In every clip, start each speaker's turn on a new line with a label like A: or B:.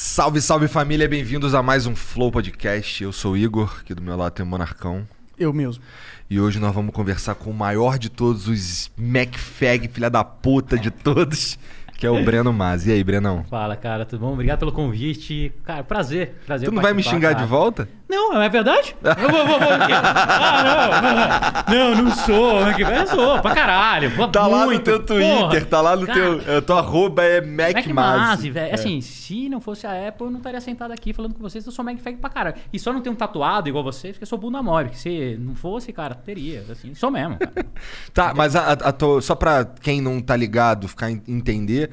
A: Salve, salve família, bem-vindos a mais um Flow Podcast. Eu sou o Igor, que do meu lado tem o Monarcão. Eu mesmo. E hoje nós vamos conversar com o maior de todos os MacFag, filha da puta de todos, que é o Breno Mas. E aí, Brenão?
B: Fala, cara, tudo bom? Obrigado pelo convite. Cara, prazer. prazer tu não vai me xingar cara. de volta? Não, é verdade? Eu vou, vou, vou. Ah,
A: não, não, não, sou. É é? Eu sou, pra caralho. Pô, tá muito, lá no teu Twitter, porra. tá lá no cara, é, teu. Tua arroba é MacMase. velho. Assim,
B: se não fosse a Apple, eu não estaria sentado aqui falando com vocês. Eu sou MacFag pra caralho. E só não tenho um tatuado igual vocês, porque eu sou bunda mole. Se não fosse, cara, teria. Assim, sou mesmo.
A: tá, mas a, a, a só pra quem não tá ligado ficar entender.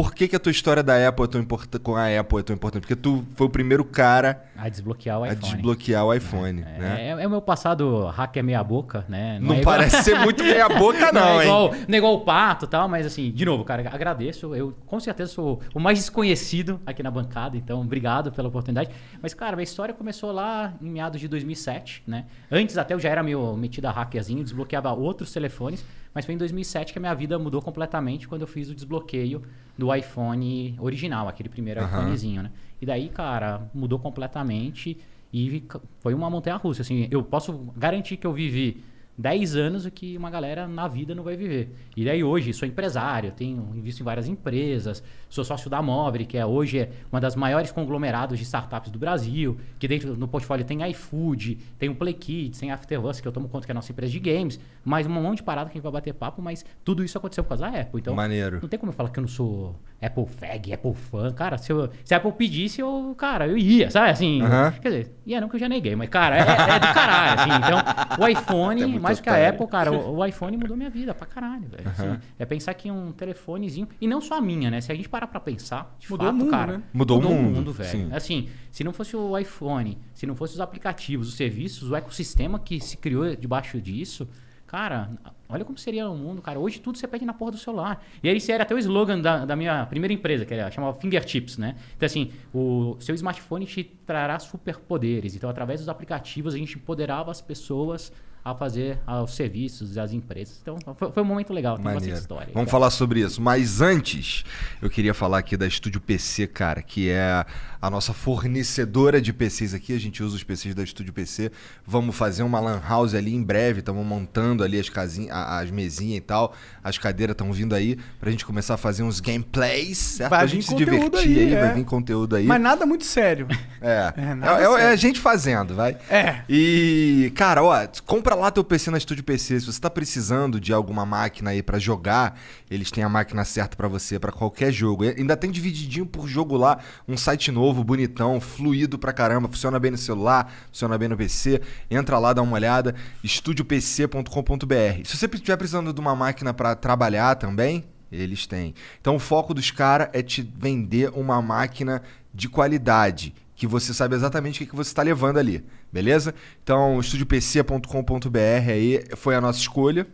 A: Por que, que a tua história da Apple é tão importante com a Apple é tão importante? Porque tu foi o primeiro cara a desbloquear o iPhone. A desbloquear o iPhone, é, né?
B: é, é, o meu passado hacker meia boca, né? Não, não é parece ser muito meia boca, não, é não igual, hein? Não é igual o pato e tal, mas assim, de novo, cara, agradeço. Eu com certeza sou o mais desconhecido aqui na bancada, então obrigado pela oportunidade. Mas, cara, a história começou lá em meados de 2007, né? Antes até eu já era meio metido a hackerzinho, desbloqueava outros telefones. Mas foi em 2007 que a minha vida mudou completamente quando eu fiz o desbloqueio do iPhone original, aquele primeiro uhum. iPhonezinho, né? E daí, cara, mudou completamente e foi uma montanha russa. Assim, eu posso garantir que eu vivi 10 anos o que uma galera na vida não vai viver. E daí hoje sou empresário, tenho invisto em várias empresas, sou sócio da Mobre que é hoje é uma das maiores conglomerados de startups do Brasil, que dentro no portfólio tem iFood, tem o Play Kids, tem Afterverse, que eu tomo conta que é a nossa empresa de games, mais um monte de parada que a gente vai bater papo, mas tudo isso aconteceu por causa da Apple. Então, Maneiro. não tem como eu falar que eu não sou Apple fag, Apple fan. Cara, se, eu, se a Apple pedisse, eu, cara, eu ia, sabe? Assim, uh -huh. quer dizer, ia não que eu já neguei, mas, cara, é, é do caralho, assim. Então, o iPhone, mais que a Apple, cara, o, o, iPhone mudou minha vida pra caralho, velho. Assim, é pensar que um telefonezinho. E não só a minha, né? Se a gente parar pra pensar, de mudou fato, mundo, cara. Né? Mudou, mudou, o mundo, mundo velho. Sim. Assim, se não fosse o iPhone, se não fosse os aplicativos, os serviços, o ecossistema que se criou debaixo disso, cara, olha como seria o mundo, cara. Hoje tudo você pede na porra do celular. E aí esse era até o slogan da, da minha primeira empresa, que era, chamava Fingertips, né? Então, assim, o seu smartphone te trará superpoderes. Então, através dos aplicativos, a gente empoderava as pessoas a fazer aos serviços, às empresas. Então, foi, foi um momento legal, tem Maneiro. bastante história. Vamos cara. falar
A: sobre isso. Mas antes, eu queria falar aqui da Estúdio PC, cara, que é a nossa fornecedora de PCs aqui. A gente usa os PCs da Estúdio PC. Vamos fazer uma lan house ali em breve. Estamos montando ali as casinhas, as mesinhas e tal. As cadeiras estão vindo aí pra gente começar a fazer uns
C: gameplays, certo? Vai pra gente se divertir aí, aí é. vai vir
A: conteúdo aí. Mas
C: nada muito sério.
A: É. É, é. É,
B: é, sério.
A: é, a gente fazendo, vai. É. E, cara, ó, compra lá teu PC na Estúdio PC. Se você tá precisando de alguma máquina aí para jogar, eles têm a máquina certa para você, para qualquer jogo. E ainda tem divididinho por jogo lá, um site novo novo, bonitão, fluido pra caramba, funciona bem no celular, funciona bem no PC. Entra lá, dá uma olhada, estudiopc.com.br. Se você estiver precisando de uma máquina para trabalhar também, eles têm. Então o foco dos caras é te vender uma máquina de qualidade, que você sabe exatamente o que, você está levando ali, beleza? Então estudiopc.com.br aí foi a nossa escolha,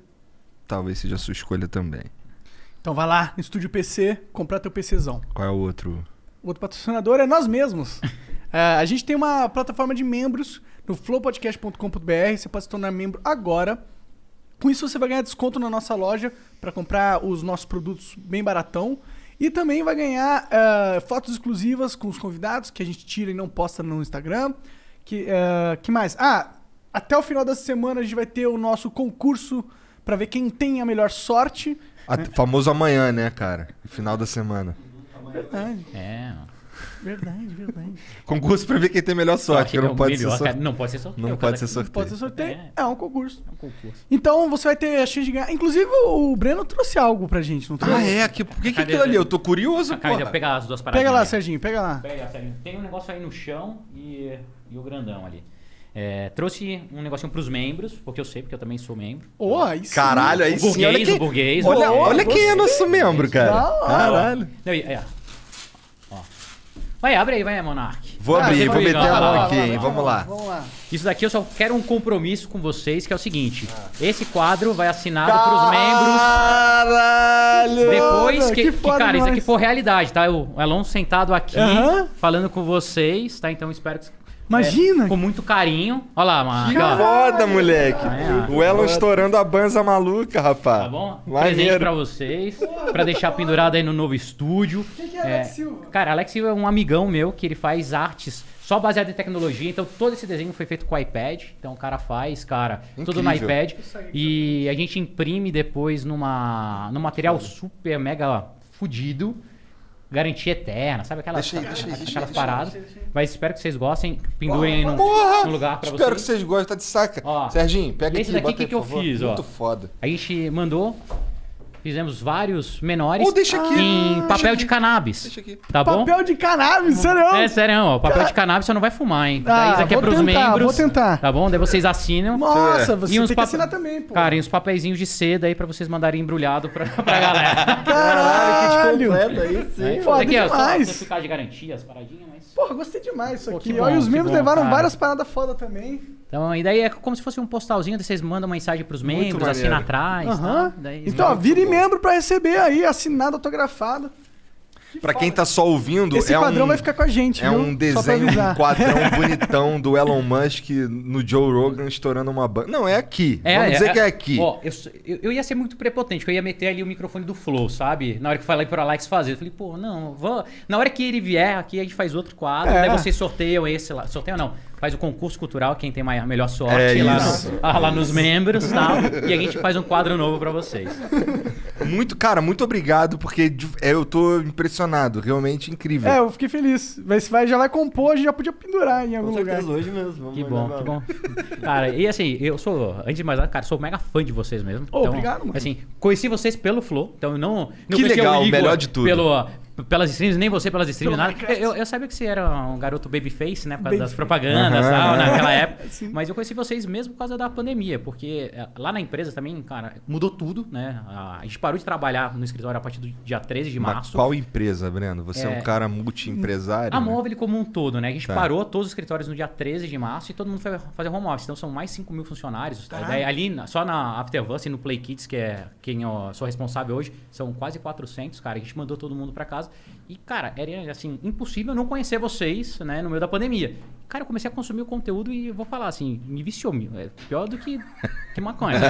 A: talvez seja a sua escolha também.
C: Então vai lá no Estúdio PC, comprar teu PCzão.
A: Qual é o outro?
C: outro patrocinador é nós mesmos. É, a gente tem uma plataforma de membros no flowpodcast.com.br. Você pode se tornar membro agora. Com isso, você vai ganhar desconto na nossa loja para comprar os nossos produtos bem baratão. E também vai ganhar uh, fotos exclusivas com os convidados que a gente tira e não posta no Instagram. Que, uh, que mais? Ah, até o final da semana a gente vai ter o nosso concurso para ver quem tem a melhor sorte.
A: A, né? Famoso amanhã, né, cara? Final da semana verdade. É.
C: Verdade, verdade.
A: Concurso pra ver quem tem melhor sorte. não, é pode melhor, não pode ser sorteio. Não pode ser sorteio. Não pode ser
C: sorteio. É. é, um concurso.
B: É um concurso.
C: Então você vai ter a chance de ganhar. Inclusive, o Breno trouxe algo pra gente, não trouxe? Ah, é? Que,
B: por que, que aquilo ali? Eu tô curioso, Acabei, Pega as duas Pega lá, Serginho, pega lá. Pega, Serginho. Tem um negócio aí no chão e, e o grandão ali. É, trouxe um negocinho pros membros, porque eu sei, porque eu também sou membro. Oh, Caralho, aí o burguês, sim. Olha quem, o burguês, olha, olha, olha quem é nosso membro, cara. Caralho. Não, é, Vai, abre aí, vai, Monark. Vou ah, abrir, vou meter a mão aqui, hein? Vamos lá. Isso daqui eu só quero um compromisso com vocês, que é o seguinte. Esse quadro vai assinado Caralho, pros membros. Depois que, que, que cara, isso aqui for realidade, tá? O Elon sentado aqui, uh -huh. falando com vocês, tá? Então espero que Imagina! É, com muito carinho. Olha lá, mano. Que ó.
A: foda, moleque. É, o Elon estourando a banza maluca, rapaz. Tá bom? Maneiro. Presente pra
B: vocês. pra deixar pendurado aí no novo estúdio. O que, é, é Alex é, Silva? Cara, Alex Silva é um amigão meu que ele faz artes só baseado em tecnologia. Então, todo esse desenho foi feito com iPad. Então, o cara faz, cara, Incrível. tudo no iPad. E a gente imprime depois numa, num material super, mega fudido. Garantia eterna, sabe aquelas, deixa aquelas, deixa paradas. Mas espero que vocês gostem. Pendurem aí no, no lugar pra espero vocês. Espero que vocês gostem, tá de saca. Ó, Serginho, pega esse aqui, daqui o que, que eu fiz, ó. Muito foda. A gente mandou Fizemos vários menores. Ou deixa aqui. Em ah, papel aqui. de cannabis. Deixa aqui. Tá bom? Papel de cannabis, sério? É, sério, ó. Papel Car... de cannabis você não vai fumar, hein? Ah, isso aqui é pros tentar, membros. Vou tentar. Tá bom? Daí vocês assinam. Nossa, você e uns tem pap... assinar também, pô. Cara, e uns papeizinhos de seda aí pra vocês mandarem embrulhado pra, pra galera. Caralho, que completo aí, sim. Foda aqui, demais. Ó, só ficar de garantia, as paradinhas, mas.
C: Porra, gostei demais isso aqui. Pô, bom,
B: Olha, os membros bom, levaram cara. várias
C: paradas foda também.
B: Então, e daí é como se fosse um postalzinho, vocês mandam uma mensagem pros membros, assim, maneiro. assina atrás. Uhum.
C: Tá? então, ó, vire membro para receber aí, assinado, autografado.
B: Pra quem tá só ouvindo, Esse é padrão um, vai ficar
C: com a gente. É viu? um desenho, um
A: quadrão bonitão do Elon Musk no Joe Rogan estourando uma banca. Não, é aqui. É, Vamos é, dizer é, que é aqui. Ó,
B: eu, eu ia ser muito prepotente, porque eu ia meter ali o microfone do Flow, sabe? Na hora que eu falei pro Alex fazer, eu falei, pô, não, vou... na hora que ele vier aqui, a gente faz outro quadro, é. daí vocês sorteiam esse lá. Sorteiam não faz o concurso cultural, quem tem maior, melhor sorte é lá, no, ah, lá nos membros tal, e a gente faz um quadro novo para vocês.
A: Muito, cara, muito obrigado, porque é, eu tô impressionado, realmente incrível. É, eu
C: fiquei feliz. Mas vai, já vai compor, a gente já podia pendurar em algum Com lugar. hoje mesmo. Vamos que bom, que bom.
B: cara, e assim, eu sou, antes de mais nada, cara, sou mega fã de vocês mesmo. Oh, então, obrigado, mano. Assim, conheci vocês pelo Flow, então eu não, não Que legal, o Igor melhor de tudo. Pelo, pelas streams, nem você pelas streams, nada. Eu, eu, sabia que você era um garoto babyface, né? Por causa das propagandas e uhum, tal, naquela época. Sim. Mas eu conheci vocês mesmo por causa da pandemia, porque eh, lá na empresa também, cara, mudou tudo, né? A gente parou de trabalhar no escritório a partir do dia 13 de março. Mas qual
A: empresa, Breno? Você é, é um cara multiempresário? A né? móvel como um
B: todo, né? A gente tá. parou todos os escritórios no dia 13 de março e todo mundo foi fazer home office. Então são mais 5 mil funcionários. Tá? Tá. Daí, ali, só na Afterverse e no Play Kids, que é quem eu sou responsável hoje, são quase 400, cara. A gente mandou todo mundo para casa casa. E, cara, era assim, impossível não conhecer vocês, né, no meio da pandemia. Cara, eu comecei a consumir o conteúdo e vou falar assim, me viciou, meu. É pior do que, que maconha. Né?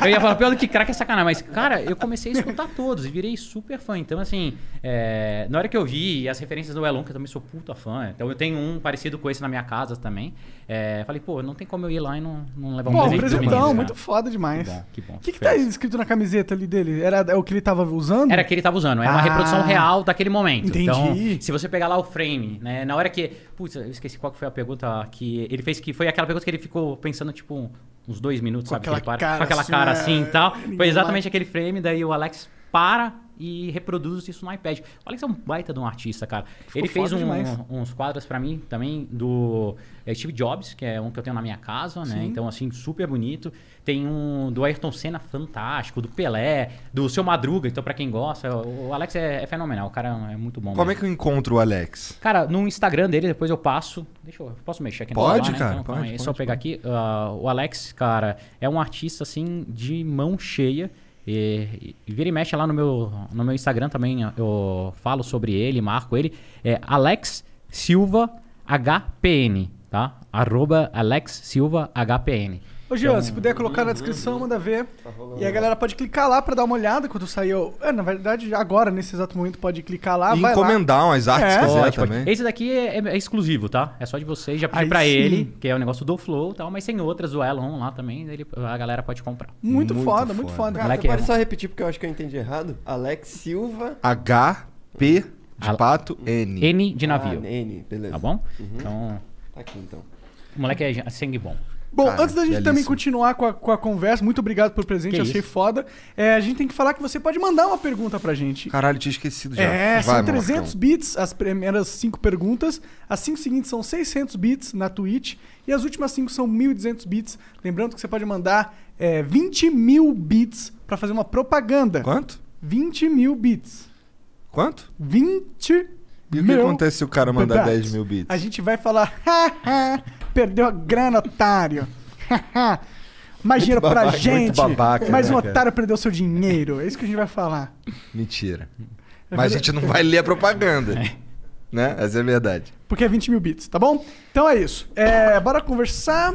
B: eu ia falar pior do que crack é sacanagem, mas, cara, eu comecei a escutar todos e virei super fã. Então, assim, é, na hora que eu vi as referências do Elon, que eu também sou puta fã, então eu tenho um parecido com esse na minha casa também. É, falei, pô, não tem como eu ir lá e não, não levar um pô, presente. Pô, presentão, menino, muito foda demais. Que bom. O que, que, que, tá
C: escrito na camiseta ali dele? Era é o que ele tava usando? Era o que ele tava usando, é uma ah, reprodução real
B: daquele momento. Entendi. Então, se você pegar lá o frame, né, na hora que. Putz, eu esqueci esqueci qual foi a pergunta que ele fez, que foi aquela pergunta que ele ficou pensando, tipo, uns dois minutos, com sabe? Aquela cara, para, com aquela assim, cara assim e né? tal. Foi exatamente aquele frame, daí o Alex para e reproduz isso no iPad. Olha Alex é um baita de um artista, cara. Ficou ele fez um, uns quadros para mim também do é, Steve Jobs, que é um que eu tenho na minha casa, né? Sim. né? Então, assim, super bonito. Tem um do Ayrton Senna fantástico, do Pelé, do Seu Madruga. Então, para quem gosta, o Alex é, é, fenomenal. O cara é, é muito bom. Como é
A: mesmo. é que eu encontro o Alex?
B: Cara, no Instagram dele, depois eu passo. Deixa eu. Posso mexer aqui no Pode, celular, né? cara. Né? Então, pode, pode, só pode, pegar pode. aqui. Uh, o Alex, cara, é um artista, assim, de mão cheia. E, e vira e mexe lá no meu, no meu Instagram também, eu falo sobre ele, marco ele. É Alex Silva HPN, tá? Arroba Alex Silva HPN.
C: Ô, Jean, então, se puder colocar na descrição, manda ver. Tá e a galera pode clicar lá para dar uma olhada quando saiu. É, na verdade, agora, nesse exato momento, pode clicar lá. E vai encomendar lá. umas
B: artes é. quiser pode, também. Pode. Esse daqui é, é, é, exclusivo, tá? É só de vocês. Já pedi para ele, que é o um negócio do Flow e tal, mas tem outras o Elon lá também. Ele, a galera pode comprar. Muito, muito foda, foda, muito foda. Cara, é pode só
A: repetir porque eu acho que eu entendi errado. Alex Silva. H. P. De Al... pato, N. N de navio. Ah, N, beleza. Tá bom?
B: Uhum. Então. Tá aqui então. O moleque é sangue bom. Bom, Cara, antes da gente belíssimo. também
C: continuar com a, com a, conversa, muito obrigado por presente, que achei isso? foda. É, a gente tem que falar que você pode mandar uma pergunta pra
A: gente. Caralho, tinha esquecido já. É, Vai, são 300
C: bits as primeiras cinco perguntas, as cinco seguintes são 600 bits na Twitch e as últimas cinco são 1.200 bits. Lembrando que você pode mandar é, 20 mil bits para fazer uma propaganda. Quanto? 20 mil bits. Quanto? 20 mil. E o que acontece se o cara mandar 10 mil bits? A gente vai falar. Perdeu a grana, otário. mais dinheiro pra gente. Babaca, mas né, o otário perdeu seu dinheiro. É isso que a gente vai falar. Mentira. É mas a gente não vai ler a
A: propaganda. É. Né? Essa é a verdade.
C: Porque é 20 mil bits, tá bom? Então é isso. É, bora conversar.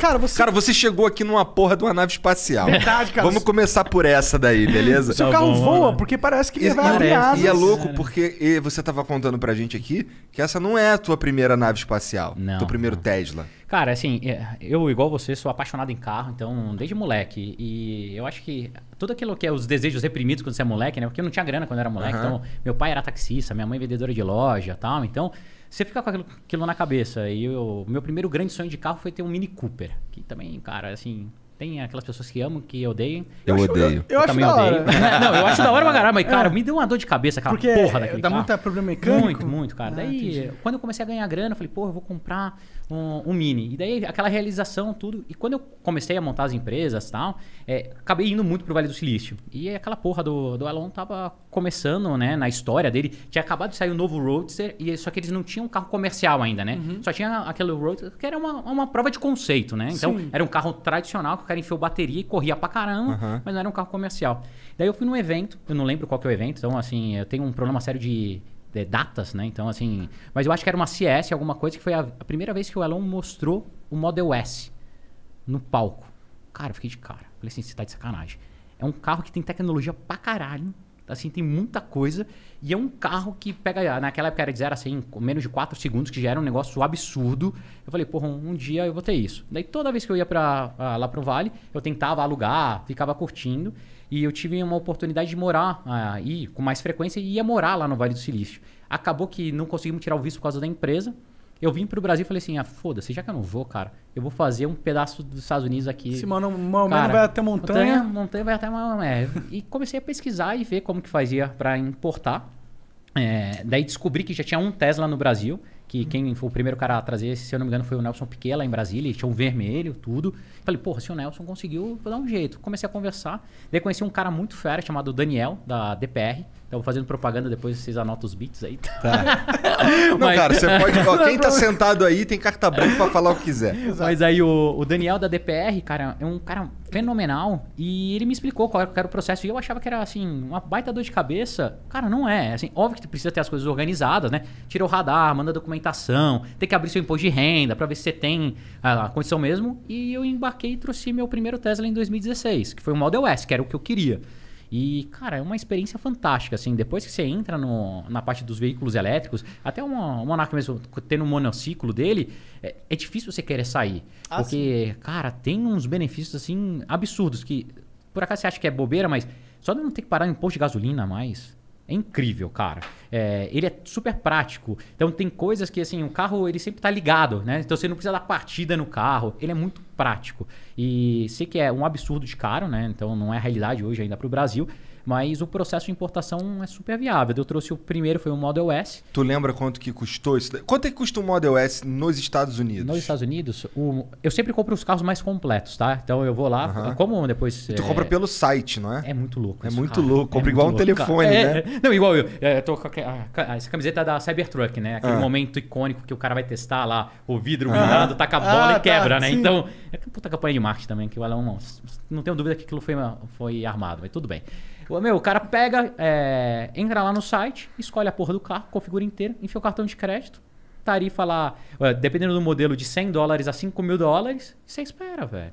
C: Cara você... cara, você chegou aqui numa
A: porra de uma nave espacial. Verdade, cara. Vamos começar por essa daí, beleza? Seu tá carro bom, voa, porque parece que ele vai abrir asas. E é louco, é. porque você estava contando pra gente aqui que essa não é a tua primeira nave espacial. Não. Teu primeiro não. Tesla.
B: Cara, assim, é, eu, igual você, sou apaixonado em carro, então, desde moleque. E eu acho que tudo aquilo que é os desejos reprimidos quando você é moleque, né? Porque eu não tinha grana quando eu era moleque. Uhum. Então, meu pai era taxista, minha mãe é vendedora de loja tal. Então, você fica com aquilo, aquilo na cabeça. E o meu primeiro grande sonho de carro foi ter um Mini Cooper. Que também, cara, assim, tem aquelas pessoas que amam, que odeiam. Eu, eu odeio. Eu, eu, eu também odeio. não, eu acho da hora pra caralho, Mas, cara, é. me deu uma dor de cabeça aquela Porque porra daquele dá carro. Dá muito problema mecânico? Muito, muito, cara. Ah, Daí, entendi. quando eu comecei a ganhar grana, eu falei, porra, eu vou comprar um, um, mini. E daí aquela realização, tudo. E quando eu comecei a montar as empresas e tal, é, acabei indo muito pro Vale do Silício. E aquela porra do, do Elon tava começando, né, na história dele. Tinha acabado de sair o um novo Roadster, e só que eles não tinham um carro comercial ainda, né? Uhum. Só tinha aquele Roadster, que era uma, uma prova de conceito, né? Então Sim. era um carro tradicional que o cara enfiou bateria e corria pra caramba, uhum. mas não era um carro comercial. Daí eu fui num evento, eu não lembro qual que é o evento, então assim, eu tenho um problema sério de é, datas, né? Então, assim. Mas eu acho que era uma CS, alguma coisa, que foi a, a primeira vez que o Elon mostrou o Model S no palco. Cara, eu fiquei de cara. Falei assim, você tá de sacanagem. É um carro que tem tecnologia pra caralho. Assim, tem muita coisa. E é um carro que pega. Ah, naquela época era de zero assim, menos de 4 segundos, que já era um negócio absurdo. Eu falei, porra, um, um dia eu vou ter isso. Daí toda vez que eu ia pra, ah, lá pro Vale, eu tentava alugar, ficava curtindo. E eu tive uma oportunidade de morar aí ah, com mais frequência e ia morar lá no Vale do Silício. Acabou que não conseguimos tirar o visto por causa da empresa. Eu vim pro Brasil e falei assim: ah, foda-se, já que eu não vou, cara, eu vou fazer um pedaço dos Estados Unidos aqui. Se mano, mal cara, vai até montanha. montanha. Montanha vai até Maomé. e comecei a pesquisar e ver como que fazia para importar. É, daí descobri que já tinha um Tesla no Brasil que quem foi o primeiro cara a trazer, se eu não me engano, foi o Nelson Piquet lá em Brasília, tinha um vermelho, tudo. Falei, porra, se o Nelson conseguiu, vou dar um jeito. Comecei a conversar. Daí conheci um cara muito fera chamado Daniel, da DPR. Estamos fazendo propaganda, depois vocês anotam os bits aí. Tá. Não, Mas... cara, você pode. Ó, quem tá sentado aí tem carta branca para falar o que quiser. Mas aí o, o, Daniel da DPR, cara, é um cara fenomenal. E ele me explicou qual era, o processo. E eu achava que era assim, uma baita dor de cabeça. Cara, não é. Assim, óbvio que tu precisa ter as coisas organizadas, né? Tira o radar, manda documentação, tem que abrir seu imposto de renda para ver se você tem ah, a, condição mesmo. E eu embarquei e trouxe meu primeiro Tesla em 2016, que foi um Model S, que era o que eu queria. E, cara, é uma experiência fantástica, assim. Depois que você entra no, na parte dos veículos elétricos, até uma, o Monarca mesmo, tendo um monociclo dele, é, é difícil você querer sair. Ah, porque, sim. cara, tem uns benefícios, assim, absurdos. Que, por acaso, você acha que é bobeira, mas só de não ter que parar em posto de gasolina mais é incrível, cara. É, ele é super prático. Então tem coisas que assim, o carro ele sempre tá ligado, né? Então você não precisa dar partida no carro. Ele é muito prático. E sei que é um absurdo de caro, né? Então não é a realidade hoje ainda para o Brasil. Mas o processo de importação é super viável. Eu trouxe o primeiro, foi o Model S. Tu lembra quanto que custou isso? Quanto é que custa o Model S nos Estados Unidos? Nos Estados Unidos, o... eu sempre compro os carros mais completos, tá? Então eu vou lá, como depois. E tu é... compra pelo site, não é? É muito louco. É isso, é muito cara. louco. Compra é igual um telefone, é, né? É. Não, igual eu. eu tô com a... essa camiseta da Cybertruck, né? Aquele ah. momento icônico que o cara vai testar lá o vidro blindado, uhum. taca a bola ah, e tá, quebra, tá, né? Sim. Então, é puta campanha de marketing também, que o Elon, não tenho dúvida que aquilo foi, foi armado, mas tudo bem. Meu, o cara pega, é, entra lá no site, escolhe a porra do carro, configura inteiro enfia o cartão de crédito, tarifa lá, dependendo do modelo, de 100 dólares a 5 mil dólares, e você espera, velho.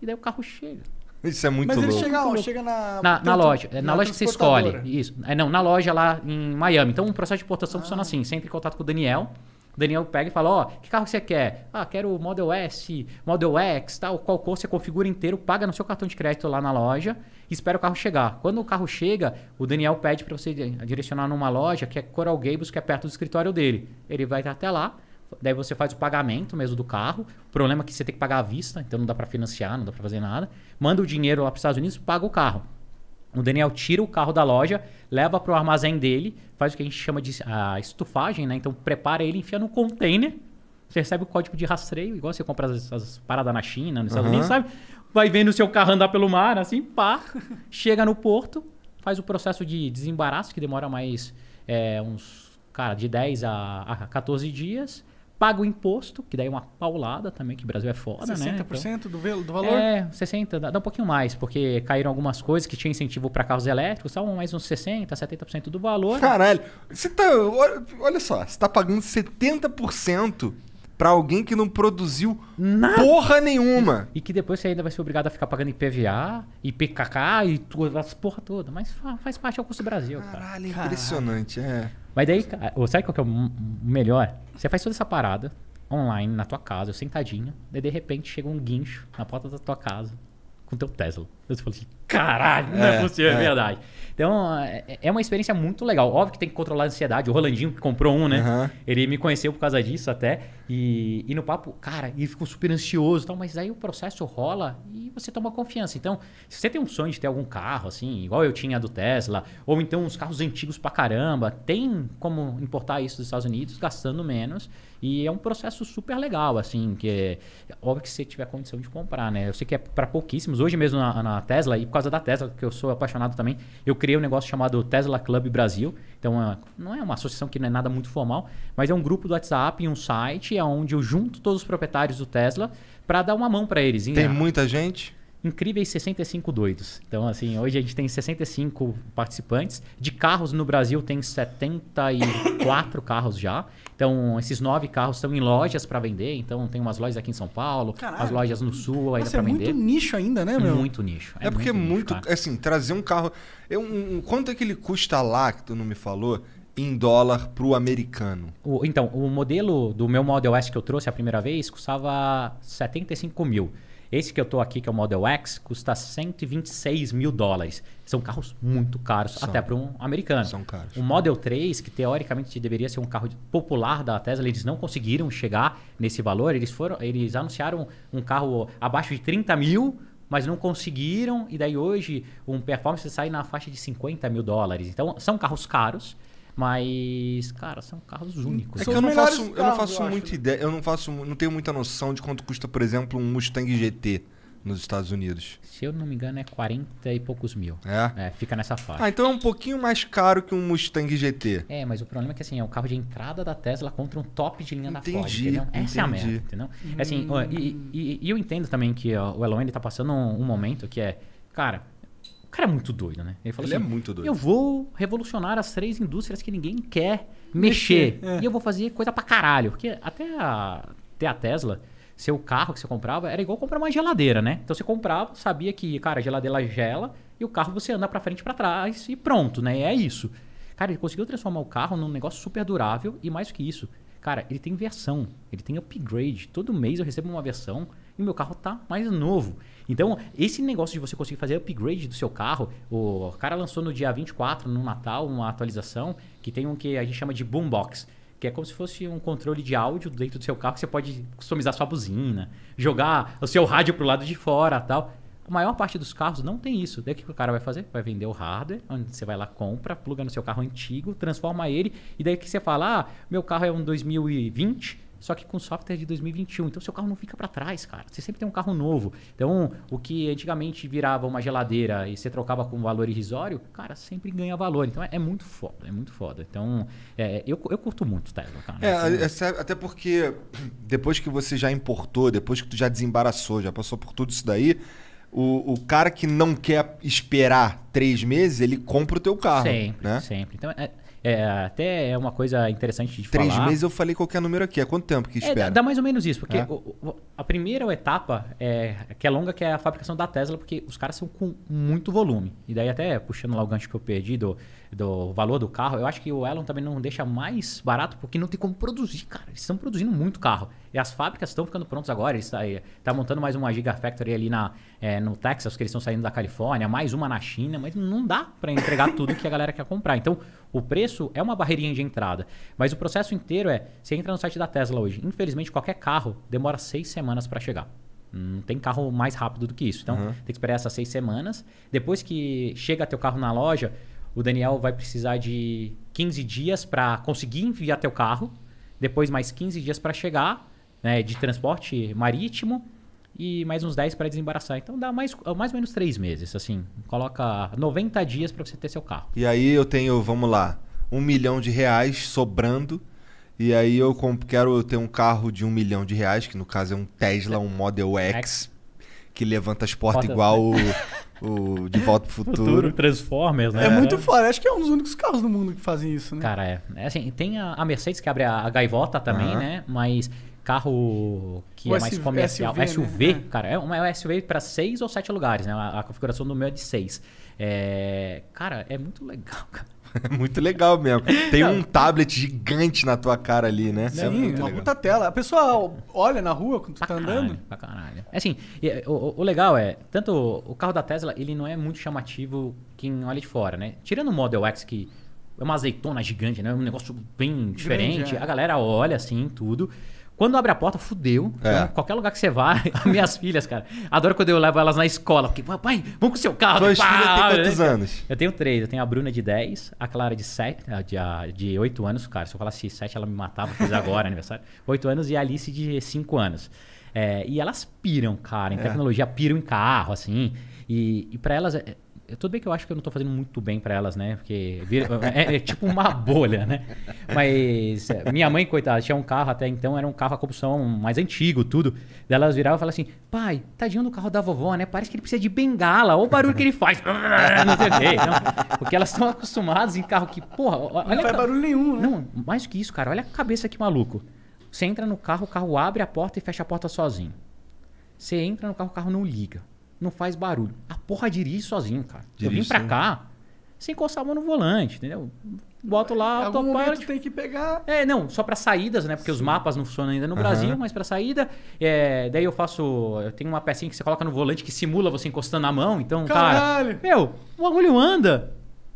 B: E daí o carro chega. Isso é muito Mas louco. Mas ele chega, ó, chega na... Na, na loja. É, na, na loja que você escolhe. Isso. É, não, na loja lá em Miami. Então, o processo de importação ah. funciona assim. Você entra em contato com o Daniel... O Daniel pega e fala: Ó, oh, que carro você quer? Ah, quero o Model S, Model X, tal. Qual cor você configura inteiro, paga no seu cartão de crédito lá na loja e espera o carro chegar. Quando o carro chega, o Daniel pede para você direcionar numa loja que é Coral Gables, que é perto do escritório dele. Ele vai até lá. Daí você faz o pagamento mesmo do carro. O problema é que você tem que pagar à vista, então não dá para financiar, não dá para fazer nada. Manda o dinheiro lá para os Estados Unidos, paga o carro. O Daniel tira o carro da loja, leva para o armazém dele, faz o que a gente chama de a ah, estufagem, né? Então prepara ele, enfia no container, você recebe o código de rastreio, igual você compra as, paradas na China, nos uhum. Estados Unidos, sabe? Vai vendo o seu carro andar pelo mar, assim, pá, chega no porto, faz o processo de desembaraço, que demora mais é, uns, cara, de 10 a, a 14 dias, paga o imposto, que daí é uma paulada também, que o Brasil é foda, 60% né? 60%
C: então, do, do valor? É,
B: 60%, dá, um pouquinho mais, porque caíram algumas coisas que tinha incentivo para carros elétricos, estavam mais uns 60%, 70% do valor. Caralho, você tá. Olha só, você tá pagando 70% para alguém que não produziu Nada. porra nenhuma. E, que depois você ainda vai ser obrigado a ficar pagando IPVA, IPKK e todas as porra toda. Mas faz, parte do é custo do Brasil, Caralho, cara. impressionante, é. Mas daí, sabe qual que é o melhor? Você faz toda essa parada online na tua casa, sentadinho, e de repente chega um guincho na porta da tua casa com teu Tesla. Você fala assim, caralho, não é, é possível, é, é. verdade. Então, é, é uma experiência muito legal. Óbvio que tem que controlar a ansiedade. O Rolandinho, que comprou um, né? Uhum. Ele me conheceu por causa disso até. E, e no papo, cara, ele ficou super ansioso e tal. Mas aí o processo rola e você toma confiança. Então, se você tem um sonho de ter algum carro, assim, igual eu tinha do Tesla, ou então uns carros antigos pra caramba, tem como importar isso dos Estados Unidos gastando menos. E é um processo super legal, assim, que é óbvio que você tiver condição de comprar, né? Eu sei que é para pouquíssimos. Hoje mesmo na, na Tesla, e por causa causa da Tesla, que eu sou apaixonado também, eu criei um negócio chamado Tesla Club Brasil. Então, é não é uma associação que não é nada muito formal, mas é um grupo do WhatsApp e um site é onde eu junto todos os proprietários do Tesla para dar uma mão para eles. Tem muita gente? incríveis 65 doidos. Então, assim, hoje a gente tem 65 participantes. De carros no Brasil tem 74 carros já. Então, esses nove carros estão em lojas para vender. Então, tem umas lojas aqui em São Paulo, Caralho. as lojas no Sul ainda para é vender. é muito nicho
A: ainda, né, meu? Muito
B: nicho. É, é porque é muito, nicho, assim,
A: trazer um carro... um, quanto é que ele custa lá, que tu não me falou, em dólar para o
B: americano? então, o modelo do meu Model S que eu trouxe a primeira vez custava 75 mil. Esse que eu tô aqui, que é o Model X, custa 126 mil dólares. São carros muito caros, são, até para um americano. São caros. O Model 3, que teoricamente deveria ser um carro popular da Tesla, eles não conseguiram chegar nesse valor. Eles foram, eles anunciaram um carro abaixo de 30 mil, mas não conseguiram. E daí hoje um performance sai na faixa de 50 mil dólares. Então são carros caros. Mas, cara, são carros únicos. É que eu não faço, carros, eu não faço eu muita
A: acho, ideia, né? eu não faço, não tenho muita noção de quanto custa, por exemplo, um Mustang GT nos Estados
B: Unidos. Se eu não me engano, é 40 e poucos mil. É? é? fica nessa faixa. Ah, então é um pouquinho mais caro que um Mustang GT. É, mas o problema é que assim, é um carro de entrada da Tesla contra um top de linha entendi, da Ford, entendeu? Entendi. Essa é a merda, entendeu? Hum. Assim, e, e, e, eu entendo também que ó, o Elon ele tá passando um, um momento que é, cara, cara é muito doido, né? Ele, ele é assim, é muito doido. Eu vou revolucionar as três indústrias que ninguém quer mexer. mexer é. E eu vou fazer coisa pra caralho. Porque até a, até a Tesla, seu carro que você comprava era igual comprar uma geladeira, né? Então você comprava, sabia que, cara, a geladeira gela e o carro você anda pra frente e pra trás e pronto, né? E é isso. Cara, ele conseguiu transformar o carro num negócio super durável e mais do que isso. Cara, ele tem versão, ele tem upgrade. Todo mês eu recebo uma versão e meu carro tá mais novo. Então, esse negócio de você conseguir fazer upgrade do seu carro, o cara lançou no dia 24, no Natal, uma atualização que tem um que a gente chama de boombox que é como se fosse um controle de áudio dentro do seu carro que você pode customizar sua buzina, jogar o seu rádio pro lado de fora, tal. A maior parte dos carros não tem isso. Daí o que o cara vai fazer? Vai vender o hardware, onde você vai lá, compra, pluga no seu carro antigo, transforma ele, e daí que você fala: ah, meu carro é um 2020, só que com software de 2021. Então, seu carro não fica para trás, cara. Você sempre tem um carro novo. Então, o que antigamente virava uma geladeira e você trocava com valor irrisório, cara, sempre ganha valor. Então, é, é muito foda, é muito foda. Então, é, eu, eu curto muito Tesla, cara. É,
A: é, até porque depois que você já importou, depois que tu já desembaraçou, já passou por tudo isso daí, o, o cara que não quer esperar três meses, ele compra o teu carro. Sempre,
B: né? sempre. Então, é, é, até é uma coisa interessante de Três falar. Três meses eu falei qualquer número aqui. Há quanto tempo que é, espera? É, dá mais ou menos isso. Porque é. a primeira etapa, é, que é longa, que é a fabricação da Tesla, porque os caras são com muito volume. E daí até, puxando lá o gancho que eu perdi do do valor do carro, eu acho que o Elon também não deixa mais barato porque não tem como produzir, cara. Eles estão produzindo muito carro. E as fábricas estão ficando prontas agora. Eles tá, eh, tá montando mais uma Gigafactory ali na, é, no Texas, que eles estão saindo da Califórnia, mais uma na China, mas não dá para entregar tudo que a galera quer comprar. Então, o preço é uma barreirinha de entrada. Mas o processo inteiro é: você entra no site da Tesla hoje, infelizmente qualquer carro demora seis semanas para chegar. Não tem carro mais rápido do que isso. Então, uhum. tem que esperar essas seis semanas. Depois que chega teu carro na loja, o Daniel vai precisar de 15 dias para conseguir enviar teu carro, depois mais 15 dias para chegar, né, de transporte marítimo e mais uns 10 para desembaraçar. Então dá mais, mais ou menos 3 meses, assim. Coloca 90 dias para você ter seu carro.
A: E aí eu tenho, vamos lá, um milhão de reais sobrando. E aí eu quero ter um carro de um milhão de reais, que no caso é um Tesla, um Model X, X. que levanta as portas Porta, igual o De Volta pro
C: Futuro. Futuro Transformers, né? É muito
B: foda. Acho que é um dos únicos carros do mundo que fazem isso, né? Cara, é. é assim, tem a, Mercedes que abre a, gaivota também, uhum. né? Mas carro que é o né? é mais comercial, SUV, SUV né? cara, é uma é SUV para seis ou sete lugares, né? A, a configuração do meu é de seis. É, cara, é muito legal, cara.
A: muito legal mesmo. Tem um tablet gigante na tua cara ali, né? Sim,
C: é uma puta tela.
B: A pessoa olha na rua quando tu tá pra tá caralho, andando. Pra caralho. É assim, o, o, legal é, tanto o carro da Tesla, ele não é muito chamativo quem olha de fora, né? Tirando o Model X que é uma azeitona gigante, né? Um negócio bem diferente. Grande, é. A galera olha assim, tudo. Quando abre a porta, fudeu. É. Então, qualquer lugar que você vá, minhas filhas, cara. Adoro quando eu levo elas na escola. Porque, pai, vamos com o seu carro. Suas filhas têm quantos anos? Eu tenho três. Eu tenho a Bruna de 10, a Clara de 7, de, a, de 8 anos, cara. Se eu falasse 7, ela me matava, fiz agora aniversário. 8 anos e a Alice de 5 anos. É, e elas piram, cara, em é. tecnologia, é. piram em carro, assim. E, e para elas, é, tudo bem que eu acho que eu não tô fazendo muito bem para elas, né? Porque vira, é, é, tipo uma bolha, né? Mas eh, minha mãe, coitada, tinha um carro até então, era um carro a combustão mais antigo, tudo. delas elas viravam e falavam assim: pai, tadinho do carro da vovó, né? Parece que ele precisa de bengala. Olha o barulho que ele faz. não sei o quê. Não, porque elas estão acostumadas em carro que, porra. Olha não faz barulho nenhum, né? Não, mais que isso, cara. Olha a cabeça que maluco. Você entra no carro, o carro abre a porta e fecha a porta sozinho. Você entra no carro, o carro não liga não faz barulho. A porra dirige sozinho, cara. Dirige eu vim pra sim. cá sem encostar a mão no volante, entendeu? Boto lá, algum momento parte. tem que pegar. É, não, só para saídas, né? Porque sim. os mapas não funcionam ainda no uhum. Brasil, mas para saída. É, daí eu faço. Eu tenho uma pecinha que você coloca no volante que simula você encostando a mão. Então, Caralho. cara. Meu, o agulho anda.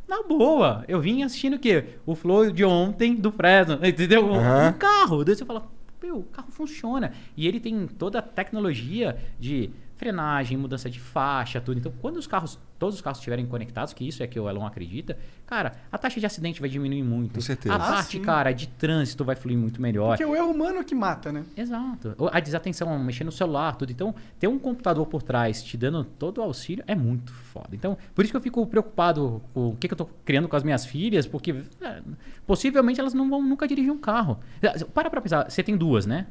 B: Na boa. Eu vim assistindo o quê? O flow de ontem do Fresno. Entendeu? Uhum. Um carro. Daí você fala, meu, o carro funciona. E ele tem toda a tecnologia de frenagem, mudança de faixa, tudo. Então, quando os carros, todos os carros estiverem conectados, que isso é que o Elon acredita, cara, a taxa de acidente vai diminuir muito. Com certeza. A ah, parte, cara, de trânsito vai fluir muito melhor. Porque é
C: o erro humano que mata,
B: né? Exato. A desatenção, mexer no celular, tudo. Então, ter um computador por trás te dando todo o auxílio é muito foda. Então, por isso que eu fico preocupado com o que, que eu tô criando com as minhas filhas, porque é, possivelmente elas não vão nunca dirigir um carro. Para pra pensar, você tem duas, né?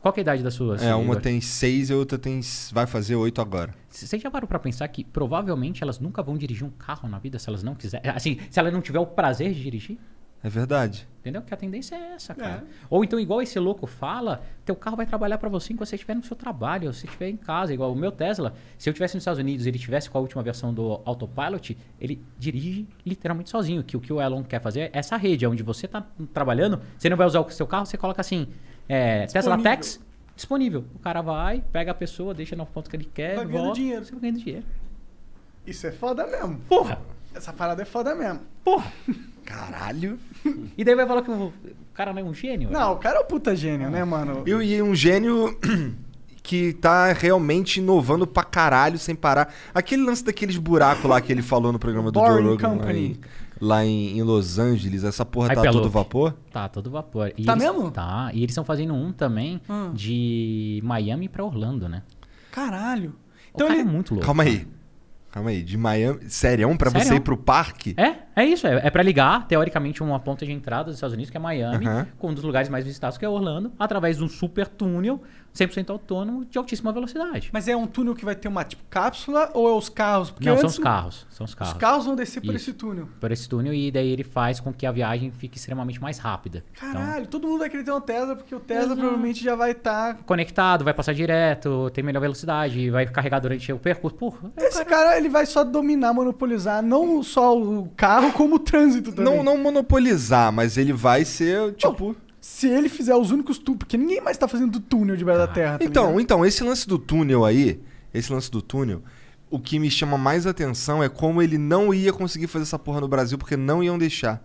B: Qual é a idade das suas? É, uma agora? tem
A: seis e outra tem vai fazer oito agora.
B: Você já parou para pensar que provavelmente elas nunca vão dirigir um carro na vida se elas não quiserem, é, assim, se ela não tiver o prazer de dirigir? É verdade. Entendeu? Que a tendência é essa, cara. É. Ou então, igual esse louco fala, teu carro vai trabalhar para você enquanto você estiver no seu trabalho, ou se estiver em casa. Igual o meu Tesla, se eu estivesse nos Estados Unidos e ele tivesse com a última versão do Autopilot, ele dirige literalmente sozinho. Que o que o Elon quer fazer é essa rede, é onde você está trabalhando, você não vai usar o seu carro, você coloca assim, é, testa latex disponível. O cara vai, pega a pessoa, deixa no ponto que ele quer, vai ganhando volta, dinheiro. Você vai ganhando
C: dinheiro. Isso é foda mesmo. Porra! Essa parada é foda mesmo. Porra!
B: Caralho. E daí vai falar que o cara não é um gênio? Não,
A: o cara é um puta gênio, né, mano? Eu, e um gênio que tá realmente inovando pra caralho sem parar. Aquele lance daqueles buracos lá que ele falou no programa do Boring Joe Rogan. Company. Aí lá em, em Los Angeles, essa porra tá todo vapor?
B: Tá todo vapor. E tá eles, mesmo? Tá. E eles estão fazendo um também hum. de Miami para Orlando, né? Caralho. Então o cara ele... é muito louco. Calma aí.
A: Calma aí, de Miami. Sério, pra Sério? você ir pro parque?
B: É, é isso. É, é pra ligar, teoricamente, uma ponta de entrada dos Estados Unidos, que é Miami, uhum. com um dos lugares mais visitados, que é Orlando, através de um super túnel 100% autônomo de altíssima velocidade. Mas é um túnel que vai ter uma tipo cápsula ou é os carros? Porque Não, são os carros, são os carros. Os carros vão descer por Isso, esse túnel. Por esse túnel e daí ele faz com que a viagem fique extremamente mais rápida. Então, Caralho,
C: então, todo mundo vai querer ter um Tesla porque o Tesla provavelmente já vai estar tá...
B: conectado, vai passar direto, tem melhor velocidade, vai carregar durante o percurso. Porra,
C: é esse cara... cara ele vai só dominar, monopolizar não só o carro como o trânsito também. Não,
A: não monopolizar, mas ele vai ser tipo oh se ele fizer os únicos túneis, porque ninguém mais está fazendo do túnel de Beira ah. da Terra. Tá então, ligado? então, esse lance do túnel aí, esse lance do túnel, o que me chama mais atenção é como ele não ia conseguir fazer essa porra no Brasil, porque não iam deixar.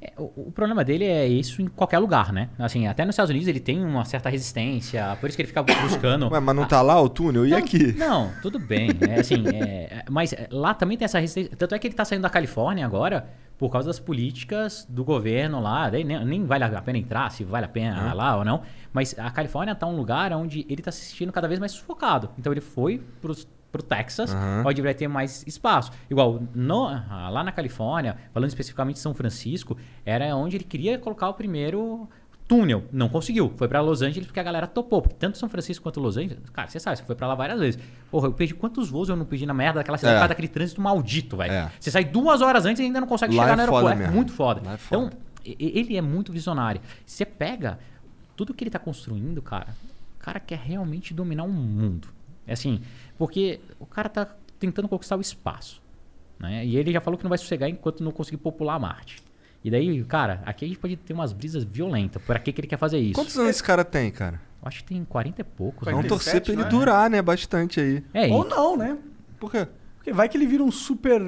B: É, o, o, problema dele é isso em qualquer lugar, né? Assim, até nos Estados Unidos ele tem uma certa resistência, por isso que ele fica buscando. Ué, mas não a... tá
A: lá o túnel? E não, aqui? Não, tudo bem. É, assim, é,
B: mas lá também tem essa resistência. Tanto é que ele tá saindo da Califórnia agora por causa das políticas do governo lá. Nem, nem vale a pena entrar, se vale a pena lá ou não. Mas a Califórnia tá um lugar onde ele tá se sentindo cada vez mais sufocado. Então ele foi pro pro Texas, uhum. onde vai ter mais espaço. Igual no, ah, lá na Califórnia, falando especificamente de São Francisco, era onde ele queria colocar o primeiro túnel. Não conseguiu. Foi para Los Angeles porque a galera topou. Porque tanto São Francisco quanto Los Angeles, cara, você sabe, você foi para lá várias vezes. Porra, eu pedi quantos voos eu não pedi na merda daquela cidade, é. por daquele trânsito maldito, velho. É. Você sai duas horas antes e ainda não consegue lá chegar é no aeroporto. é muito foda. É foda. Então, ele é muito visionário. Você pega tudo que ele tá construindo, cara, o cara quer realmente dominar o um mundo. É assim, porque o cara tá tentando conquistar o espaço. Né? E ele já falou que não vai sossegar enquanto não conseguir popular Marte. E daí, cara, aqui a gente pode ter umas brisas violentas. Por que, que ele quer fazer isso? Quantos anos esse cara tem, cara? Acho que tem 40 e poucos. Né? Vamos torcer pra ele é, né? durar,
A: né? Bastante aí.
C: É, Ou e... não, né? Por quê? Porque vai que ele vira um super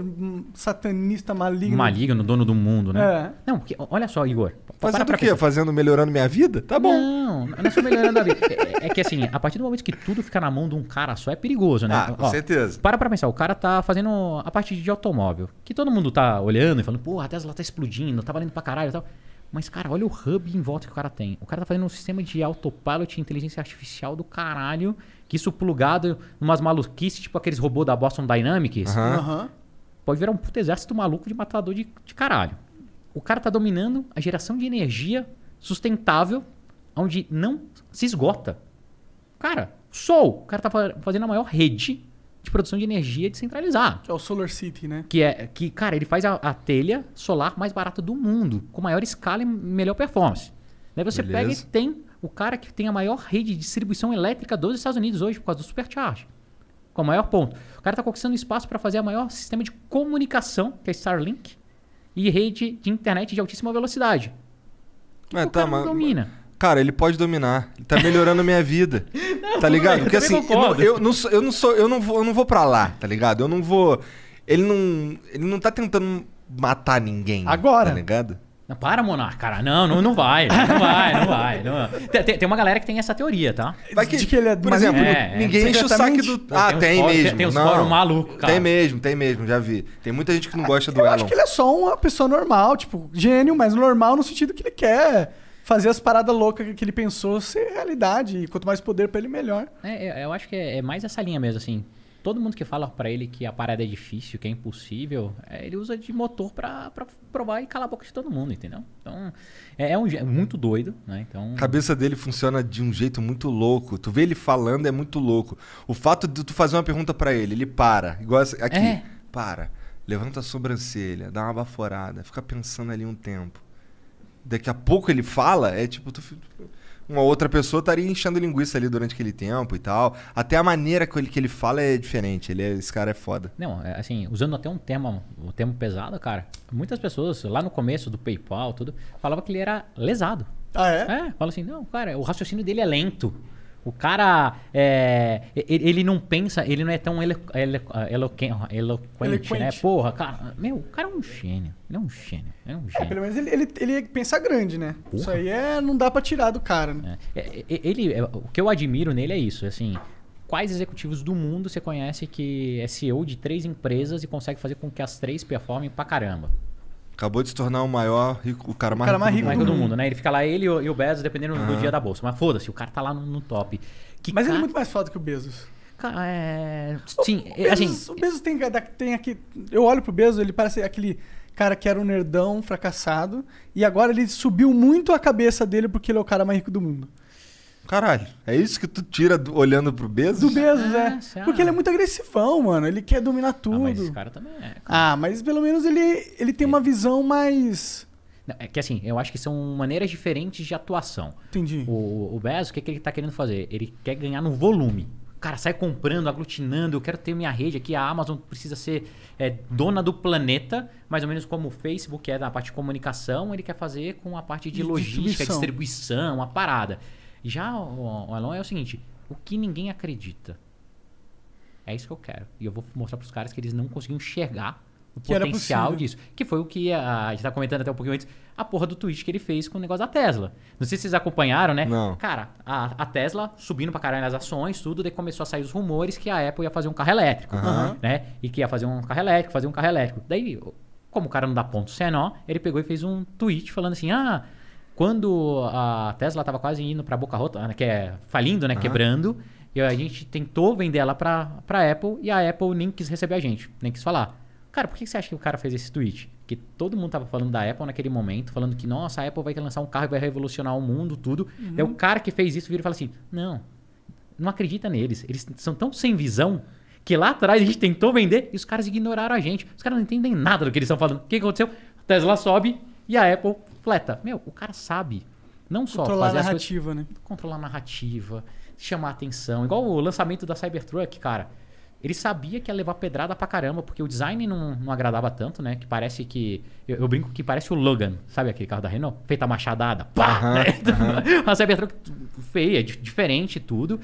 C: satanista maligno. Maligno,
B: dono do mundo, né? É. Não, porque, olha só, Igor. Fazendo o quê? Pensar. Fazendo melhorando minha vida? Tá bom. Não, não é só melhorando a vida. É, é, é, que assim, a partir do momento que tudo fica na mão de um cara só, é perigoso, né? Ah, com Ó, certeza. Para pra pensar, o cara tá fazendo a parte de automóvel, que todo mundo tá olhando e falando, pô, a Tesla tá explodindo, tá valendo pra caralho e tal. Mas, cara, olha o hub em volta que o cara tem. O cara tá fazendo um sistema de autopilot e inteligência artificial do caralho. Que isso plugado umas maluquices, tipo aqueles robôs da Boston Dynamics. Uhum. Pode virar um puto exército maluco de matador de, de caralho. O cara tá dominando a geração de energia sustentável, onde não se esgota. Cara, sol. O cara tá fazendo a maior rede de produção de energia descentralizada. Que é o Solar City, né? Que é que, cara, ele faz a, a telha solar mais barata do mundo, com maior escala e melhor performance. Daí você Beleza. pega e tem o cara que tem a maior rede de distribuição elétrica dos Estados Unidos hoje, por causa do supercharge. Com o maior ponto. O cara está conquistando espaço para fazer o maior sistema de comunicação, que é Starlink, e rede de internet de altíssima velocidade.
A: É, o tá, mas, domina cara, ele pode dominar. Ele tá melhorando a minha vida. Não, tá ligado? Porque assim, eu, eu, não sou, eu não sou, eu não vou, eu não vou para lá, tá ligado? Eu não vou. Ele não, ele não tá tentando matar ninguém. Agora. Tá ligado?
B: Não, para, Monarca, cara. Não, não, não vai. Não vai, não vai. Não. Tem, tem, uma galera que tem essa teoria, tá?
C: Vai que, De que ele é, por exemplo, é, é. ninguém enche o saque do. Ah,
B: tem, tem mesmo. Tem, tem uns maluco,
A: cara. Tem mesmo, tem mesmo, já vi. Tem muita gente que não ah, gosta ah, do eu Elon. Eu acho que ele
C: é só uma pessoa normal, tipo, gênio, mas normal no sentido que ele quer fazer as paradas loucas que ele pensou ser realidade. E quanto mais poder para ele, melhor.
B: É, é, eu acho que é, é, mais essa linha mesmo, assim todo mundo que fala para ele que a parada é difícil, que é impossível, é, ele usa de motor para provar e calar a boca de todo mundo, entendeu? Então,
A: é, é um, é muito doido, né? Então... A cabeça dele funciona de um jeito muito louco. Tu vê ele falando é muito louco. O fato de tu fazer uma pergunta para ele, ele para. Igual aqui, é. para. Levanta a sobrancelha, dá uma baforada, fica pensando ali um tempo daqui a pouco ele fala, é tipo, tu, uma outra pessoa estaria enchendo linguiça ali durante aquele tempo e tal. Até a maneira que ele, que ele fala é diferente. Ele é, esse cara é
B: foda. Não, é, assim, usando até um tema, um tema pesado, cara, muitas pessoas, lá no começo do PayPal, tudo, falavam que ele era lesado. Ah, é? É, fala assim, não, cara, o raciocínio dele é lento. O cara, é, ele não pensa, ele não é tão elo, elo, ah, eloquente, ah, eloquente, né? Porra, cara, meu, o cara é um gênio. Ele é um gênio. Ele é um é, gênio. É, pelo
C: menos ele, ele, ele pensa grande, né? Porra. Isso aí é, não dá pra tirar do cara,
B: né? É, é, é ele, o que eu admiro nele é isso, assim, quais executivos do mundo você conhece que é CEO de três empresas e consegue fazer com que as três performem pra caramba? Acabou de se tornar o maior, rico, o cara mais, o cara mais rico, do, rico mundo. do mundo, né? Ele fica lá, ele e o, Bezos, dependendo do dia da bolsa. Mas foda-se, o cara tá lá no, no top. Que Mas cara... ele é muito mais foda que o Bezos. É... Sim, o, o é, assim- Bezos, assim... o
C: Bezos tem, tem aqui. Eu olho pro Bezos, ele parece aquele cara que era um nerdão fracassado. E agora ele subiu muito a cabeça dele porque ele é o cara mais rico do mundo. Caralho, é isso que tu tira olhando pro Bezos? Do Bezos, ah, é. é. Porque ele é muito agressivão, mano. Ele quer
B: dominar tudo. Ah, mas esse cara também é. Cara. Ah, mas pelo menos ele, ele tem é. uma visão mais. é que assim, eu acho que são maneiras diferentes de atuação. Entendi. O, o Bezos, o que, é que ele tá querendo fazer? Ele quer ganhar no volume. Cara, sai comprando, aglutinando. Eu quero ter minha rede aqui. A Amazon precisa ser é, dona do planeta, mais ou menos como o Facebook é na parte de comunicação. Ele quer fazer com a parte de, logística, distribuição. distribuição, a parada. Já o, o Elon é o seguinte: o que ninguém acredita. É isso que eu quero. E eu vou mostrar para os caras que eles não conseguiam enxergar o que potencial disso. Que foi o que a, a gente tá comentando até um pouquinho antes, a porra do tweet que ele fez com o negócio da Tesla. Não sei se vocês acompanharam, né? Não. Cara, a, a Tesla subindo pra caralho nas ações, tudo, daí começou a sair os rumores que a Apple ia fazer um carro elétrico, uhum. né? E que ia fazer um carro elétrico, fazer um carro elétrico. Daí, como o cara não dá ponto senão, ele pegou e fez um tweet falando assim: ah quando a Tesla estava quase indo para a boca rota, né, que é falindo, né, uhum. quebrando, e a gente tentou vender ela para a Apple e a Apple nem quis receber a gente, nem quis falar. Cara, por que você acha que o cara fez esse tweet? Que todo mundo tava falando da Apple naquele momento, falando que, nossa, a Apple vai lançar um carro e vai revolucionar o mundo, tudo. É uhum. o cara que fez isso vira e fala assim: não, não acredita neles. Eles são tão sem visão que lá atrás a gente tentou vender e os caras ignoraram a gente. Os caras não entendem nada do que eles estão falando. O que aconteceu? Tesla sobe, e a Apple fleta. Meu, o cara sabe. Não só controlar fazer a narrativa, coisas, né? Controlar a narrativa, chamar a atenção. Igual o lançamento da Cybertruck, cara. Ele sabia que ia levar pedrada pra caramba, porque o design não, não agradava tanto, né? Que parece que. Eu, eu, brinco que parece o Logan, sabe aquele carro da Renault? Feita machadada, pá! Uhum, né? uhum. a Cybertruck feia, diferente tudo.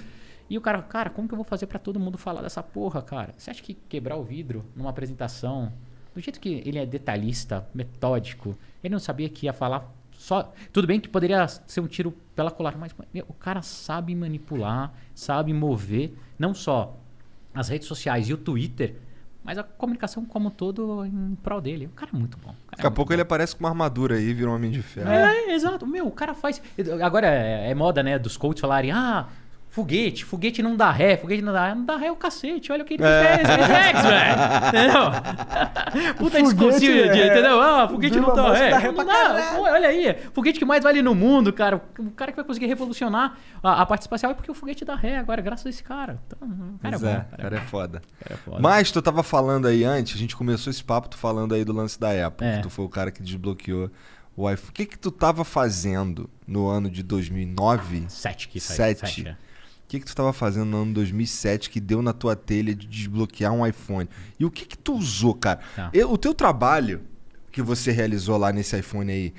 B: E o cara, cara, como que eu vou fazer para todo mundo falar dessa porra, cara? Você acha que quebrar o vidro numa apresentação do jeito que ele é detalhista, metódico, ele não sabia que ia falar só. Tudo bem que poderia ser um tiro pela colar, mas o cara sabe manipular, sabe mover, não só as redes sociais e o Twitter, mas a comunicação como um todo em prol dele. O cara é muito bom.
A: É Daqui a é pouco bom. ele aparece com uma armadura aí e vira um homem de ferro. É,
B: é, exato. Meu, o cara faz. Agora é, é moda, né, dos coaches falarem: ah, Foguete, foguete não dá ré, foguete não dá ré. Ah, não dá ré é o cacete, olha o que ele é. fez, SpaceX, é velho. Entendeu? Puta desconsigo, é... entendeu? Ah, foguete não dá ré. Dá ré não dá, olha aí, foguete que mais vale no mundo, cara. O cara que vai conseguir revolucionar a, a parte espacial é porque o foguete dá ré agora, graças a esse cara. Então, cara é, bom, cara, cara
A: é, foda. cara é foda. Mas tu tava falando aí antes, a gente começou esse papo tu falando aí do lance da Apple. É. Tu foi o cara que desbloqueou o iPhone. O que que tu tava fazendo no ano de 2009? Sete que saiu. Sete. é. O que, que tu estava fazendo no ano 2007 que deu na tua telha de desbloquear um iPhone? E o que, que tu usou, cara? Tá. Eu, o teu trabalho que você realizou lá nesse iPhone aí,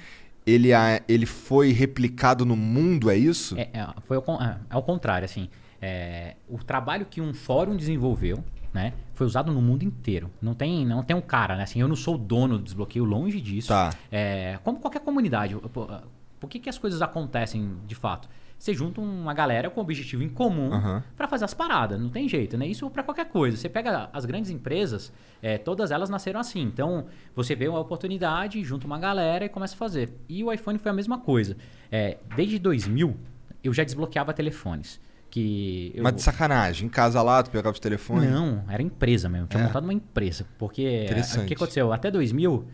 A: ele, ele foi replicado no mundo, é isso? É, é foi ao,
B: é, ao, contrário, assim. É, o trabalho que um fórum desenvolveu, né, foi usado no mundo inteiro. Não tem, não tem um cara, né? Assim, eu não sou o dono do desbloqueio, longe disso. Tá. É, como qualquer comunidade, por, por que, que as coisas acontecem de fato? Você junta uma galera com um objetivo em comum uhum. para fazer as paradas. Não tem jeito, né? Isso para qualquer coisa. Você pega as grandes empresas, é, todas elas nasceram assim. Então, você vê uma oportunidade, junta uma galera e começa a fazer. E o iPhone foi a mesma coisa. É, desde 2000, eu já desbloqueava telefones. Eu... Mas de sacanagem, em casa lá, tu pegava os telefones? Não, era empresa mesmo. Tinha é. montado uma empresa. Porque é, o que aconteceu? Até 2000,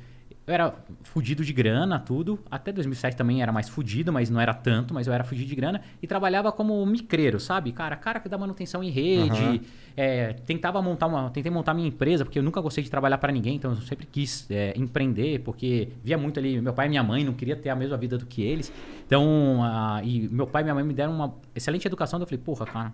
B: eu era fudido de grana, tudo. Até 2007 também era mais fudido, mas não era tanto, mas eu era fudido de grana. E trabalhava como micreiro, sabe? Cara, cara que dá manutenção em rede. Uhum. É, tentava montar uma... Tentei montar minha empresa, porque eu nunca gostei de trabalhar para ninguém. Então, eu sempre quis é, empreender, porque via muito ali... Meu pai e minha mãe não queria ter a mesma vida do que eles. Então, a, e meu pai e minha mãe me deram uma excelente educação. Então, eu falei, porra, cara...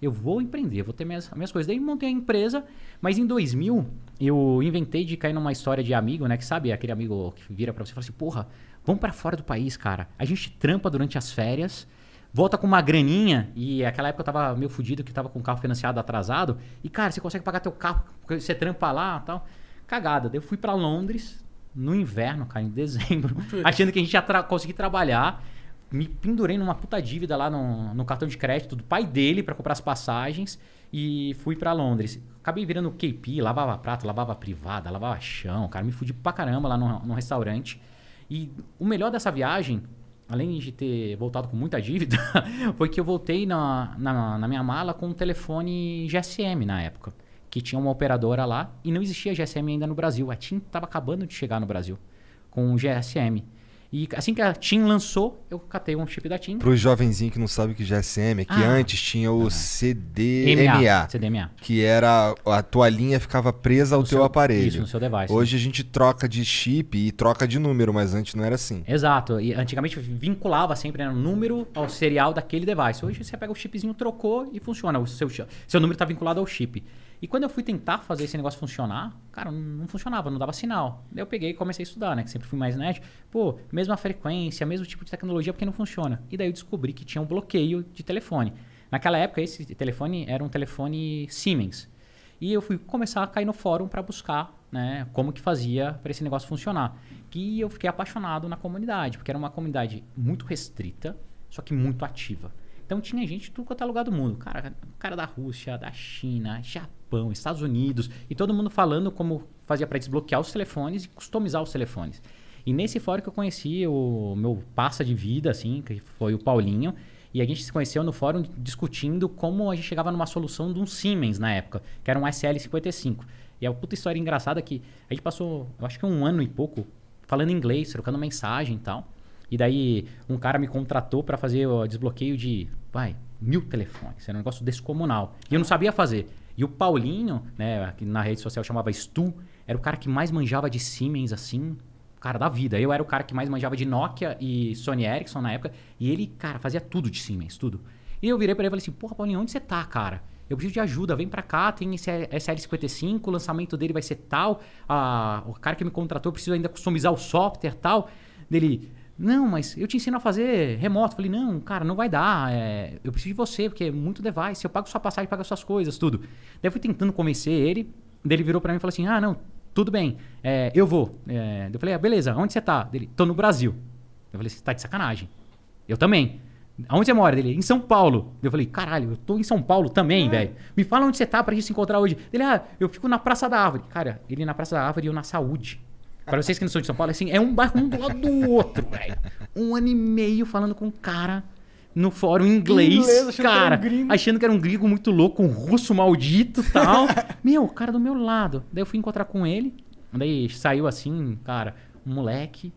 B: Eu vou empreender, vou ter minhas, minhas coisas. Daí montei a empresa, mas em 2000 eu inventei de cair numa história de amigo, né? Que sabe, aquele amigo que vira para você e fala assim: porra, vamos para fora do país, cara. A gente trampa durante as férias, volta com uma graninha. E aquela época eu tava meio fudido, que tava com o carro financiado atrasado. E, cara, você consegue pagar teu carro, porque você trampa lá tal. Cagada. Daí eu fui para Londres no inverno, cara, em dezembro, achando que a gente ia tra conseguir trabalhar. Me pendurei numa puta dívida lá no, no cartão de crédito do pai dele para comprar as passagens e fui para Londres. Acabei virando KP, lavava prato, lavava privada, lavava chão, cara, me fudi pra caramba lá no, no restaurante. E o melhor dessa viagem, além de ter voltado com muita dívida, foi que eu voltei na, na, na minha mala com um telefone GSM na época, que tinha uma operadora lá e não existia GSM ainda no Brasil. A TIM estava acabando de chegar no Brasil com o GSM. E assim que a TIM lançou, eu catei um chip da TIM. Para os
A: jovenzinhos que não sabem o que GSM, é, é que ah. antes tinha o ah. CDMA, CDMA. Que era a tua linha ficava presa ao no teu seu, aparelho. Isso, no seu device. Né? Hoje né? a gente troca de chip e troca de número, mas antes não era
B: assim. Exato. E antigamente vinculava sempre né, o número ao serial daquele device. Hoje você pega o chipzinho, trocou e funciona. O seu, seu número está vinculado ao chip. E quando eu fui tentar fazer esse negócio funcionar, cara, não funcionava, não dava sinal. Daí eu peguei e comecei a estudar, né? Que sempre fui mais net. Pô, mesma frequência, mesmo tipo de tecnologia, porque não funciona. E daí eu descobri que tinha um bloqueio de telefone. Naquela época, esse telefone era um telefone Siemens. E eu fui começar a cair no fórum para buscar né, como que fazia para esse negócio funcionar. E eu fiquei apaixonado na comunidade, porque era uma comunidade muito restrita, só que muito ativa. Então tinha gente de tudo quanto é lugar do mundo. Cara, cara da Rússia, da China, Japão Japão, Estados Unidos, e todo mundo falando como fazia para desbloquear os telefones e customizar os telefones. E nesse fórum que eu conheci o meu passa de vida, assim, que foi o Paulinho, e a gente se conheceu no fórum discutindo como a gente chegava numa solução de um Siemens na época, que era um SL55. E é a puta história engraçada que a gente passou, eu acho que um ano e pouco, falando inglês, trocando mensagem e tal. E daí um cara me contratou para fazer o desbloqueio de, vai, mil telefones. Era um negócio descomunal. E eu não sabia fazer. E o Paulinho, né, que na rede social chamava Stu, era o cara que mais manjava de Siemens, assim, cara da vida. Eu era o cara que mais manjava de Nokia e Sony Ericsson na época. E ele, cara, fazia tudo de Siemens, tudo. E eu virei para ele e falei assim: Porra, Paulinho, onde você tá, cara? Eu preciso de ajuda, vem pra cá, tem esse SL55, o lançamento dele vai ser tal. Ah, o cara que me contratou precisa ainda customizar o software tal. Dele, não, mas eu te ensino a fazer remoto. Falei, não, cara, não vai dar. É, eu preciso de você, porque é muito device. Eu pago sua passagem, pago suas coisas, tudo. Daí eu fui tentando convencer ele. Daí ele virou para mim e falou assim: ah, não, tudo bem, é, eu vou. É, eu falei, ah, beleza, onde você tá? Ele, tô no Brasil. Eu falei, você tá de sacanagem. Eu também. Aonde você mora? Ele, em São Paulo. Eu falei, caralho, eu tô em São Paulo também, é. velho. Me fala onde você tá pra gente se encontrar hoje. Ele, ah, eu fico na Praça da Árvore. Cara, ele na Praça da Árvore e eu na saúde. Para vocês que não são de São Paulo, é assim, é um bairro um do lado do outro, velho. Um ano e meio falando com um cara no fórum inglês, inglês achando cara, que um achando que era um gringo muito louco, um russo maldito tal. Meu, o cara do meu lado. Daí eu fui encontrar com ele. Daí saiu assim, cara, um moleque,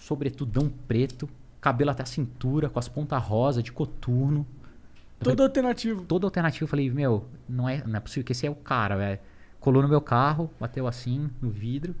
B: sobretudão preto, cabelo até a cintura, com as pontas rosa, de coturno. Eu todo falei, alternativo. Todo alternativo. Eu falei, meu, não é, não é possível que esse é o cara, velho. Colou no meu carro, bateu assim no vidro.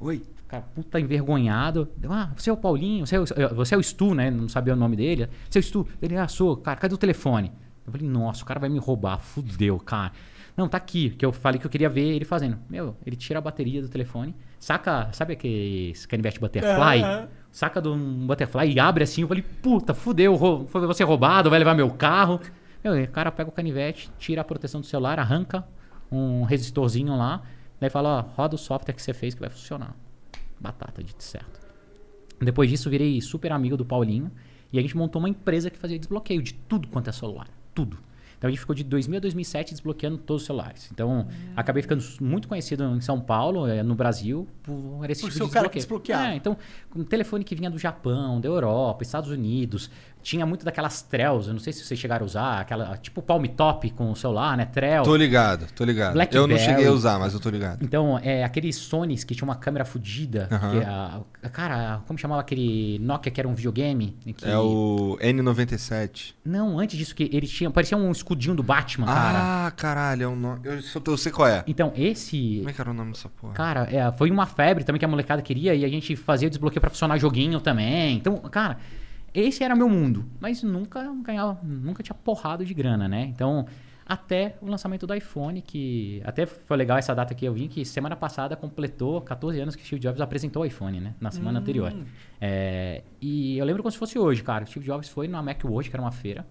B: Oi. Cara, puta envergonhado. Ah, você é o Paulinho, você é o, é, você é o Stu, né? Não sabia o nome dele. É o Stu, ele, ah, sou, cara, cadê o telefone? Eu falei, nossa, o cara vai me roubar, fudeu, cara. Não, tá aqui, que eu falei que eu queria ver ele fazendo. Meu, ele tira a bateria do telefone, saca, sabe aquele canivete butterfly? Uhum. Saca de um butterfly e abre assim. Eu falei, puta, fudeu, foi você roubado, vai levar meu carro. Meu, o cara pega o canivete, tira a proteção do celular, arranca um resistorzinho lá Daí fala, ó, roda o software que você fez que vai funcionar. Batata, dito certo. Depois disso, virei super amigo do Paulinho e a gente montou uma empresa que fazia desbloqueio de tudo quanto é celular. Tudo. Então a gente ficou de 2000 a 2007 desbloqueando todos os celulares. Então é. acabei ficando muito conhecido em São Paulo, eh, no Brasil, por esse por tipo de desbloqueio. Cara que desbloqueava. É, então um telefone que vinha do Japão, da Europa, Estados Unidos, tinha muito daquelas trells, eu não sei se vocês chegaram a usar, aquela tipo palm top com o celular, né? Trell. Tô ligado, tô ligado. Black eu Bell. não cheguei a usar, mas eu tô ligado. Então, é aqueles Sonys que tinha uma câmera fodida. Uhum. A, a, cara, como chamava aquele Nokia que era um videogame? Que... É
A: o N97.
B: Não, antes disso que ele tinha, parecia um escudinho do Batman, ah, cara. Ah, caralho, é um no... eu, eu sei qual é. Então, esse... Como é que era o nome dessa porra? Cara, é, foi uma febre também que a molecada queria e a gente fazia desbloqueio pra funcionar joguinho também. Então, cara... Esse era meu mundo, mas nunca ganhava, nunca tinha porrado de grana, né? Então, até o lançamento do iPhone, que até foi legal essa data que eu vim, que semana passada completou 14 anos que Steve Jobs apresentou o iPhone, né? Na semana hum. anterior. É, e eu lembro como se fosse hoje, cara. Steve Jobs foi na Macworld, que era uma feira,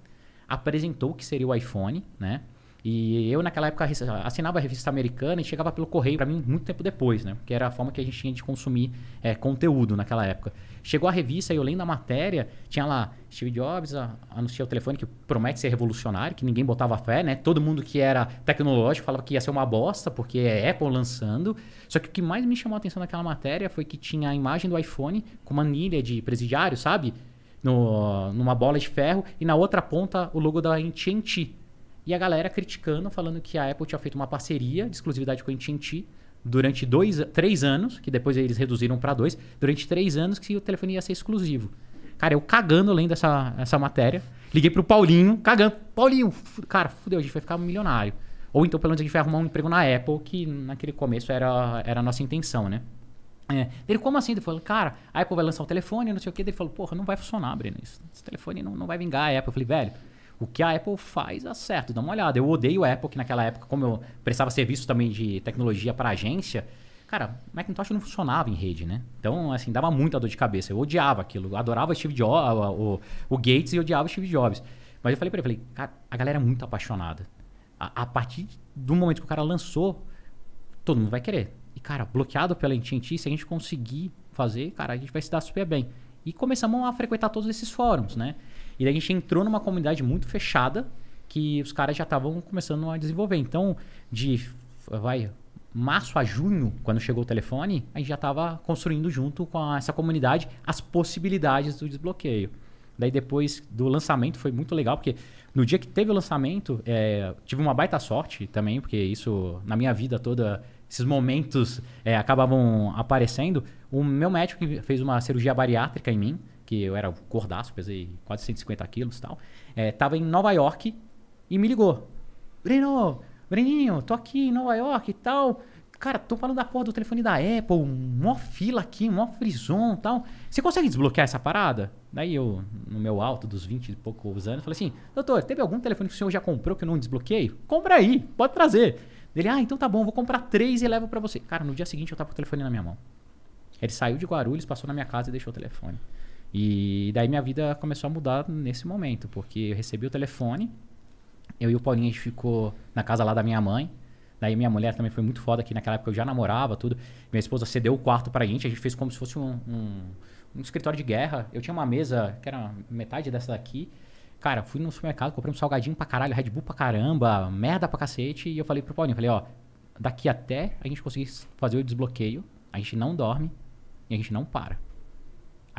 B: apresentou o que seria o iPhone, né? E eu, naquela época, assinava a revista americana e chegava pelo correio para mim muito tempo depois, né? Que era a forma que a gente tinha de consumir é, conteúdo naquela época. Chegou a revista e eu lendo a matéria, tinha lá Steve Jobs anunciando o telefone que promete ser revolucionário, que ninguém botava fé, né? Todo mundo que era tecnológico falava que ia ser uma bosta, porque é Apple lançando. Só que o que mais me chamou a atenção naquela matéria foi que tinha a imagem do iPhone com uma anilha de presidiário, sabe? No, numa bola de ferro e na outra ponta o logo da Intianti e a galera criticando, falando que a Apple tinha feito uma parceria de exclusividade com a AT&T durante dois, três anos, que depois eles reduziram para dois, durante três anos que o telefone ia ser exclusivo. Cara, eu cagando além dessa essa matéria. Liguei pro Paulinho, cagando. Paulinho, cara, fudeu, a gente vai ficar milionário. Ou então, pelo menos, a gente vai arrumar um emprego na Apple, que naquele começo era, era a nossa intenção, né? É. Ele, como assim? Ele falou, cara, a Apple vai lançar um telefone, não sei o quê. Ele falou, porra, não vai funcionar, Breno. Esse telefone não, não vai vingar a Apple. Eu falei, velho, o que a Apple faz é certo, dá uma olhada. Eu odeio a Apple, que naquela época, como eu prestava serviço também de tecnologia para agência, cara, Macintosh não funcionava em rede, né? Então, assim, dava muita dor de cabeça. Eu odiava aquilo, adorava Steve Jobs, o, o Gates e odiava Steve Jobs. Mas eu falei para ele, falei, cara, a galera é muito apaixonada. A, a, partir do momento que o cara lançou, todo mundo vai querer. E, cara, bloqueado pela AT&T, se a gente conseguir fazer, cara, a gente vai se dar super bem. E começamos a frequentar todos esses fóruns, né? E daí a gente entrou numa comunidade muito fechada que os caras já estavam começando a desenvolver. Então, de vai março a junho, quando chegou o telefone, a gente já estava construindo junto com a, essa comunidade as possibilidades do desbloqueio. Daí depois do lançamento foi muito legal, porque no dia que teve o lançamento, é, tive uma baita sorte também, porque isso na minha vida toda, esses momentos é, acabavam aparecendo. O meu médico fez uma cirurgia bariátrica em mim, porque eu era gordaço, pesei quase 150 quilos e tal. É, tava em Nova York e me ligou. Breno, Breninho, tô aqui em Nova York e tal. Cara, tô falando da porra do telefone da Apple, mó fila aqui, mó frisão e tal. Você consegue desbloquear essa parada? Daí eu, no meu alto dos 20 e poucos anos, falei assim: Doutor, teve algum telefone que o senhor já comprou que eu não desbloqueei? Compra aí, pode trazer. Ele, ah, então tá bom, vou comprar três e levo para você. Cara, no dia seguinte eu tava com o telefone na minha mão. Ele saiu de Guarulhos, passou na minha casa e deixou o telefone. E daí minha vida começou a mudar nesse momento, porque eu recebi o telefone, eu e o Paulinho a gente ficou na casa lá da minha mãe. Daí minha mulher também foi muito foda, que naquela época eu já namorava, tudo. Minha esposa cedeu o quarto pra gente, a gente fez como se fosse um, um, um escritório de guerra. Eu tinha uma mesa, que era metade dessa daqui. Cara, fui no supermercado, comprei um salgadinho pra caralho, Red Bull pra caramba, merda pra cacete. E eu falei pro Paulinho, falei, ó, daqui até a gente conseguir fazer o desbloqueio, a gente não dorme e a gente não para.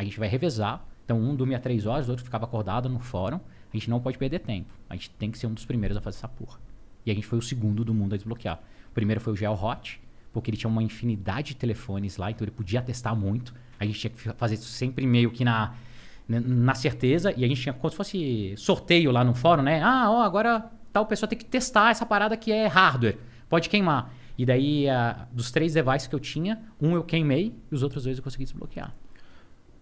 B: A gente vai revezar. Então, um dormia três horas, o outro ficava acordado no fórum. A gente não pode perder tempo. A gente tem que ser um dos primeiros a fazer essa porra. E a gente foi o segundo do mundo a desbloquear. O primeiro foi o Gel Hot, porque ele tinha uma infinidade de telefones lá, então ele podia testar muito. A gente tinha que fazer sempre meio que na, né, na certeza. E a gente tinha como se fosse sorteio lá no fórum, né? Ah, ó, agora tal pessoa tem que testar essa parada que é hardware. Pode queimar. E daí, a, ah, dos três devices que eu tinha, um eu queimei e os outros dois eu consegui desbloquear.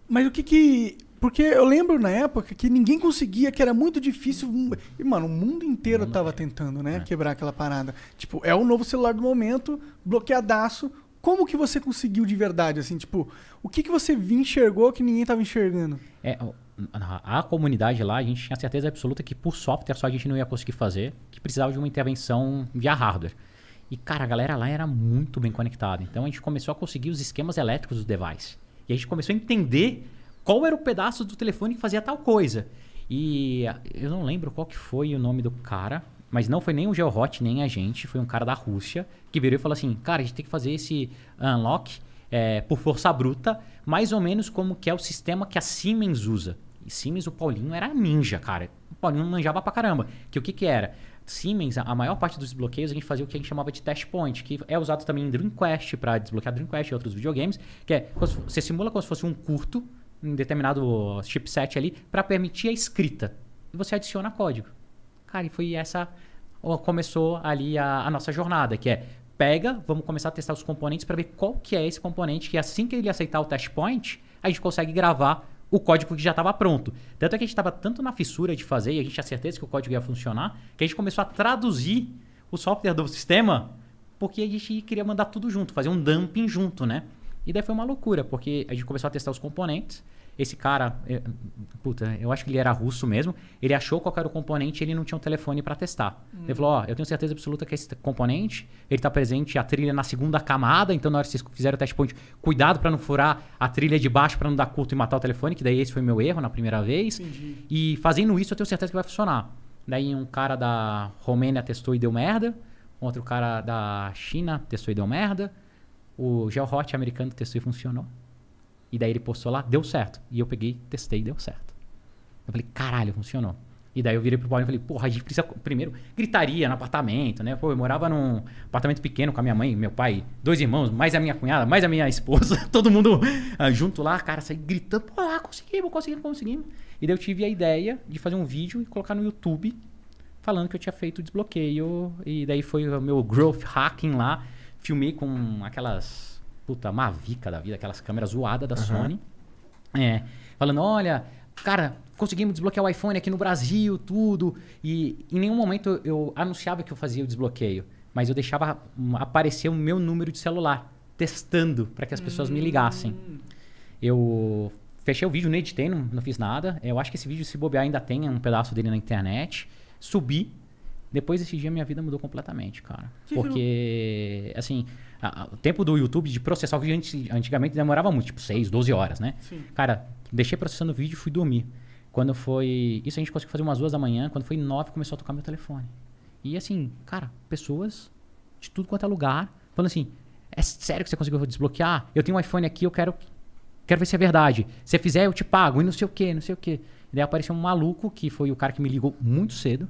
B: Mas
C: o que que. Porque eu lembro na época que ninguém conseguia, que era muito difícil. Hum, e, mano, o mundo inteiro mundo tava é. tentando, né? É. Quebrar aquela parada. Tipo, é o novo celular do momento, bloqueadaço. Como que você conseguiu de verdade, assim? Tipo, o que que você enxergou que ninguém
B: tava enxergando? É, a comunidade lá, a gente tinha certeza absoluta que por software só a gente não ia conseguir fazer, que precisava de uma intervenção via hardware. E, cara, a galera lá era muito bem conectada. Então a gente começou a conseguir os esquemas elétricos do device. E a gente começou a entender qual era o pedaço do telefone que fazia tal coisa. E ah, eu não lembro qual que foi o nome do cara, mas não foi nem o GeoHot, nem a gente, foi um cara da Rússia que virou e falou assim: cara, a gente tem que fazer esse unlock é, por força bruta, mais ou menos como que é o sistema que a Siemens usa. E Siemens, o Paulinho era ninja, cara. O Paulinho manjava pra caramba. Que o que que era? Siemens, a maior parte dos desbloqueios a gente fazia o que a gente chamava de test point, que é usado também em Dreamcast para desbloquear Dreamcast e outros videogames, que é você simula como se fosse um curto em determinado chipset ali para permitir a escrita e você adiciona código. Cara, e foi essa começou ali a, a nossa jornada, que é pega, vamos começar a testar os componentes para ver qual que é esse componente que assim que ele aceitar o test point, a gente consegue gravar o código que já estava pronto. Tanto é que a gente estava tanto na fissura de fazer e a gente tinha certeza que o código ia funcionar, que a gente começou a traduzir o software do sistema porque a gente queria mandar tudo junto, fazer um dumping junto, né? E daí foi uma loucura, porque a gente começou a testar os componentes, esse cara, eu, eh, puta, eu acho que ele era russo mesmo. Ele achou qual era o componente e ele não tinha um telefone para testar. Hum. Ele falou: Ó, eu tenho certeza absoluta que esse componente ele tá presente a trilha é na segunda camada. Então, na hora que vocês fizeram o teste point, cuidado para não furar a trilha de baixo para não dar curto e matar o telefone, que daí esse foi meu erro na primeira vez. Entendi. E fazendo isso, eu tenho certeza que vai funcionar. Daí um cara da Romênia testou e deu merda. Outro cara da China testou e deu merda. O GeoHot americano testou e funcionou. E daí ele postou lá, deu certo. E eu peguei, testei, deu certo. Eu falei, caralho, funcionou. E daí eu virei pro Paulinho e falei, porra, a gente precisa. Primeiro, gritaria no apartamento, né? Pô, eu morava num apartamento pequeno com a minha mãe, meu pai, dois irmãos, mais a minha cunhada, mais a minha esposa, todo mundo ah, junto lá, cara, saí gritando, pô, lá, conseguimos, conseguimos, conseguimos. E daí eu tive a ideia de fazer um vídeo e colocar no YouTube falando que eu tinha feito o desbloqueio. E daí foi o meu growth hacking lá. Filmei com aquelas puta, Mavica da vida, aquelas câmeras zoadas da uhum. Sony. É, falando, olha, cara, conseguimos desbloquear o iPhone aqui no Brasil, tudo. E em nenhum momento eu anunciava que eu fazia o desbloqueio, mas eu deixava aparecer o meu número de celular, testando para que as pessoas hum. me ligassem. Eu fechei o vídeo, nem editei, não, não fiz nada. Eu acho que esse vídeo, se bobear, ainda tem um pedaço dele na internet. Subi. Depois desse dia, minha vida mudou completamente, cara. Que Porque, viu? assim, o tempo do YouTube de processar o vídeo antes, antigamente demorava muito, tipo 6, 12 horas, né? Sim. Cara, deixei processando o vídeo e fui dormir. Quando foi. Isso a gente conseguiu fazer umas duas da manhã. Quando foi nove, começou a tocar meu telefone. E assim, cara, pessoas de tudo quanto é lugar falando assim: é sério que você conseguiu desbloquear? Eu tenho um iPhone aqui, eu quero, quero ver se é verdade. Se fizer, eu te pago. E não sei o que, não sei o que. Daí apareceu um maluco que foi o cara que me ligou muito cedo.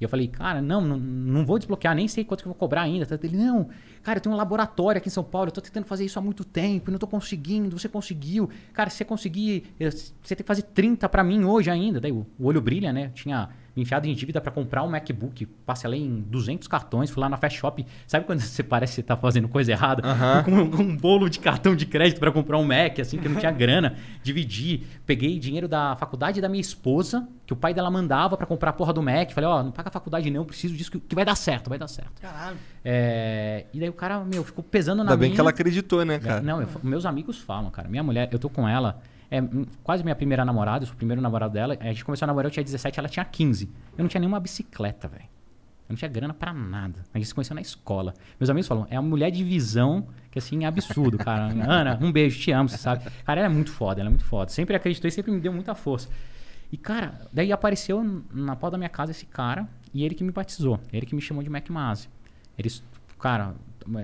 B: E eu falei, cara, não, não, não vou desbloquear, nem sei quanto que eu vou cobrar ainda. Ele, não, Cara, eu tenho um laboratório aqui em São Paulo, eu tô tentando fazer isso há muito tempo, não tô conseguindo, você conseguiu. Cara, se você conseguir, você tem que fazer 30 para mim hoje ainda. Daí o, olho brilha, né? Eu tinha me enfiado em dívida para comprar um MacBook, passei além em 200 cartões, fui lá na Fast Shop. Sabe quando você parece que você tá fazendo coisa errada? Uhum. Com um, bolo de cartão de crédito para comprar um Mac, assim, que eu não tinha grana. Dividi, peguei dinheiro da faculdade da minha esposa, que o pai dela mandava para comprar a porra do Mac. Falei, ó, oh, não paga a faculdade não, preciso disso que, que vai dar certo, vai dar certo. Caralho. É, e daí o cara, meu, ficou pesando na Ainda minha. bem que ela acreditou, né, cara? Não, eu, meus amigos falam, cara. Minha mulher, eu tô com ela, é hum, quase minha primeira namorada, eu sou o primeiro namorado dela. A gente começou a namorar, eu tinha 17, ela tinha 15. Eu não tinha nenhuma bicicleta, velho. Eu não tinha grana para nada. A gente se conheceu na escola. Meus amigos falam, é uma mulher de visão que assim é absurdo, cara. Ana, um beijo, te amo, você sabe. Cara, ela é muito foda, ela é muito foda. Sempre acreditou e sempre me deu muita força. E, cara, daí apareceu na porta da minha casa esse cara, e ele que me batizou. Ele que me chamou de Mac Mase. Ele, cara,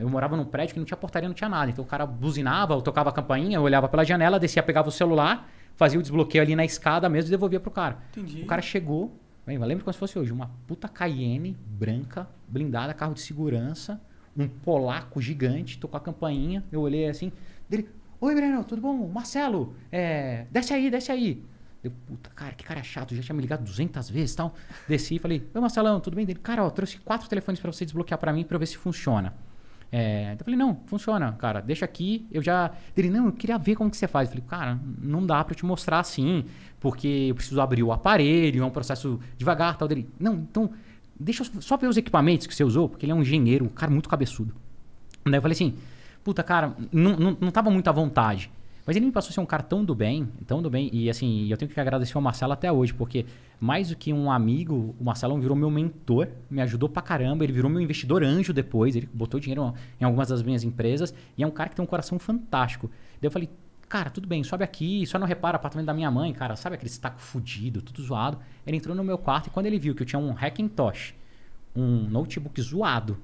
B: eu morava num prédio que não tinha portaria, não tinha nada. Então o cara buzinava, ou tocava a campainha, eu olhava pela janela, descia, pegava o celular, fazia o desbloqueio ali na escada mesmo e devolvia pro cara. Entendi. O cara chegou, lembra como se fosse hoje, uma puta Cayenne branca, blindada, carro de segurança, um polaco gigante, tocou a campainha, eu olhei assim, dele, oi Breno, tudo bom? Marcelo, é, desce aí, desce aí. deu puta, cara, que cara chato, já tinha me ligado 200 vezes e tal. Desci e falei, oi Marcelão, tudo bem? Dele, cara, ó, trouxe quatro telefones para você desbloquear para mim para ver se funciona. É, então eu falei, não, funciona, cara, deixa aqui. Eu já. Ele, não, eu queria ver como que você faz. Eu falei, cara, não dá para te mostrar assim, porque eu preciso abrir o aparelho, é um processo devagar tal. Dele, não, então, deixa eu só ver os equipamentos que você usou, porque ele é um engenheiro, um cara muito cabeçudo. Daí eu falei assim, puta, cara, não, não, não tava muito à vontade. Mas ele me passou ser um cara tão do bem, tão do bem, e assim, eu tenho que agradecer ao Marcelo até hoje, porque mais do que um amigo, o Marcelo virou meu mentor, me ajudou pra caramba, ele virou meu investidor anjo depois, ele botou dinheiro em algumas das minhas empresas, e é um cara que tem um coração fantástico. Daí eu falei, cara, tudo bem, sobe aqui, só não repara apartamento da minha mãe, cara, sabe aquele taco fudido, tudo zoado. Ele entrou no meu quarto e quando ele viu que eu tinha um Hackintosh, um notebook zoado,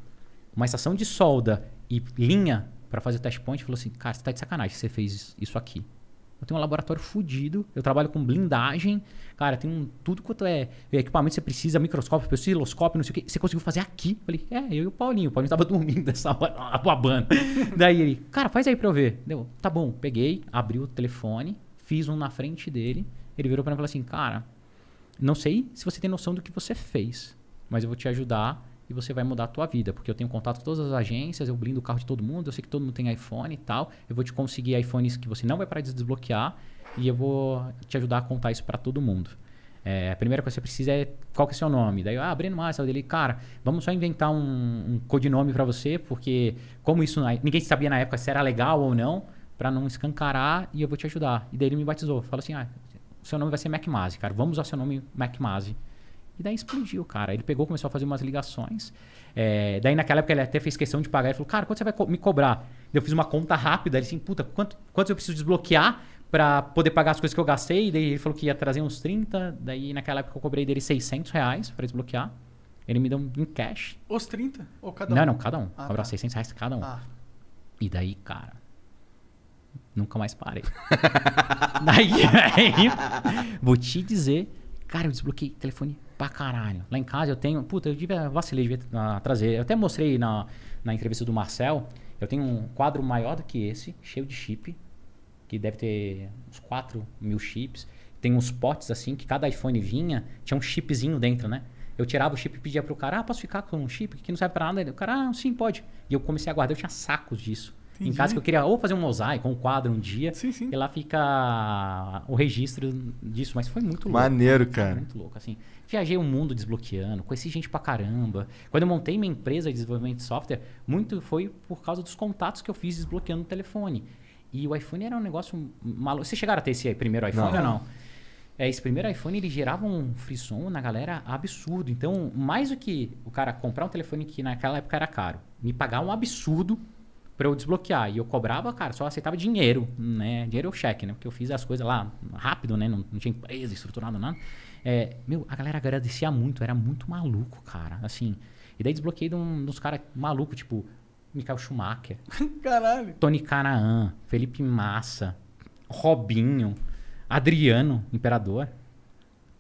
B: uma estação de solda e linha para fazer o test point falou assim: Cara, você tá de sacanagem que você fez isso aqui. Eu tenho um laboratório fudido, eu trabalho com blindagem, cara, tem um, tudo quanto é equipamento você precisa, microscópio, osciloscópio, não sei o que. Você conseguiu fazer aqui? Eu falei, é, eu e o Paulinho. O Paulinho tava dormindo nessa hora, babando. Daí ele, cara, faz aí pra eu ver. Deu, tá bom, peguei, abri o telefone, fiz um na frente dele. Ele virou para mim e falou assim, cara, não sei se você tem noção do que você fez, mas eu vou te ajudar e você vai mudar a tua vida, porque eu tenho contato com todas as agências, eu blindo o carro de todo mundo, eu sei que todo mundo tem iPhone e tal, eu vou te conseguir iPhones que você não vai parar de desbloquear e eu vou te ajudar a contar isso para todo mundo. É, a primeira coisa que você precisa é qual que é o seu nome. Daí, ah, Breno Massa, dele, cara, vamos só inventar um, um codinome para você, porque como isso ninguém sabia na época se era legal ou não, para não escancarar e eu vou te ajudar. E daí ele me batizou, falou assim, ah, seu nome vai ser MacMase, cara, vamos usar seu nome MacMase e daí explodiu, cara. Ele pegou, começou a fazer umas ligações. É, daí naquela época ele até fez questão de pagar. Ele falou, cara, quanto você vai co me cobrar? Eu fiz uma conta rápida. Ele assim, puta, quanto, quanto eu preciso desbloquear para poder pagar as coisas que eu gastei? E daí ele falou que ia trazer uns 30. Daí naquela época eu cobrei dele 600 reais para desbloquear. Ele me deu em cash.
C: Os 30? Ou cada um? Não, não, cada um. Ah, Cobrar tá. 600 reais cada um. Ah.
B: E daí, cara, nunca mais parei. daí, aí, vou te dizer, cara, eu desbloqueei telefone pra caralho. Lá em casa eu tenho. Puta, eu devia, vacilei, devia uh, trazer. Eu até mostrei na, na entrevista do Marcel. Eu tenho um quadro maior do que esse, cheio de chip, que deve ter uns 4 mil chips. Tem uns potes assim, que cada iPhone vinha, tinha um chipzinho dentro, né? Eu tirava o chip e pedia pro cara, ah, posso ficar com um chip que não serve pra nada? O cara, ah, sim, pode. E eu comecei a guardar, eu tinha sacos disso. Entendi. Em casa que eu queria ou fazer um mosaico, um quadro um dia, sim, sim. e lá fica o registro disso, mas foi muito louco. Maneiro, cara. Muito louco, assim. Viajei o mundo desbloqueando, conheci gente pra caramba. Quando eu montei minha empresa de desenvolvimento de software, muito foi por causa dos contatos que eu fiz desbloqueando o telefone. E o iPhone era um negócio maluco. Vocês chegaram a ter esse primeiro iPhone não. ou não? É, esse primeiro iPhone ele gerava um frisson na galera absurdo. Então, mais do que o cara comprar um telefone que naquela época era caro, me pagar um absurdo para eu desbloquear. E eu cobrava, cara, só aceitava dinheiro, né? Dinheiro ou cheque, né? Porque eu fiz as coisas lá rápido, né? Não, não tinha empresa estruturada, nada. É, meu, a galera agradecia muito, era muito maluco, cara. Assim. E daí desbloqueei de um, uns caras malucos, tipo Michael Schumacher. Caralho. Tony Canaan, Felipe Massa, Robinho, Adriano, Imperador.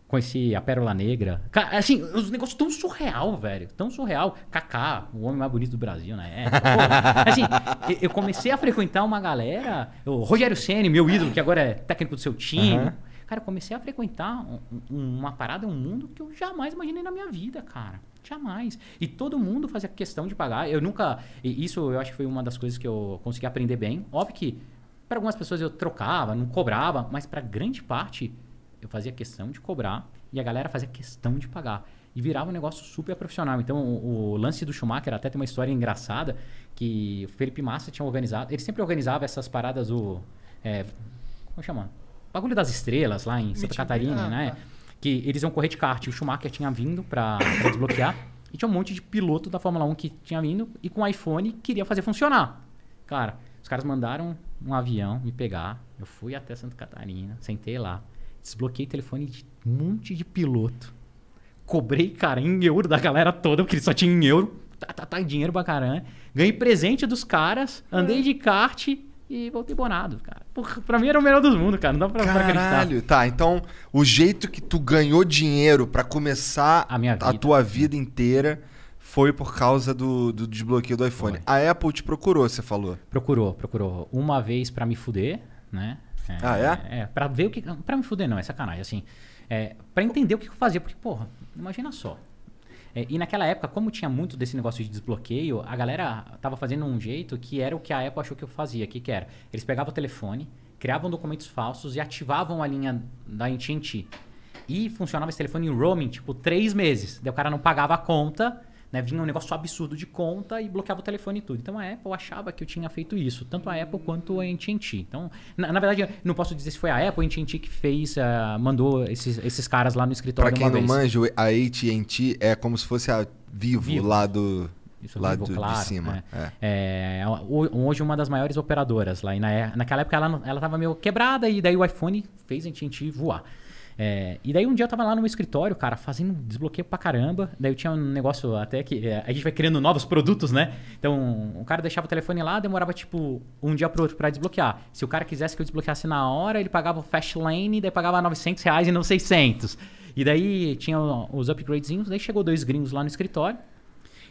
B: Conheci a Pérola Negra. Cara, assim, os negócios tão surreal, velho. Tão surreal. Kaká, o homem mais bonito do Brasil, né? Pô, assim, eu comecei a frequentar uma galera. O Rogério Ceni, meu ídolo, que agora é técnico do seu time. Uhum. Cara, eu comecei a frequentar um, um, uma parada, um mundo que eu jamais imaginei na minha vida, cara. Jamais. E todo mundo fazia questão de pagar. Eu nunca. isso eu acho que foi uma das coisas que eu consegui aprender bem. Óbvio que para algumas pessoas eu trocava, não cobrava, mas para grande parte eu fazia questão de cobrar e a galera fazia questão de pagar. E virava um negócio super profissional. Então, o, o lance do Schumacher até tem uma história engraçada que o Felipe Massa tinha organizado. Ele sempre organizava essas paradas o É, como chama? bagulho das estrelas lá em Santa Catarina, ah, né? Tá. Que eles iam correr de kart. O Schumacher tinha vindo para desbloquear. E tinha um monte de piloto da Fórmula 1 que tinha vindo e com iPhone queria fazer funcionar. Cara, os caras mandaram um avião me pegar. Eu fui até Santa Catarina, sentei lá, desbloqueei o telefone de um monte de piloto. Cobrei, cara, em euro da galera toda, porque só tinha em euro. Tá, tá, tá, dinheiro pra caramba. Né? Ganhei presente dos caras, andei é. de kart e voltei bonado, cara pra mim era o melhor dos mundos, cara. Não dá pra, Caralho, pra acreditar. Caralho,
A: tá. Então, o jeito que tu ganhou dinheiro para começar a, minha vida. a tua vida inteira foi por causa do, do desbloqueio do iPhone. Foi. A Apple te procurou, você falou?
B: Procurou, procurou. Uma vez para me fuder, né? É, ah, é? É, pra ver o que. Pra me fuder, não, é sacanagem. Assim, é, pra entender o que eu fazia, porque, porra, imagina só. É, e naquela época, como tinha muito desse negócio de desbloqueio, a galera tava fazendo um jeito que era o que a Apple achou que eu fazia. O que, que era? Eles pegavam o telefone, criavam documentos falsos e ativavam a linha da AT&T. E funcionava esse telefone em roaming, tipo, três meses. Daí o cara não pagava a conta né? Vinha um negócio absurdo de conta e bloqueava o telefone e tudo. Então a Apple achava que eu tinha feito isso, tanto a Apple quanto a AT&T. Então, na, na, verdade, não posso dizer se foi a Apple ou a AT&T que fez, uh, mandou esses, esses caras lá no escritório Para quem não manja,
A: a AT&T é como se fosse a Vivo, Vivo. lá do... Isso lá vivo, do, claro, de cima. É. É.
B: É, hoje uma das maiores operadoras lá. E na, naquela época ela, ela meio quebrada e daí o iPhone fez a gente voar. É, e daí um dia eu tava lá no meu escritório, cara, fazendo desbloqueio pra caramba. Daí eu tinha um negócio até que. É, a gente vai criando novos produtos, né? Então o cara deixava o telefone lá, demorava tipo um dia pro outro pra desbloquear. Se o cara quisesse que eu desbloqueasse na hora, ele pagava o Fastlane, daí pagava 900 reais e não 600. E daí tinha os upgradezinhos, daí chegou dois gringos lá no escritório.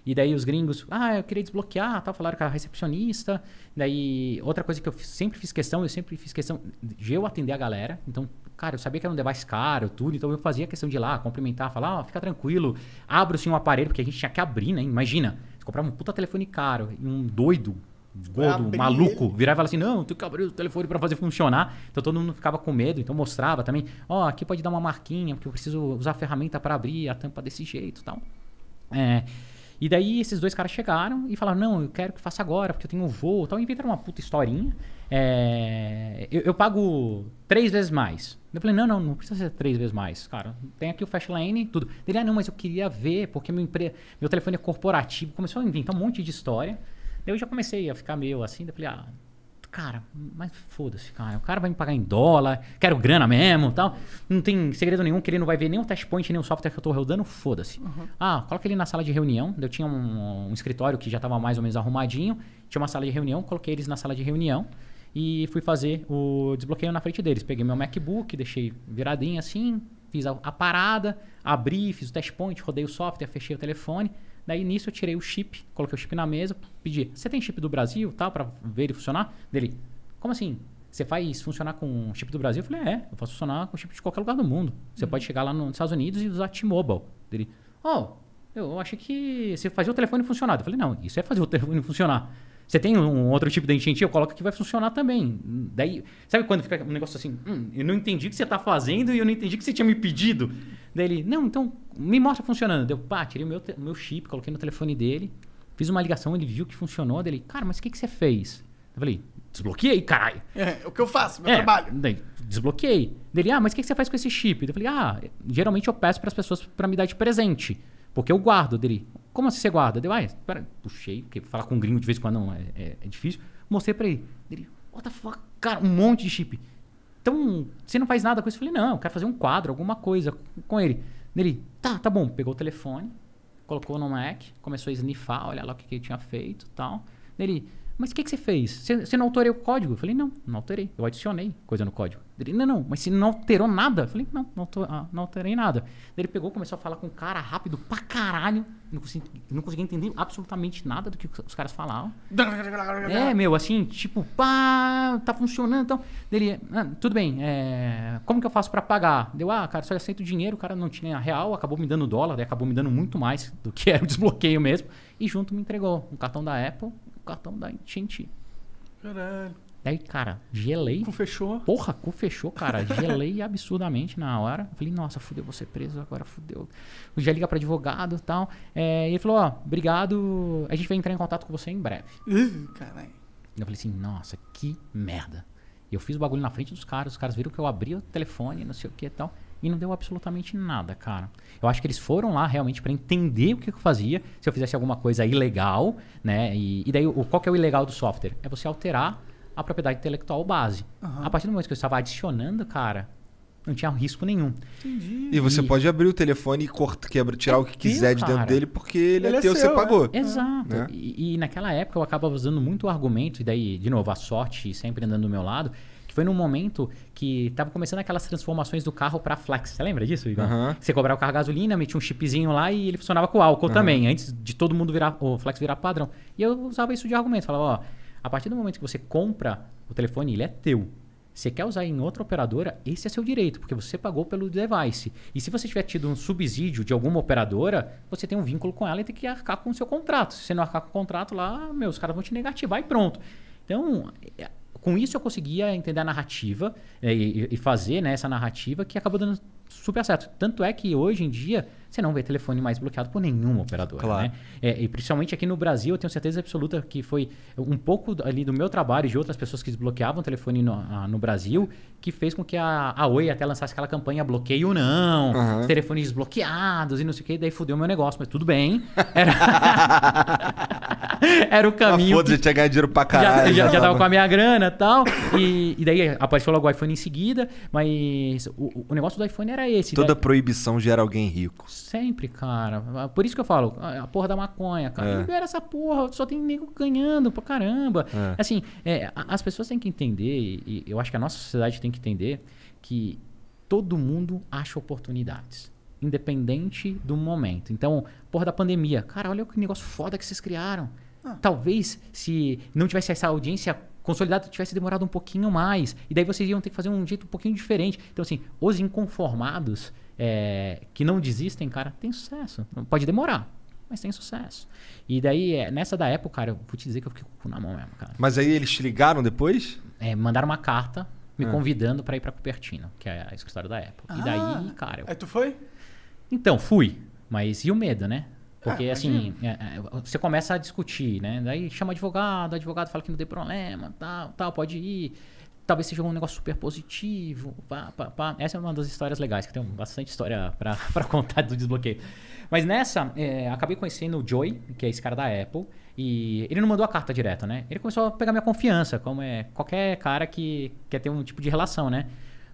B: E daí os gringos, ah, eu queria desbloquear, tal, falaram com a recepcionista. Daí, outra coisa que eu sempre fiz questão, eu sempre fiz questão de eu atender a galera. Então, Cara, eu sabia que era um device caro, tudo, então eu fazia questão de ir lá, cumprimentar, falar, ó, oh, fica tranquilo, abre se assim, um aparelho, porque a gente tinha que abrir, né? Imagina, você comprava um puta telefone caro, e um doido, gordo, maluco, ele. virava e falava assim, não, tu que abrir o telefone para fazer funcionar. Então todo mundo ficava com medo, então mostrava também, ó, oh, aqui pode dar uma marquinha, porque eu preciso usar a ferramenta para abrir a tampa desse jeito e tal. É... E daí esses dois caras chegaram e falaram: Não, eu quero que faça agora, porque eu tenho um voo tal. E inventaram uma puta historinha é, eu, eu, pago três vezes mais. Eu falei, não, não, não precisa ser três vezes mais, cara. Tem aqui o Fastlane, tudo. Ele, ah, não, mas eu queria ver, porque meu, empre... meu telefone é corporativo. Começou a inventar um monte de história. Daí eu já comecei a ficar meio assim, daí eu falei, ah, cara, mas foda-se, cara. O cara vai me pagar em dólar, quero grana mesmo tal. Não tem segredo nenhum que ele não vai ver nenhum test point, nenhum software que eu tô rodando, foda-se. Uhum. Ah, coloca ele na sala de reunião. Eu tinha um, um escritório que já estava mais ou menos arrumadinho. Tinha uma sala de reunião, coloquei eles na sala de reunião e fui fazer o desbloqueio na frente deles. Peguei meu MacBook, deixei viradinho assim, fiz a, a parada, abri, fiz o test point, rodei o software, fechei o telefone. Daí nisso eu tirei o chip, coloquei o chip na mesa, pedi: "Você tem chip do Brasil, tal, para ver ele funcionar?" Dele: "Como assim? Você faz funcionar com chip do Brasil?" Eu falei: "É, eu faço funcionar com chip de qualquer lugar do mundo. Você uhum. pode chegar lá nos Estados Unidos e usar T-Mobile." Dele: "Oh, eu achei que você fazia o telefone funcionar." Eu falei: "Não, isso é fazer o telefone funcionar." Você tem um outro tipo de incentivo, coloca que vai funcionar também. Daí, sabe quando fica um negócio assim, hum, eu não entendi o que você está fazendo e eu não entendi o que você tinha me pedido. Daí ele, não, então me mostra funcionando. Deu, pá, tirei o meu, meu chip, coloquei no telefone dele, fiz uma ligação, ele viu que funcionou. Daí ele, cara, mas o que, que você fez? Eu falei, desbloqueei, caralho. É, o que eu faço, meu é, trabalho. Daí, desbloqueei. Daí ele, ah, mas o que, que você faz com esse chip? Daí eu falei, ah, geralmente eu peço para as pessoas para me dar de presente, porque eu guardo. Daí ele, como assim você guarda? Deu, ai, pera, puxei, porque falar com um gringo de vez em quando não, é, é, é difícil. Mostrei pra ele. Ele, what the fuck? Cara, um monte de chip. Então, você não faz nada com isso? Eu falei, não, eu quero fazer um quadro, alguma coisa com ele. Ele, tá, tá bom. Pegou o telefone, colocou no Mac, começou a sniffar, olha lá o que, que ele tinha feito tal. Ele, mas o que, que você fez? Você, você não alterou o código? Eu falei, não, não alterei. Eu adicionei coisa no código. Ele, não, não, mas você não alterou nada? Eu falei, não, não, tô, ah, não alterei nada. Daí ele pegou, começou a falar com o cara rápido pra caralho. Não consegui, não consegui entender absolutamente nada do que os caras falavam. é, meu, assim, tipo, pá, tá funcionando. Então, Ele ah, tudo bem, é, como que eu faço pra pagar? Deu, ah, cara, só aceito dinheiro, o cara não tinha real, acabou me dando dólar, acabou me dando muito mais do que era o desbloqueio mesmo. E junto me entregou um cartão da Apple um cartão da TNT. Caralho. Daí, cara, gelei. Cu fechou? Porra, cu fechou, cara. Gelei absurdamente na hora. Falei, nossa, fudeu, vou ser é preso agora, fudeu. Eu já liga pra advogado e tal. É, e ele falou, ó, obrigado. A gente vai entrar em contato com você em breve. caralho. Eu falei assim, nossa, que merda. Eu fiz o bagulho na frente dos caras, os caras viram que eu abri o telefone, não sei o que e tal. E não deu absolutamente nada, cara. Eu acho que eles foram lá realmente para entender o que eu fazia, se eu fizesse alguma coisa ilegal, né? E, e daí, o, qual que é o ilegal do software? É você alterar a propriedade intelectual base. Uhum. A partir do momento que eu estava adicionando, cara, não tinha risco nenhum.
A: Entendi. E você e...
B: pode abrir o telefone e corta, quebra, tirar é o que quiser de dentro dele, porque ele, é ele é teu, seu, você é. pagou. É. Exato. É. E, e, naquela época eu acabava usando muito o argumento, e daí, de novo, a sorte sempre andando do meu lado, que foi num momento que estava começando aquelas transformações do carro para flex. Você lembra disso, Igor? Uhum. Você cobrava o carro gasolina, metia um chipzinho lá e ele funcionava com álcool uhum. também, antes de todo mundo virar, o flex virar padrão. E eu usava isso de argumento, falava, ó a partir do momento que você compra o telefone, ele é teu. Você quer usar em outra operadora, esse é seu direito, porque você pagou pelo device. E se você tiver tido um subsídio de alguma operadora, você tem um vínculo com ela e tem que arcar com o seu contrato. Se você não arcar com o contrato lá, meu, os caras vão te negativar e pronto. Então, com isso eu conseguia entender a narrativa eh, e, fazer né, essa narrativa que acabou dando super certo. Tanto é que hoje em dia você não vê telefone mais bloqueado por nenhuma operadora. Claro. Né? É, e principalmente aqui no Brasil, eu tenho certeza absoluta que foi um pouco ali do meu trabalho e de outras pessoas que desbloqueavam o telefone no, a, no Brasil que fez com que a, a Oi até lançasse aquela campanha bloqueio não, uhum. telefones desbloqueados e não sei o que, daí fudeu meu negócio, mas tudo bem. Era... era o caminho. Ah, foda-se, que...
A: tinha ganhado dinheiro pra caralho. Já, já, já tava com a
B: minha grana tal, e tal. E daí apareceu logo o iPhone em seguida, mas o, o negócio do iPhone era esse. Toda daí... Né?
A: proibição gera alguém rico.
B: Sempre, cara. Por isso que eu falo, a porra da maconha, cara. É. Libera essa porra, só tem nego ganhando pra caramba. É. Assim, é, as pessoas têm que entender, e eu acho que a nossa sociedade tem que entender, que todo mundo acha oportunidades independente do momento. Então, porra da pandemia. Cara, olha que negócio foda que vocês criaram. Ah. Talvez se não tivesse essa audiência consolidada, tivesse demorado um pouquinho mais. E daí vocês iam ter que fazer um jeito um pouquinho diferente. Então, assim, os inconformados é, que não desistem, cara, tem sucesso. Pode demorar, mas tem sucesso. E daí, é, nessa da época cara, eu vou te dizer que eu fiquei com o cu na mão mesmo, cara. Mas aí eles te ligaram depois? É, mandaram uma carta me é. convidando para ir para Cupertino, que é a escritório da época Ah. E daí, ah. cara. Eu... Aí tu foi? Então, fui. Mas e o medo, né? Porque, ah, assim, é, é você começa a discutir, né? Daí chama advogado, advogado fala que não tem problema, tal, tal, pode ir. Talvez seja um negócio super positivo. Pá, pá, pá. Essa é uma das histórias legais, que tem bastante história para contar do desbloqueio. Mas nessa, é, acabei conhecendo o Joy, que é esse cara da Apple. E ele não mandou a carta direto, né? Ele começou a pegar minha confiança, como é qualquer cara que quer ter um tipo de relação, né?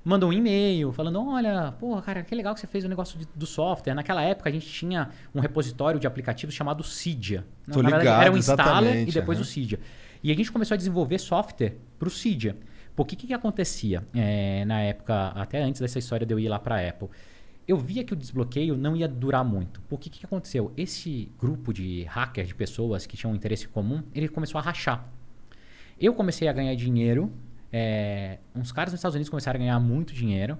B: mandou um e-mail falando: olha, porra, cara, que legal que você fez o negócio de, do software. Naquela época a gente tinha um repositório de aplicativos chamado Cydia. Tô Na ligado, verdade, era o installer e depois uhum. o Cydia. E a gente começou a desenvolver software para o Cydia. Porque o que, que, acontecia é, na época, até antes dessa história de eu ir lá para a Apple? Eu via que o desbloqueio não ia durar muito. Porque o que, que aconteceu? Esse grupo de hackers, de pessoas que tinham um interesse comum, ele começou a rachar. Eu comecei a ganhar dinheiro é, uns caras nos Estados Unidos começaram a ganhar muito dinheiro.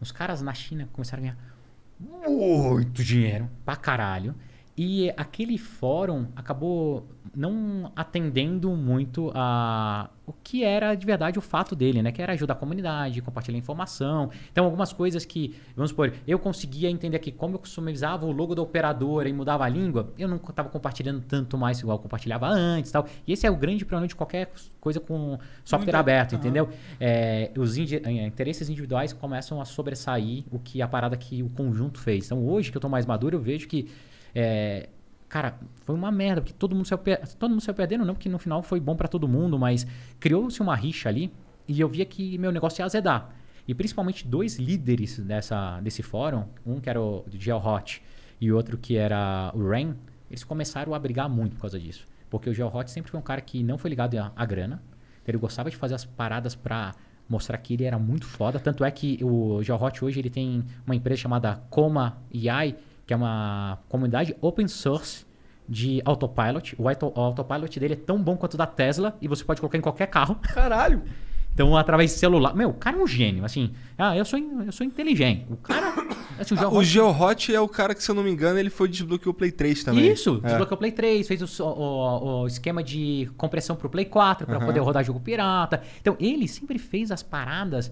B: Uns caras na China começaram a ganhar muito dinheiro pra caralho. E aquele fórum acabou não atendendo muito a o que era de verdade o fato dele, né? Que era ajudar a comunidade, compartilhar informação. Então, algumas coisas que, vamos supor, eu conseguia entender aqui como eu customizava o logo da operadora e mudava a língua, eu não estava compartilhando tanto mais igual eu compartilhava antes tal. E esse é o grande problema de qualquer coisa com software aberto, entendeu? É, os indi é, interesses individuais começam a sobressair o que é a parada que o conjunto fez. Então, hoje que eu estou mais maduro, eu vejo que é, cara, foi uma merda, porque todo mundo saiu, todo mundo saiu perdendo, não, porque no final foi bom para todo mundo, mas criou-se uma rixa ali e eu via que meu negócio ia azedar. E principalmente dois líderes dessa, desse fórum, um que era o Gel e outro que era o Ren, eles começaram a brigar muito por causa disso. Porque o Gel sempre foi um cara que não foi ligado à, à grana, ele gostava de fazer as paradas pra mostrar que ele era muito foda. Tanto é que o Gel hoje ele tem uma empresa chamada Coma AI, que é uma comunidade open source de autopilot. O, autopilot dele é tão bom quanto o da Tesla e você pode colocar em qualquer carro. Caralho! então, através de celular. Meu, o cara é um gênio. Assim, ah, eu sou, eu sou inteligente. O cara. Assim, o, ah, GeoHot... o GeoHot é o cara que,
A: se eu não me engano, ele foi desbloqueou o Play 3 também. Isso, é. desbloqueou
B: o Play 3, fez o, o, o esquema de compressão pro Play 4 para uhum. poder rodar jogo pirata. Então, ele sempre fez as paradas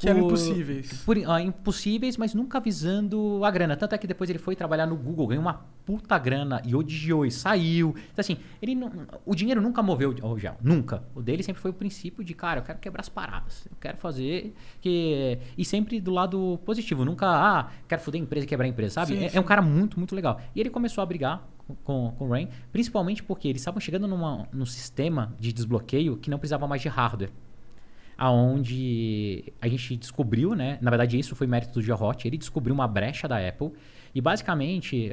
C: que eram impossíveis.
B: Por, impossíveis, mas nunca visando a grana. Tanto é que depois ele foi trabalhar no Google, ganhou uma puta grana e odiou e saiu. Então, assim, ele não, o dinheiro nunca moveu o Gel, nunca. O dele sempre foi o princípio de, cara, eu quero quebrar as paradas. Eu quero fazer que. E sempre do lado positivo. Nunca, ah, quero foder a empresa e quebrar a empresa, sabe? Sim, é, é sim. é um cara muito, muito legal. E ele começou a brigar com, com o Rain, principalmente porque eles estavam chegando numa, num sistema de desbloqueio que não precisava mais de hardware aonde a gente descobriu, né? Na verdade, isso foi mérito do Gerotti, ele descobriu uma brecha da Apple. E basicamente,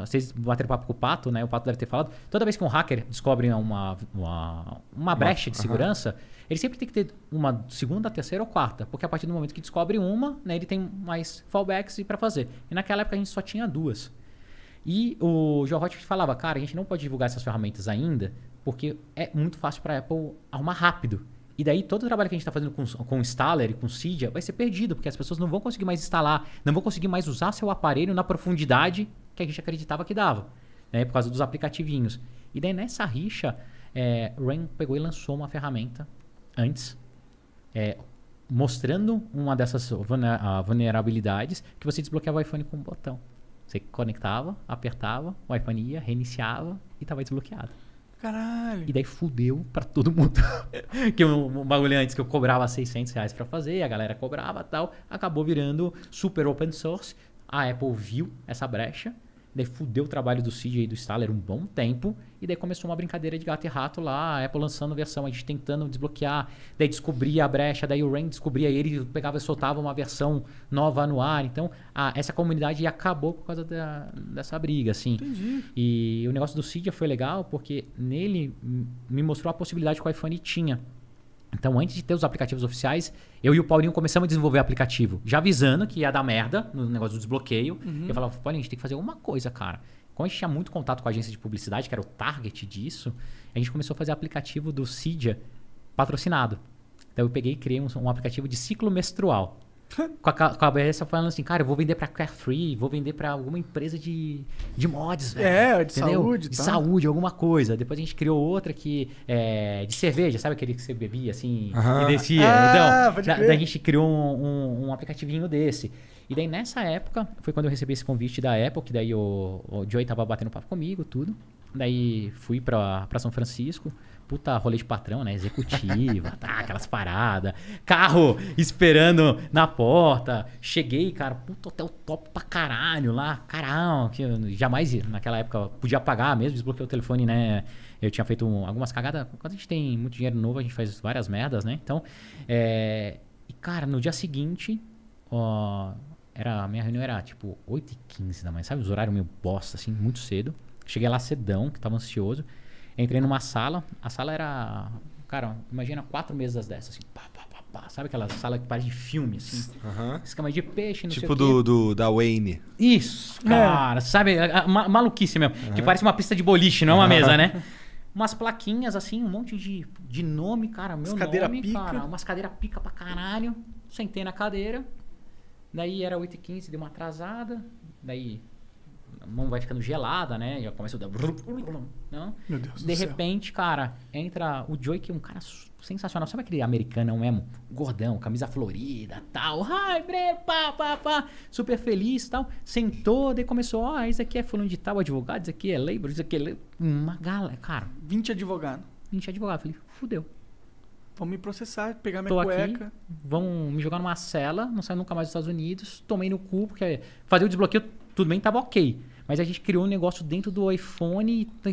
B: vocês bateram papo com o Pato, né? O Pato deve ter falado. Toda vez que um hacker descobre uma, uma, uma brecha de segurança, ele sempre tem que ter uma segunda, terceira ou quarta. Porque a partir do momento que descobre uma, né, ele tem mais fallbacks para fazer. E naquela época a gente só tinha duas. E o George falava, cara, a gente não pode divulgar essas ferramentas ainda, porque é muito fácil para a Apple arrumar rápido. E daí todo o trabalho que a gente está fazendo com, com o installer e com o Cydia vai ser perdido, porque as pessoas não vão conseguir mais instalar, não vão conseguir mais usar seu aparelho na profundidade que a gente acreditava que dava, né? por causa dos aplicativinhos. E daí nessa rixa, é, eh, Ren pegou e lançou uma ferramenta antes, é, mostrando uma dessas vulnerabilidades que você desbloqueava o iPhone com um botão. Você conectava, apertava, o iPhone ia, reiniciava e estava desbloqueado.
C: Caralho. E
B: daí fudeu pra todo mundo. que um, um bagulho antes que eu cobrava 600 reais pra fazer, a galera cobrava tal. Acabou virando super open source. A Apple viu essa brecha Daí fudeu o trabalho do CJ e do Staller um bom tempo. E daí começou uma brincadeira de gato e rato lá, a Apple lançando versão, a gente tentando desbloquear. Daí descobria a brecha, daí o Rain descobria ele, pegava e soltava uma versão nova no ar. Então, a, essa comunidade acabou por causa da, dessa briga, assim. Entendi. E o negócio do CJ foi legal porque nele me mostrou a possibilidade que o iPhone tinha então, antes de ter os aplicativos oficiais, eu e o Paulinho começamos a desenvolver aplicativo, já avisando que ia dar merda no negócio do desbloqueio. Uhum. Eu falava, Paulinho, a gente tem que fazer alguma coisa, cara. Como a gente tinha muito contato com a agência de publicidade, que era o target disso, a gente começou a fazer aplicativo do Cydia patrocinado. Então, eu peguei e criei um, um aplicativo de ciclo menstrual com a, com a cabeça falando assim, cara, eu vou vender pra Carefree, vou vender pra alguma empresa de, de mods, velho. É, de entendeu? saúde. De tá. saúde, alguma coisa. Depois a gente criou outra que é de cerveja, sabe aquele que você bebia assim uhum. e descia? Ah, então, da, daí a gente criou um, um, um, aplicativinho desse. E daí nessa época, foi quando eu recebi esse convite da Apple, que daí o, o Joey tava batendo papo comigo, tudo. Daí fui pra, pra São Francisco, puta rolê de patrão, né? Executiva, tá, aquelas paradas. Carro esperando na porta. Cheguei, cara, puta hotel top pra caralho lá. Caralho, que eu jamais naquela época podia pagar mesmo, desbloqueei o telefone, né? Eu tinha feito algumas cagadas. Quando a gente tem muito dinheiro novo, a gente faz várias merdas, né? Então, é... E, cara, no dia seguinte, ó, era, a minha reunião era tipo 8h15 da manhã, sabe? Os horários meio bosta, assim, muito cedo. Cheguei lá cedão, que tava ansioso. Entrei numa sala, a sala era. Cara, imagina quatro mesas dessas, assim, pá, pá, pá, pá. Sabe aquela sala que parece de filme, assim? Uhum. Escama de peixe, não tipo sei do, o
A: quê. do da Wayne.
B: Isso, é. cara, sabe? ma- maluquice mesmo. Que parece uma pista de boliche, não é uma mesa, né? Umas plaquinhas, assim, um monte de, de nome, cara. Meu cadeira nome, pica. cara. Umas cadeiras pica pra caralho. Sentei na cadeira. Daí era 8h15, deu uma atrasada. Daí a mão vai ficando gelada, né? Já começa o. Não? Meu Deus De repente, céu. cara, entra o Joey, que é um cara sensacional. Sabe aquele americano mesmo? Gordão, camisa florida, tal. Ai, bre, pá, pá, pá. Super feliz tal. Sentou, daí começou. Ó, oh, isso aqui é fulano de tal advogado, isso aqui é labor, isso aqui é. Labor. Uma galera, cara. 20 advogados. 20 advogados. Falei, fudeu.
C: Vão me processar, pegar minha Tô cueca. Aqui,
B: vão me jogar numa cela, não saio nunca mais dos Estados Unidos. Tomei no cu, porque fazer o desbloqueio tudo bem, tava ok. Mas a gente criou um negócio dentro do iPhone, tá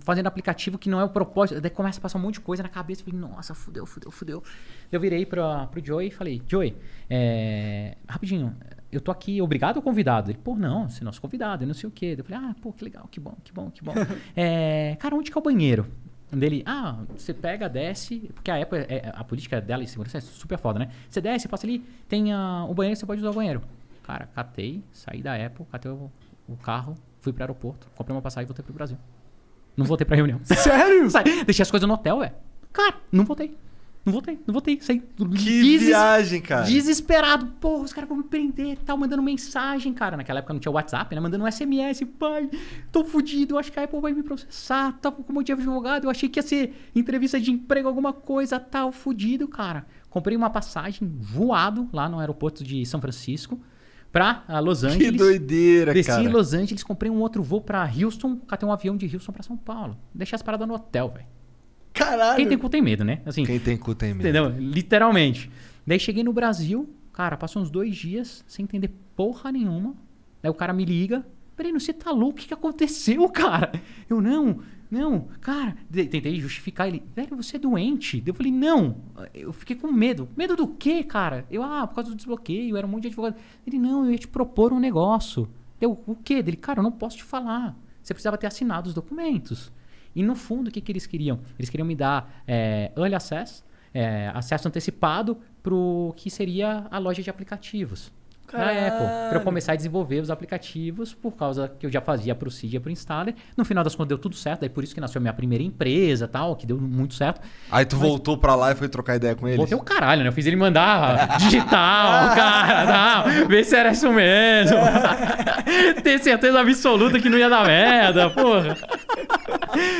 B: fazendo aplicativo que não é o propósito. Daí começa a passar um monte de coisa na cabeça. Eu falei, nossa, fudeu, fudeu, fudeu. Eu virei pra, pro Joey e falei, Joey, é... rapidinho, eu tô aqui obrigado ou convidado? Ele, pô, não, você é nosso convidado, eu não sei o quê. Eu falei, ah, pô, que legal, que bom, que bom, que bom. é... cara, onde que é o banheiro? Dele, ah, você pega, desce, porque a Apple, eh, a política dela e segurança é super foda, né? Você desce, passa ali, tem a... Ah, o banheiro, você pode usar o banheiro. Cara, catei, saí da Apple, catei o, o carro, fui pro aeroporto, comprei uma passagem e voltei pro Brasil. Não voltei pra reunião. Sério? Saí, deixei as coisas no hotel, velho. Cara, não voltei. Não voltei, não voltei. Saí que deses... viagem, cara. Desesperado. Porra, os caras vão me prender e tal, mandando mensagem, cara. Naquela época não tinha WhatsApp, né? Mandando um SMS. Pai, tô fudido, acho que a Apple vai me processar. Tava tá com um monte de advogado. Eu achei que ia ser entrevista de emprego, alguma coisa, tal. Fudido, cara. Comprei uma passagem voado lá no aeroporto de São Francisco pra Los Angeles. Que doideira, desci cara. Desci em Los Angeles, comprei um outro voo pra Houston, catei um avião de Houston pra São Paulo. Deixei as paradas no hotel, velho. Caralho. Quem tem cu tem medo, né? Assim, Quem tem cu tem medo. Entendeu? Literalmente. Daí cheguei no Brasil, cara, passou uns dois dias sem entender porra nenhuma. Daí o cara me liga. Breno, você tá louco? O que aconteceu, cara? Eu não. Não, cara, tentei justificar ele. Velho, você é doente. Eu falei, não. Eu fiquei com medo. Medo do quê, cara? Eu, ah, por causa do desbloqueio, era um monte de advogado. Ele, não, eu ia te propor um negócio. Eu, o quê? Ele cara, eu não posso te falar. Você precisava ter assinado os documentos. E no fundo, o que, que eles queriam? Eles queriam me dar é, early access, é, acesso antecipado para o que seria a loja de aplicativos na Apple. Para eu começar a desenvolver os aplicativos por causa que eu já fazia para o Cydia, para o Installer. No final das contas deu tudo certo, aí é por isso que nasceu a minha primeira empresa tal, que deu muito certo. Aí tu Mas... voltou para lá e foi trocar ideia com ele? Voltei o caralho, né? Eu fiz ele mandar digital, cara, não, ver se era isso mesmo. Ter certeza absoluta que não ia dar merda, porra.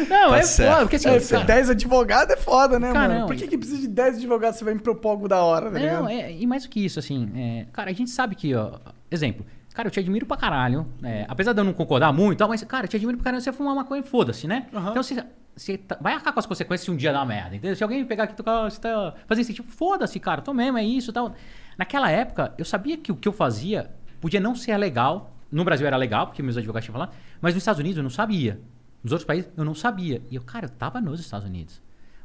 C: Não, tá é certo. foda. Porque, assim, é, cara, 10 advogados é foda, né, mano? por que, que precisa de 10 advogados se vai me propor algo da hora, né? Não, é,
B: e mais do que isso, assim, é, cara, a gente sabe sabe que, ó, exemplo, cara, eu te admiro pra caralho. É, apesar de eu não concordar muito, mas, cara, eu te admiro pra caralho você fumar maconha e foda-se, né? Uhum. Então você, você tá, vai arcar com as consequências se um dia dar merda, entendeu? Se alguém pegar aqui e tocar, você tá fazendo esse tipo, foda-se, cara, tô mesmo, é isso tal. Naquela época, eu sabia que o que eu fazia podia não ser legal. No Brasil era legal, porque meus advogados tinham falado, mas nos Estados Unidos eu não sabia. Nos outros países eu não sabia. E eu, cara, eu tava nos Estados Unidos.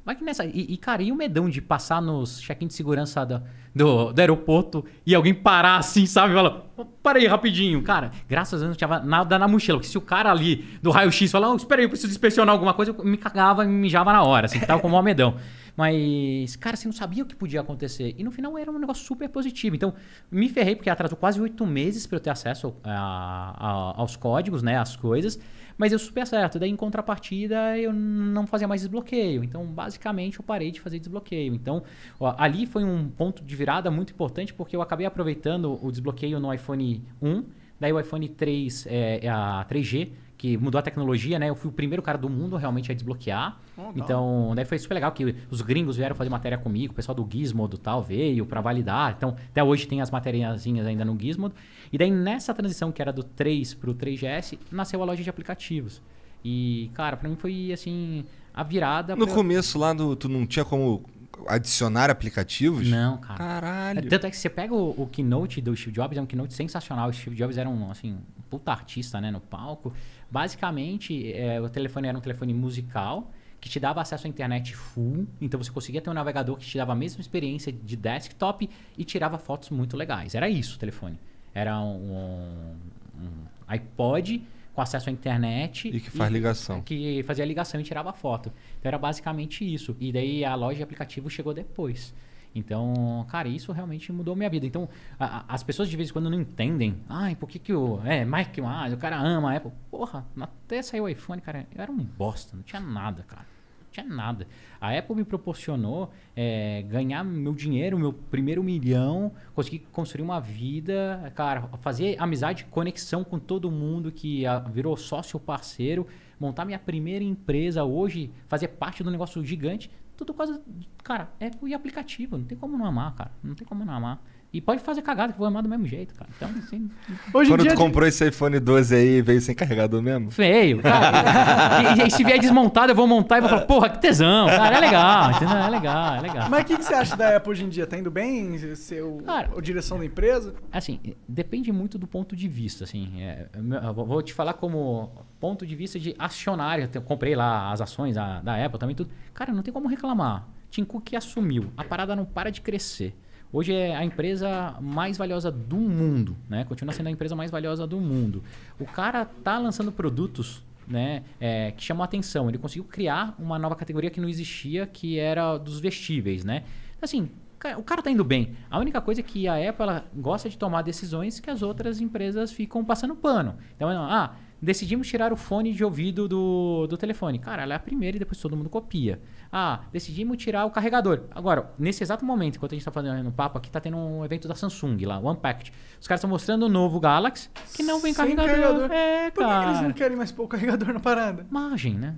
B: Mas que nessa. E, e, cara, e o medão de passar nos check-in de segurança do, do, do, aeroporto e alguém parar assim, sabe? Falar, para aí rapidinho. Cara, graças a Deus não tinha nada na mochila. Porque se o cara ali do raio-x falar, oh, espera aí, eu preciso inspecionar alguma coisa, eu me cagava e me mijava na hora, assim, tava com o medão. Mas, cara, você assim, não sabia o que podia acontecer. E no final era um negócio super positivo. Então, me ferrei porque atrasou quase oito meses para eu ter acesso eh, a, a, aos códigos, né? As coisas. Mas eu super certo. Daí, em contrapartida, eu não fazia mais desbloqueio. Então, basicamente, eu parei de fazer desbloqueio. Então, ó, ali foi um ponto de virada muito importante, porque eu acabei aproveitando o desbloqueio no iPhone 1, daí o iPhone 3, é, é, a 3G, que mudou a tecnologia, né? Eu fui o primeiro cara do mundo realmente a desbloquear. Oh, então, daí foi super legal que os gringos vieram fazer matéria comigo, o pessoal do Gizmodo tal veio para validar. Então, até hoje tem as materiazinhas ainda no Gizmodo. E daí nessa transição que era do 3 pro 3GS, nasceu a loja de aplicativos. E, cara, para mim foi assim a virada. No pra... começo
A: lá do, tu não tinha como adicionar aplicativos? Não, cara.
B: Caralho. É, tanto é que você pega o, o keynote do Steve Jobs, é um keynote sensacional. O Steve Jobs era um, assim, um puta artista, né, no palco. Basicamente, é, o telefone era um telefone musical que te dava acesso à internet full, então você conseguia ter um navegador que te dava a mesma experiência de desktop e tirava fotos muito legais. Era isso o telefone. Era um, um iPod com acesso à internet. E que faz e, ligação. Que fazia ligação e tirava foto. Então era basicamente isso. E daí a loja de aplicativo chegou depois. Então, cara, isso realmente mudou minha vida. Então, a, a, as pessoas de vez em quando não entendem. Ai, por que que o... É, Mike Myers, o cara ama a Apple. Porra, até saiu o iPhone, cara, eu era um bosta. Não tinha nada, cara tinha nada. A Apple me proporcionou é, ganhar meu dinheiro, meu primeiro milhão, conseguir construir uma vida, cara, fazer amizade, conexão com todo mundo que a, ah, virou sócio parceiro, montar minha primeira empresa hoje, fazer parte do negócio gigante. Tudo quase, cara, Apple e aplicativo, não tem como não amar, cara, não tem como não amar. E pode fazer cagada que eu vou amar do mesmo jeito, cara. Então, assim. Hoje Quando tu comprou
A: esse iPhone 12 aí, veio sem carregador mesmo? Veio, cara. e, e, se vier
B: desmontado, eu vou montar e vou falar, porra, que tesão. Cara, é legal, É legal, é legal. Mas o que, que, você acha da Apple hoje em dia? Tá indo bem? Seu, a direção da empresa? Assim, depende muito do ponto de vista, assim. É, é vou te falar como ponto de vista de acionário. Eu comprei lá as ações da, da Apple também, tudo. Cara, não tem como reclamar. Tim Cook assumiu. A parada não para de crescer. Hoje é a empresa mais valiosa do mundo, né? Continua sendo a empresa mais valiosa do mundo. O cara tá lançando produtos, né? É, que chamam atenção. Ele conseguiu criar uma nova categoria que não existia, que era dos vestíveis, né? Assim, o cara tá indo bem. A única coisa é que a Apple gosta de tomar decisões que as outras empresas ficam passando pano. Então, ah, Decidimos tirar o fone de ouvido do, do telefone. Cara, ela é a primeira e depois todo mundo copia. Ah, decidimos tirar o carregador. Agora, nesse exato momento, enquanto a gente está fazendo um papo aqui, tá tendo um evento da Samsung lá, One Packed. Os caras estão mostrando o novo Galaxy, que não vem carregador. carregador. É, Por cara. Por que eles não
C: querem mais pôr o carregador na
B: parada? Imagem, né?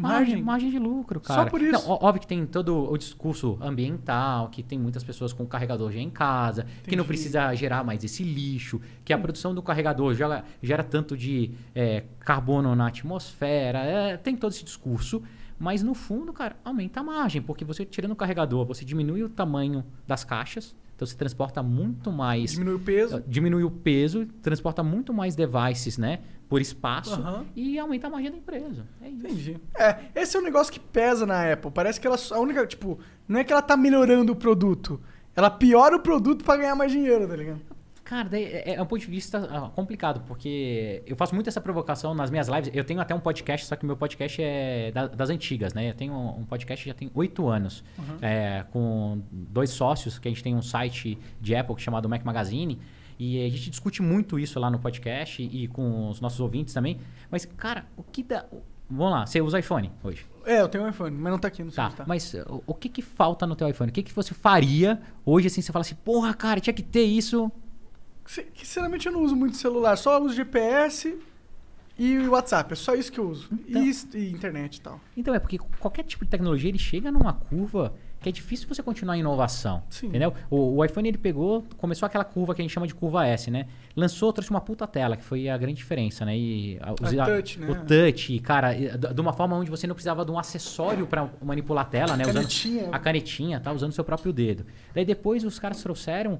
B: Margem. margem de lucro, cara. Só por isso. Não, óbvio que tem todo o discurso ambiental, que tem muitas pessoas com carregador já em casa, Entendi. que não precisa gerar mais esse lixo, que a hum. produção do carregador gera, gera tanto de é, carbono na atmosfera. É, tem todo esse discurso. Mas no fundo, cara, aumenta a margem, porque você tirando o carregador, você diminui o tamanho das caixas, então você transporta muito mais. Diminui o peso. Eh, diminui o peso, transporta muito mais devices, né? Por espaço uhum. e aumenta a margem
C: da empresa. É isso. Entendi. É, esse é um negócio que pesa na Apple. Parece que ela. A única. Tipo, não é que ela tá melhorando o produto. Ela piora o produto para ganhar mais dinheiro, tá ligado?
B: Cara, é, é, é um ponto de vista ah, complicado, porque eu faço muito essa provocação nas minhas lives. Eu tenho até um podcast, só que meu podcast é das antigas, né? Eu tenho um podcast já tem oito anos, uhum. é, com dois sócios, que a gente tem um site de Apple é chamado Mac Magazine. E a gente discute muito isso lá no podcast e com os nossos ouvintes também. Mas, cara, o que dá. Vamos lá, você usa iPhone hoje? É, eu tenho um iPhone, mas não tá aqui, não sei tá, tá. Mas o, o, que que falta no teu iPhone? O que que você faria hoje assim, você fala assim, porra, cara, tinha que ter isso
C: que, sinceramente eu não uso muito celular, só uso GPS
B: e o WhatsApp, é só isso que eu uso. Então, e, e, internet e tal. Então é porque qualquer tipo de tecnologia ele chega numa curva que é difícil você continuar a inovação. Sim. Entendeu? O, o, iPhone ele pegou, começou aquela curva que a gente chama de curva S, né? Lançou, trouxe uma puta tela, que foi a grande diferença, né? E a, os, a touch, a, né? O touch, cara, de uma forma onde você não precisava de um acessório para manipular a tela, né? Canetinha. Usando a canetinha, tá? Usando o seu próprio dedo. Daí depois os caras trouxeram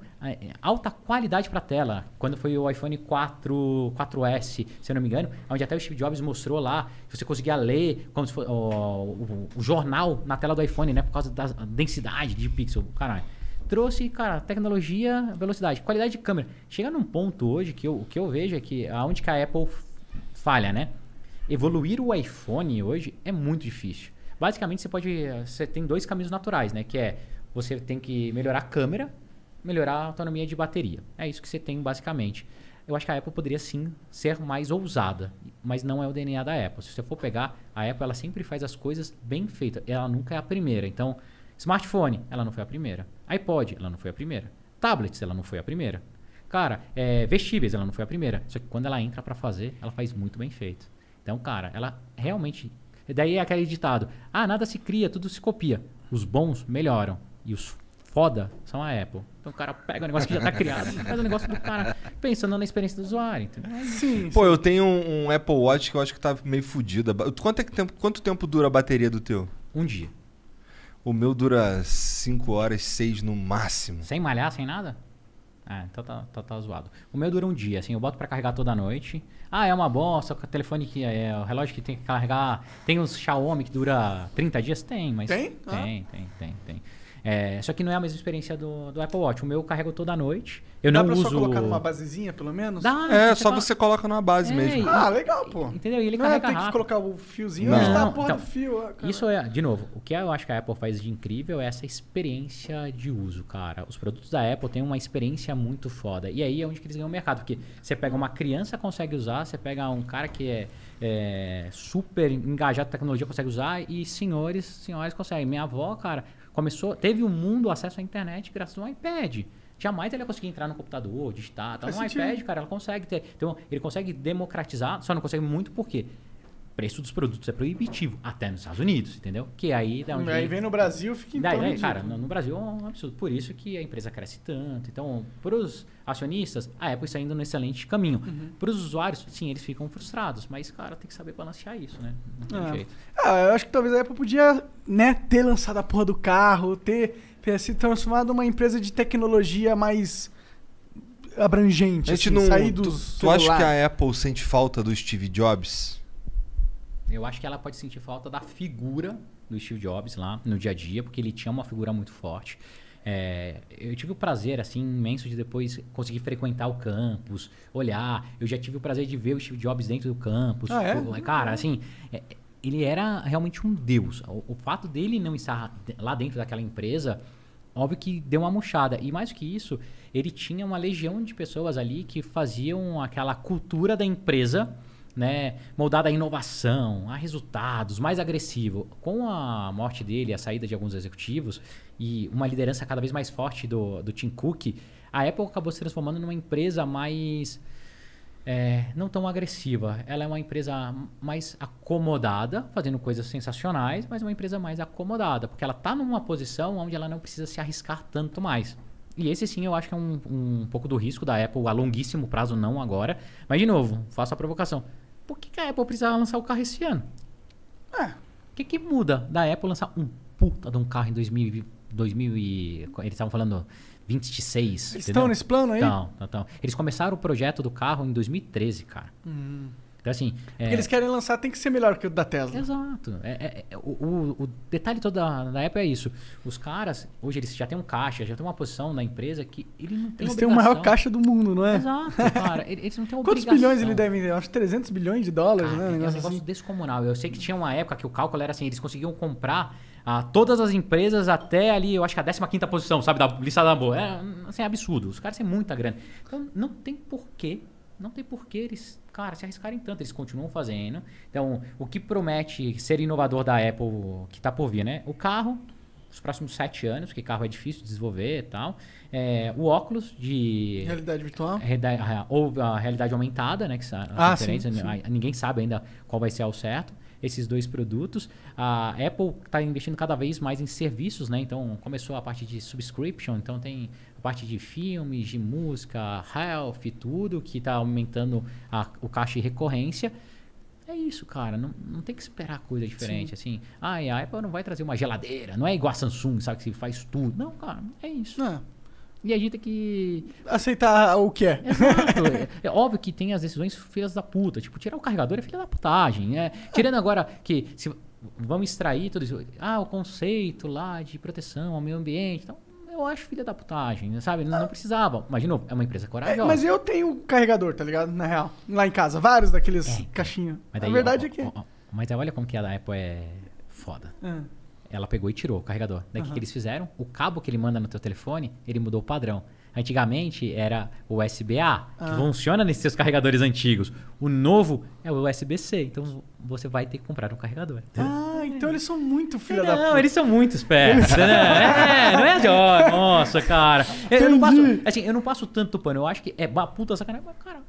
B: alta qualidade para a tela. Quando foi o iPhone 4, 4S, se eu não me engano, onde até o Steve Jobs mostrou lá que você conseguia ler como se for, o, o, o jornal na tela do iPhone, né? Por causa das, densidade de pixel, caralho. Trouxe, cara, tecnologia, velocidade, qualidade de câmera. Chega num ponto hoje que eu, o que eu vejo é que aonde que a Apple falha, né? Evoluir o iPhone hoje é muito difícil. Basicamente, você pode. Eh, você tem dois caminhos naturais, né? Que é você tem que melhorar a câmera, melhorar a autonomia de bateria. É isso que você tem basicamente. Eu acho que a Apple poderia sim ser mais ousada, mas não é o DNA da Apple. Se você for pegar, a Apple ela sempre faz as coisas bem feitas, ela nunca é a primeira. Então, Smartphone, ela não foi a primeira. iPod, ela não foi a primeira. Tablets, ela não foi a primeira. Cara, é, vestíveis, ela não foi a primeira. Só que quando ela entra para fazer, ela faz muito bem feito. Então, cara, ela realmente. Daí é aquele ditado: ah, nada se cria, tudo se copia. Os bons melhoram. E os foda são a Apple. Então o cara pega o negócio que já tá criado e faz o negócio do cara pensando na experiência do usuário, entendeu? É sim. Pô, eu
A: tenho um, um Apple Watch que eu acho que tá meio fodido. Quanto, é tempo, quanto tempo dura a bateria do teu? Um dia. O meu dura
B: 5 horas, 6 no máximo. Sem malhar, sem nada? Ah, então tá, tá, tá, zoado. O meu dura um dia, assim, eu boto para carregar toda noite. Ah, é uma bosta, o telefone que é o relógio que tem que carregar. Tem uns Xiaomi que dura 30 dias? Tem, mas. Tem? Tem, ah. tem, tem, tem. É, só que não é a mesma experiência do, do Apple Watch. O meu eu carrego toda noite. Eu Dá não pra uso... só colocar numa
C: basezinha, pelo menos? Dá, é, só fala... você coloca numa base é, mesmo. E, ah, legal, pô. Entendeu? E ele não, é, carrega tem rápido. que colocar o fiozinho. Não. Onde tá a porra então, do fio? Cara.
B: isso é, de novo, o que eu acho que a Apple faz de incrível é essa experiência de uso, cara. Os produtos da Apple têm uma experiência muito foda. E aí é onde que eles ganham o mercado. Porque você pega uma criança, consegue usar. Você pega um cara que é, é super engajado em tecnologia, consegue usar. E senhores, senhoras conseguem. Minha avó, cara começou, teve o um mundo acesso à internet graças ao iPad. Jamais ele ia conseguir entrar no computador, digitar, tá? no então, sentido. iPad, cara, ela consegue ter, então, ele consegue democratizar, só não consegue muito porque preço dos produtos é proibitivo, até nos Estados Unidos, entendeu? Que aí dá um Aí vem no Brasil, fica em daí, né, daí, Cara, no, no Brasil é um absurdo. Por isso que a empresa cresce tanto. Então, para os acionistas, a Apple está indo no excelente caminho. Uhum. Para os usuários, sim, eles ficam frustrados. Mas, cara, tem que saber balancear isso, né? Não tem ah. jeito.
C: Ah, eu acho que talvez a Apple podia né, ter lançado a porra do carro, ter, ter se transformado numa empresa de tecnologia mais abrangente.
B: A gente assim, não... Sair tu, tu acha que a Apple sente falta do Steve Jobs? Eu acho que ela pode sentir falta da figura do Steve Jobs lá no dia a dia, porque ele tinha uma figura muito forte. É, eu tive o prazer assim imenso de depois conseguir frequentar o campus, olhar. Eu já tive o prazer de ver o Steve Jobs dentro do campus. Ah, é? Cara, assim, é, ele era realmente um deus. O, o, fato dele não estar lá dentro daquela empresa, óbvio que deu uma murchada. E mais que isso, ele tinha uma legião de pessoas ali que faziam aquela cultura da empresa né, moldada à inovação, a resultados, mais agressivo. Com a morte dele, a saída de alguns executivos e uma liderança cada vez mais forte do, do Tim Cook, a Apple acabou se transformando numa empresa mais. É, não tão agressiva. Ela é uma empresa mais acomodada, fazendo coisas sensacionais, mas uma empresa mais acomodada, porque ela está numa posição onde ela não precisa se arriscar tanto mais. E esse sim eu acho que é um, um pouco do risco da Apple a longuíssimo prazo, não agora. Mas de novo, faço a provocação. Por que, que a Apple precisava lançar o carro esse ano? É. O é. que, que muda da Apple lançar um puta de um carro em 2000, 2000 e... Eles estavam falando 26. Eles estão nesse plano aí? Não, não, não. Eles começaram o projeto do carro em 2013, cara. Hum. Então, assim. É... Eles querem lançar, tem que ser melhor que o da Tesla. Exato. É, é, é o, o, detalhe todo da, da Apple é isso. Os caras, hoje eles já têm um caixa, já têm uma posição na empresa que ele não tem Eles têm o maior caixa do mundo, não é? Exato, cara. eles não têm obrigação. Quantos bilhões ele devem ter? Acho que 300 bilhões de dólares, cara, né? é um negócio assim. descomunal. Eu sei que tinha uma época que o cálculo era assim: eles conseguiam comprar. Ah, todas as empresas até ali, eu acho que a 15 posição, sabe, da lista da boa. É assim, é absurdo. Os caras têm muita grana. Então, não tem porquê, não tem porquê eles cara, se arriscarem tanto, eles continuam fazendo. Então, o que promete ser inovador da Apple, que está por vir, né? O carro, os próximos sete anos, porque carro é difícil de desenvolver e tal. É, o óculos de. Realidade virtual? ou a realidade aumentada, né? Que são ah, Sim, né? sim. Ninguém sabe ainda qual vai ser ao certo esses dois produtos. A Apple está investindo cada vez mais em serviços, né? Então começou a parte de subscription, então tem parte de filmes, de música, health, tudo que está aumentando a, o caixa de recorrência. É isso, cara. Não, não tem que esperar coisa diferente, Sim. assim. Ah, e a Apple não vai trazer uma geladeira. Não é igual a Samsung, sabe? Que se faz tudo.
C: Não, cara. É isso. É. E a gente tem que. Aceitar o que é. Exato.
B: É, é óbvio que tem as decisões filhas da puta. Tipo, tirar o carregador é filha da putagem. É. Tirando agora que. Se, vamos extrair tudo isso. Ah, o conceito lá de proteção ao meio ambiente. Então, eu acho filha da putagem, sabe? Não, não precisava. Mas, de novo, é uma empresa é, corajosa. É, mas eu
C: tenho carregador, tá ligado? Na real. Lá em casa, vários daqueles é, então. caixinhos. Mas daí, A verdade ó, é que. Ó,
B: ó, mas olha como que a da Apple é foda. É. Ela pegou e tirou o carregador. Daí o uhum. que, que eles fizeram? O cabo que ele manda no teu telefone, ele mudou o padrão. Antigamente era o USB-A, ah. que funciona nesses seus carregadores antigos. O novo é o USB-C, então você vai ter que comprar um carregador. Ah, então eles são muito filha não, da Não, eles são muito espertos. né? é, não é de nossa, cara. Eu, eu não, passo, assim, eu não passo tanto pano, eu acho que é puta sacanagem, mas, cara,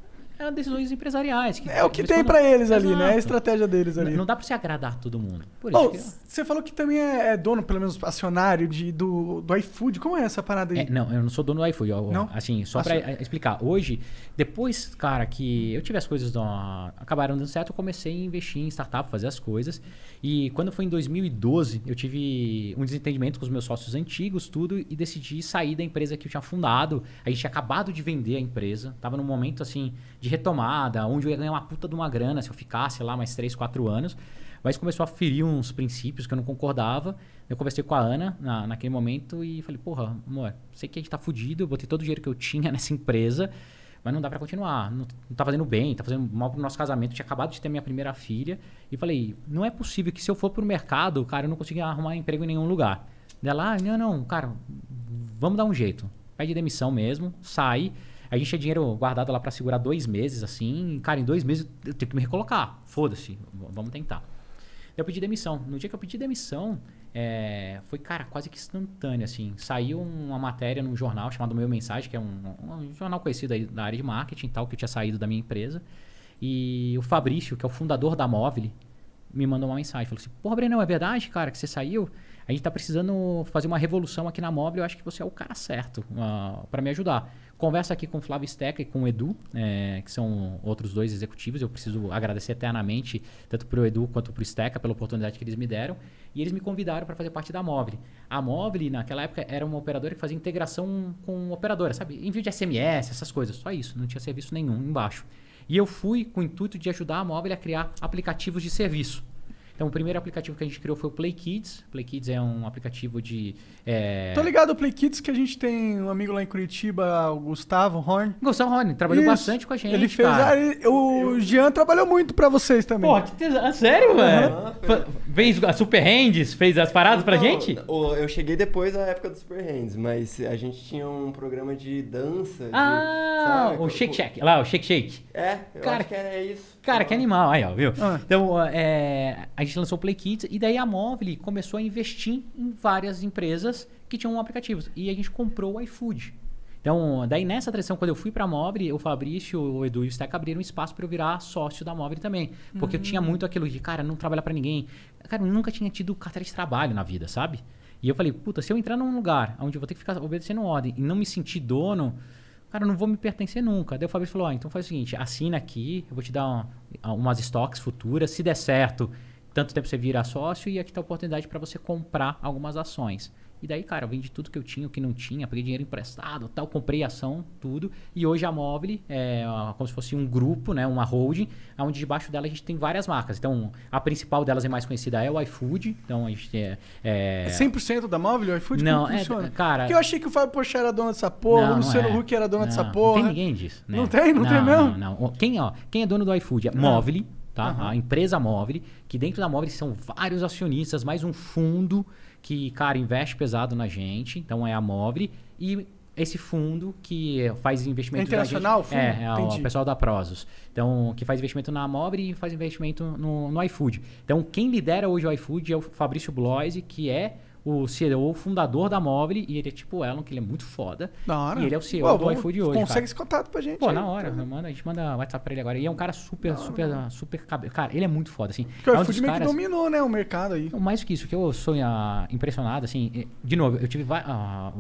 B: é decisões empresariais. Que, é o que tem para eles ali, Exato. né? É a estratégia deles ali. Não, não dá para se agradar todo mundo. Oh, que...
C: Você falou que também é, é, dono, pelo menos acionário, de, do,
B: do iFood. Como é essa parada aí? É, não, eu não sou dono do iFood. Eu, não? Assim, só para é, explicar. Hoje, depois, cara, que eu tive as coisas uma... acabaram dando certo, eu comecei a investir em startup, fazer as coisas. E quando foi em 2012, eu tive um desentendimento com os meus sócios antigos, tudo, e decidi sair da empresa que eu tinha fundado. A gente tinha acabado de vender a empresa. Tava num momento assim de retomada, onde eu ia ganhar uma puta de uma grana se eu ficasse lá mais 3, 4 anos. Mas começou a ferir uns princípios que eu não concordava. Eu conversei com a Ana na, naquele momento e falei, porra, amor, sei que a gente tá fudido, eu botei todo o dinheiro que eu tinha nessa empresa, mas não dá para continuar. Não, não tá fazendo bem, tá fazendo mal pro nosso casamento. Eu tinha acabado de ter minha primeira filha. E falei, não é possível que se eu for pro mercado, cara, eu não consiga arrumar emprego em nenhum lugar. Dela, ah, não, não, cara, vamos dar um jeito. Pede demissão mesmo, sai a gente tinha dinheiro guardado lá para segurar dois meses, assim. Cara, em dois meses eu tenho que me recolocar. Foda-se, vamos tentar. Eu pedi demissão. No dia que eu pedi demissão, é, foi, cara, quase que instantâneo, assim. Saiu uma matéria num jornal chamado Meu Mensagem, que é um, um jornal conhecido aí da área de marketing e tal, que eu tinha saído da minha empresa. E o Fabrício, que é o fundador da Mobile, me mandou uma mensagem. Falou assim, porra, Brenão, é verdade, cara, que você saiu? a gente está precisando fazer uma revolução aqui na Mobile, eu acho que você é o cara certo uh, ah, para me ajudar. Conversa aqui com o Flávio Stecker e com o Edu, é, que são outros dois executivos. Eu preciso agradecer eternamente, tanto para o Edu quanto para o Stecker, pela oportunidade que eles me deram. E eles me convidaram para fazer parte da Mobile. A Mobile, naquela época, era uma operadora que fazia integração com operadora, sabe? Envio de SMS, essas coisas. Só isso, não tinha serviço nenhum embaixo. E eu fui com o intuito de ajudar a Mobile a criar aplicativos de serviço. Então, o primeiro aplicativo que a gente criou foi o Play Kids. Play Kids é um aplicativo de. É... Tô
C: ligado, o Play Kids, que a gente tem um amigo lá em Curitiba, o Gustavo Horn. Gustavo Horn, trabalhou Isso. bastante com a gente. Ele fez. o Jean trabalhou muito pra vocês também. Pô, que
B: tesão. Ah, sério, velho? Uhum. Fez a Super Hands, fez as paradas então, pra gente? Eu cheguei depois da época
A: do Super Hands, mas a gente tinha um programa de dança. De,
B: ah, sabe, o Shake Shack. Lá, o Shake Shake. É, eu Cara, acho que era isso. Cara, que animal. Aí, ó, viu? Ah. Então, é, a gente lançou o Play Kids e daí a Mobile começou a investir em várias empresas que tinham aplicativos. E a gente comprou o iFood. Então, daí nessa tradição quando eu fui para a Mobile, o Fabrício, o Edu e o Stack abriram espaço para eu virar sócio da Mobile também. Porque uhum. eu tinha hum. muito aquilo de, cara, não trabalhar para ninguém. Cara, eu nunca tinha tido carteira de trabalho na vida, sabe? E eu falei, puta, se eu entrar num lugar onde eu vou ter que ficar obedecendo ordem e não me sentir dono, cara, eu não vou me pertencer nunca. Daí o Fabrício falou, ó, então faz o seguinte, assina aqui, eu vou te dar um, umas estoques futuras, se der certo, tanto tempo você virar sócio e aqui tá a oportunidade para você comprar algumas ações. E daí, cara, eu vendi tudo que eu tinha, o que não tinha, peguei dinheiro emprestado, tal, comprei ação, tudo. E hoje a Mobile é como se fosse um grupo, né, uma holding, onde debaixo dela a gente tem várias marcas. Então, a principal delas é mais conhecida é o iFood. Então, a gente é... É, 100% é da Mobile o iFood? Não, é, funciona? cara... Porque eu achei
C: que o Fábio Pochá era dono dessa porra, não, o Luciano é. Huck era dono não, dessa porra. Não tem ninguém disso,
B: né? Não tem? Não, não tem mesmo? Não, não, Quem, ó, quem é dono do iFood? É ah. Mobile, tá? Uhum. A empresa Mobile, que dentro da Mobile são vários acionistas, mais um fundo que, cara, investe pesado na gente, então é a Movre, e esse fundo que faz investimento... É internacional? Fundo? É, é o pessoal da Prozos. Então, que faz investimento na Amobre e faz investimento no, no iFood. Então, quem lidera hoje o iFood é o Fabrício Bloise, que é o CEO, o fundador da Mobile, e ele é tipo o Elon, que ele é muito foda. Na hora. E ele é o CEO Pô, do iFood hoje. Consegue cara. esse contato pra gente. Pô, aí, na hora. Tá manda, a gente manda WhatsApp pra ele agora. E é um cara super, hora, super, mano. super. Cara, ele é muito foda, assim. Porque é o iFood meio caras... que dominou, né, o mercado aí. Não, mais que isso, que eu sou impressionado, assim. De novo, eu tive ah,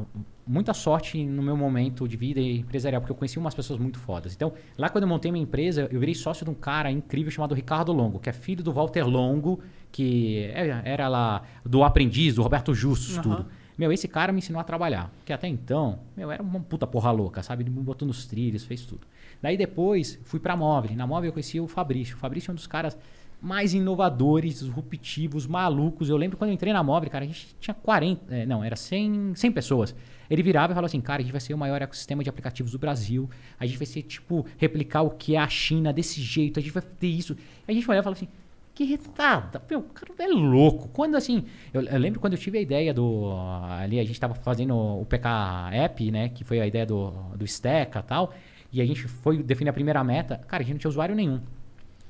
B: muita sorte no meu momento de vida empresarial, porque eu conheci umas pessoas muito fodas. Então, lá quando eu montei minha empresa, eu virei sócio de um cara incrível chamado Ricardo Longo, que é filho do Walter Longo que é, era lá do aprendiz, do Roberto Justus, uhum. tudo. Meu, esse cara me ensinou a trabalhar. Que até então, meu, era uma puta porra louca, sabe? Ele me botou nos trilhos, fez tudo. Daí depois, fui pra móvel. Na móvel eu conheci o Fabrício. O Fabrício é um dos caras mais inovadores, disruptivos, malucos. Eu lembro quando eu entrei na móvel, cara, a gente tinha 40, é, não, era 100, 100 pessoas. Ele virava e falava assim, cara, a gente vai ser o maior ecossistema de aplicativos do Brasil. A gente vai ser, tipo, replicar o que é a China desse jeito. A gente vai ter isso. A gente olhava e falava assim, que retada. Meu, o cara é louco. Quando assim. Eu, eu, lembro quando eu tive a ideia do. Ali a gente tava fazendo o PK App, né? Que foi a ideia do, do Steca e tal. E a gente foi definir a primeira meta. Cara, a gente não tinha usuário nenhum.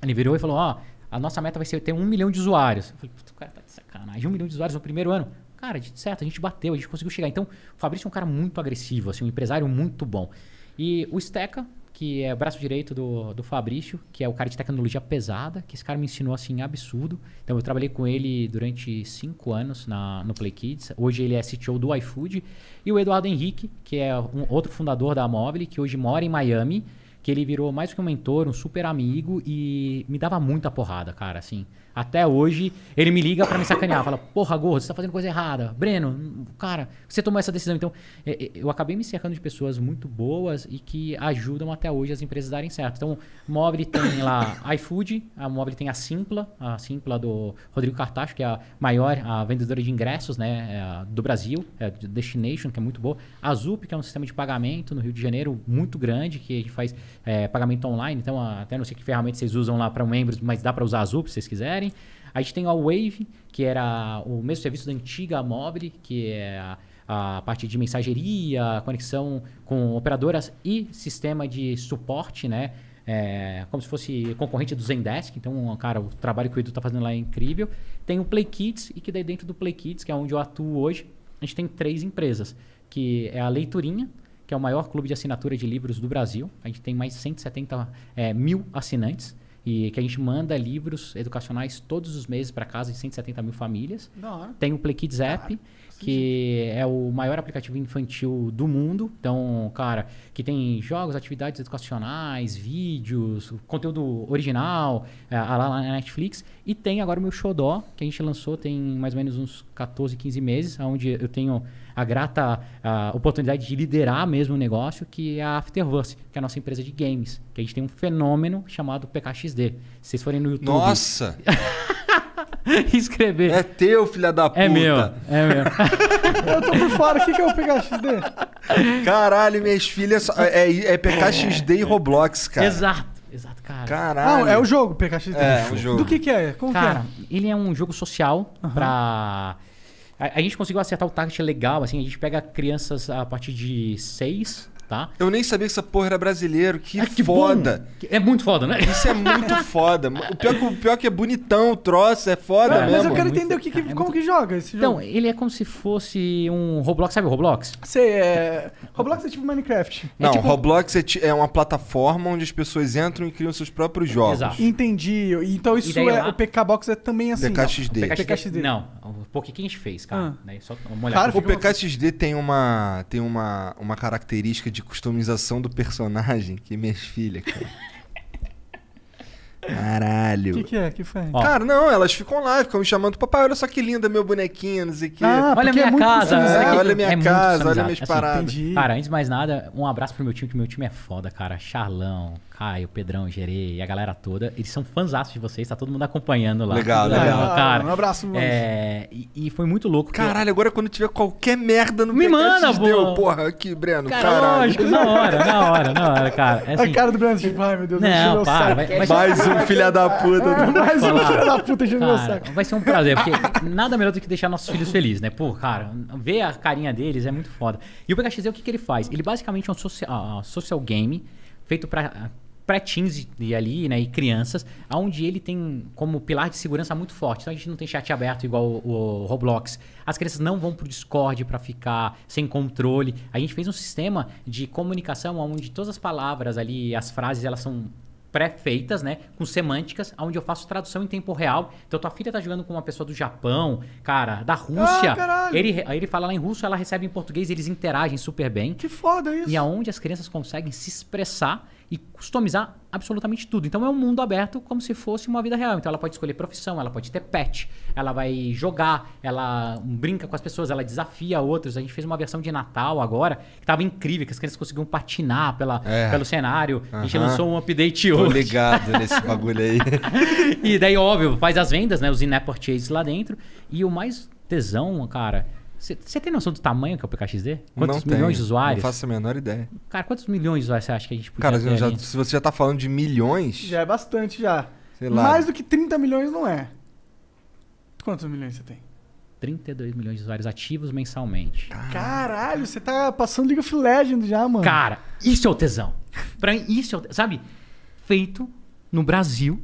B: Ele virou e falou: Ó, a nossa meta vai ser ter um milhão de usuários. Eu falei: Puta, o cara tá de sacanagem. Um milhão de usuários no primeiro ano. Cara, de certo, a gente bateu, a gente conseguiu chegar. Então, o Fabrício é um cara muito agressivo, assim, um empresário muito bom. E o Steca que é o braço direito do, do Fabrício, que é o cara de tecnologia pesada, que esse cara me ensinou assim, absurdo. Então eu trabalhei com ele durante cinco anos na, no Play Kids. Hoje ele é CTO do iFood. E o Eduardo Henrique, que é um, outro fundador da Mobile, que hoje mora em Miami, que ele virou mais que um mentor, um super amigo e me dava muita porrada, cara, assim. Até hoje, ele me liga para me sacanear. Fala, porra, gordo, você tá fazendo coisa errada. Breno, cara, você tomou essa decisão. Então, é, é, eu acabei me cercando de pessoas muito boas e que ajudam até hoje as empresas darem certo. Então, Mobile tem lá iFood, a Mobile tem a Simpla, a Simpla do Rodrigo Cartacho, que é a maior a vendedora de ingressos né, é do Brasil, é Destination, que é muito boa. A Zup, que é um sistema de pagamento no Rio de Janeiro muito grande, que a gente faz é, pagamento online. Então, até não sei que ferramenta vocês usam lá para membros, mas dá para usar a Zup se vocês quiserem quiserem. A gente tem a Wave, que era o mesmo serviço da antiga Mobile, que é a, a parte de mensageria, conexão com operadoras e sistema de suporte, né? É, como se fosse concorrente do Zendesk. Então, cara, o trabalho que o Edu está fazendo lá é incrível. Tem o Play Kids, e que daí dentro do Play Kids, que é onde eu atuo hoje, a gente tem três empresas, que é a Leiturinha, que é o maior clube de assinatura de livros do Brasil. A gente tem mais de 170 é, mil assinantes. E que a gente manda livros educacionais todos os meses para casa de 170 mil famílias. Não. Tem o Play Kids App, cara, que é o maior aplicativo infantil do mundo. Então, cara, que tem jogos, atividades educacionais, vídeos, conteúdo original, é, lá na Netflix. E tem agora o meu Xodó, que a gente lançou tem mais ou menos uns 14, 15 meses, onde eu tenho a grata a oportunidade de liderar mesmo o negócio, que é a Afterverse, que é a nossa empresa de games. Que a gente tem um fenômeno chamado PKXD. Se vocês forem no YouTube. Nossa! escrever. É teu, filha da é puta. É meu. É meu.
A: eu tô por fora. O que, que é o PKXD? Caralho, minhas filhas. É, é PKXD é. e Roblox,
B: cara. Exato. Exato, cara. Caralho. Não, é o jogo PKXD. É, é, o jogo. Do que que é? Como cara, que é? ele é um jogo social uhum. pra... A, a gente conseguiu acertar o target legal, assim, a gente pega crianças a partir de 6 tá?
A: Eu nem sabia que essa porra era brasileiro. Que, ah, que foda. Bom. É muito foda, né? Isso é muito foda. O pior, que, o pior que é bonitão o troço, é foda é, mesmo. Mas eu quero entender
B: muito, o que, que como que joga esse então, jogo. Então, ele é como se fosse um Roblox. Sabe o
A: Roblox?
C: Sei, é... Roblox é tipo Minecraft. É Não, é tipo...
A: Roblox é, é uma plataforma onde as pessoas entram e criam seus próprios jogos. Exato.
C: Entendi. Então isso é... Lá... O PK Box é também
A: assim. PKXD. Não, PKXD. PKXD. Não,
B: o Pokékins fez, cara. Ah. Né? Só uma olhada. o PKXD
A: tem uma, tem uma, uma característica de de customização do personagem que minhas filhas, cara. Caralho. O que, que, é? que foi? Ó. Cara, não, elas ficam lá, ficam me chamando. Papai, olha só que linda meu bonequinho, não sei o que. Ah, é né? é, olha a minha é casa. É, olha a minha é casa, olha minhas assim, paradas. Entendi. Cara,
B: antes de mais nada, um abraço pro meu time, que meu time é foda, cara. Charlão, Caio, Pedrão, Gerei, a galera toda. Eles são fãzaços de vocês, tá todo mundo acompanhando lá. Legal, legal. legal. Cara, um abraço, mano. É, e, e, foi muito louco. Caralho, eu... agora quando tiver qualquer merda no Me
A: manda, pô. Deu, porra, aqui, Breno, cara, caralho. na hora, na
B: hora, na hora, cara. É assim, a cara
A: do Breno, tipo, ai meu Deus, não, não para, vai, vai, vai, um filha da
B: puta. É, mais um filha da puta de meu saco. Vai ser um prazer, porque nada melhor do que deixar nossos filhos felizes, né? Pô, cara, ver a carinha deles é muito foda. E o PKXZ, é o que, que ele faz? Ele basicamente é um social, uh, ah, ah, social game feito para pré-teens e ali, né, e crianças, onde ele tem como pilar de segurança muito forte. Então a gente não tem chat aberto igual o, o Roblox. As crianças não vão pro Discord para ficar sem controle. A gente fez um sistema de comunicação onde todas as palavras ali, as frases, elas são pré-feitas, né? Com semânticas, onde eu faço tradução em tempo real. Então tua filha tá jogando com uma pessoa do Japão, cara, da ah, Rússia. Ah, ele, ele fala lá em russo, ela recebe em português, eles interagem super bem. Que foda isso. E aonde as crianças conseguem se expressar e customizar absolutamente tudo. Então é um mundo aberto como se fosse uma vida real. Então ela pode escolher profissão, ela pode ter pet, ela vai jogar, ela brinca com as pessoas, ela desafia outros. A gente fez uma versão de Natal agora que estava incrível, que as crianças conseguiam patinar pela, é. pelo cenário. A gente lançou um update Tô hoje. ligado nesse bagulho aí. e daí, óbvio, faz as vendas, né? Os in-app lá dentro. E o mais tesão, cara você tem noção do tamanho que é o PKXD? Quantos não milhões tenho. de usuários? Não faço a menor ideia. Cara, quantos milhões de usuários você acha que a gente podia Cara, ter Cara, se você já está falando de milhões...
C: Já é bastante, já. Sei lá. Mais do que 30 milhões não é. Quantos milhões você tem?
B: 32 milhões de usuários ativos mensalmente.
C: Caralho,
B: você tá passando League of Legends já, mano. Cara, isso é o tesão. Pra mim, isso é o tesão. Sabe? Feito no Brasil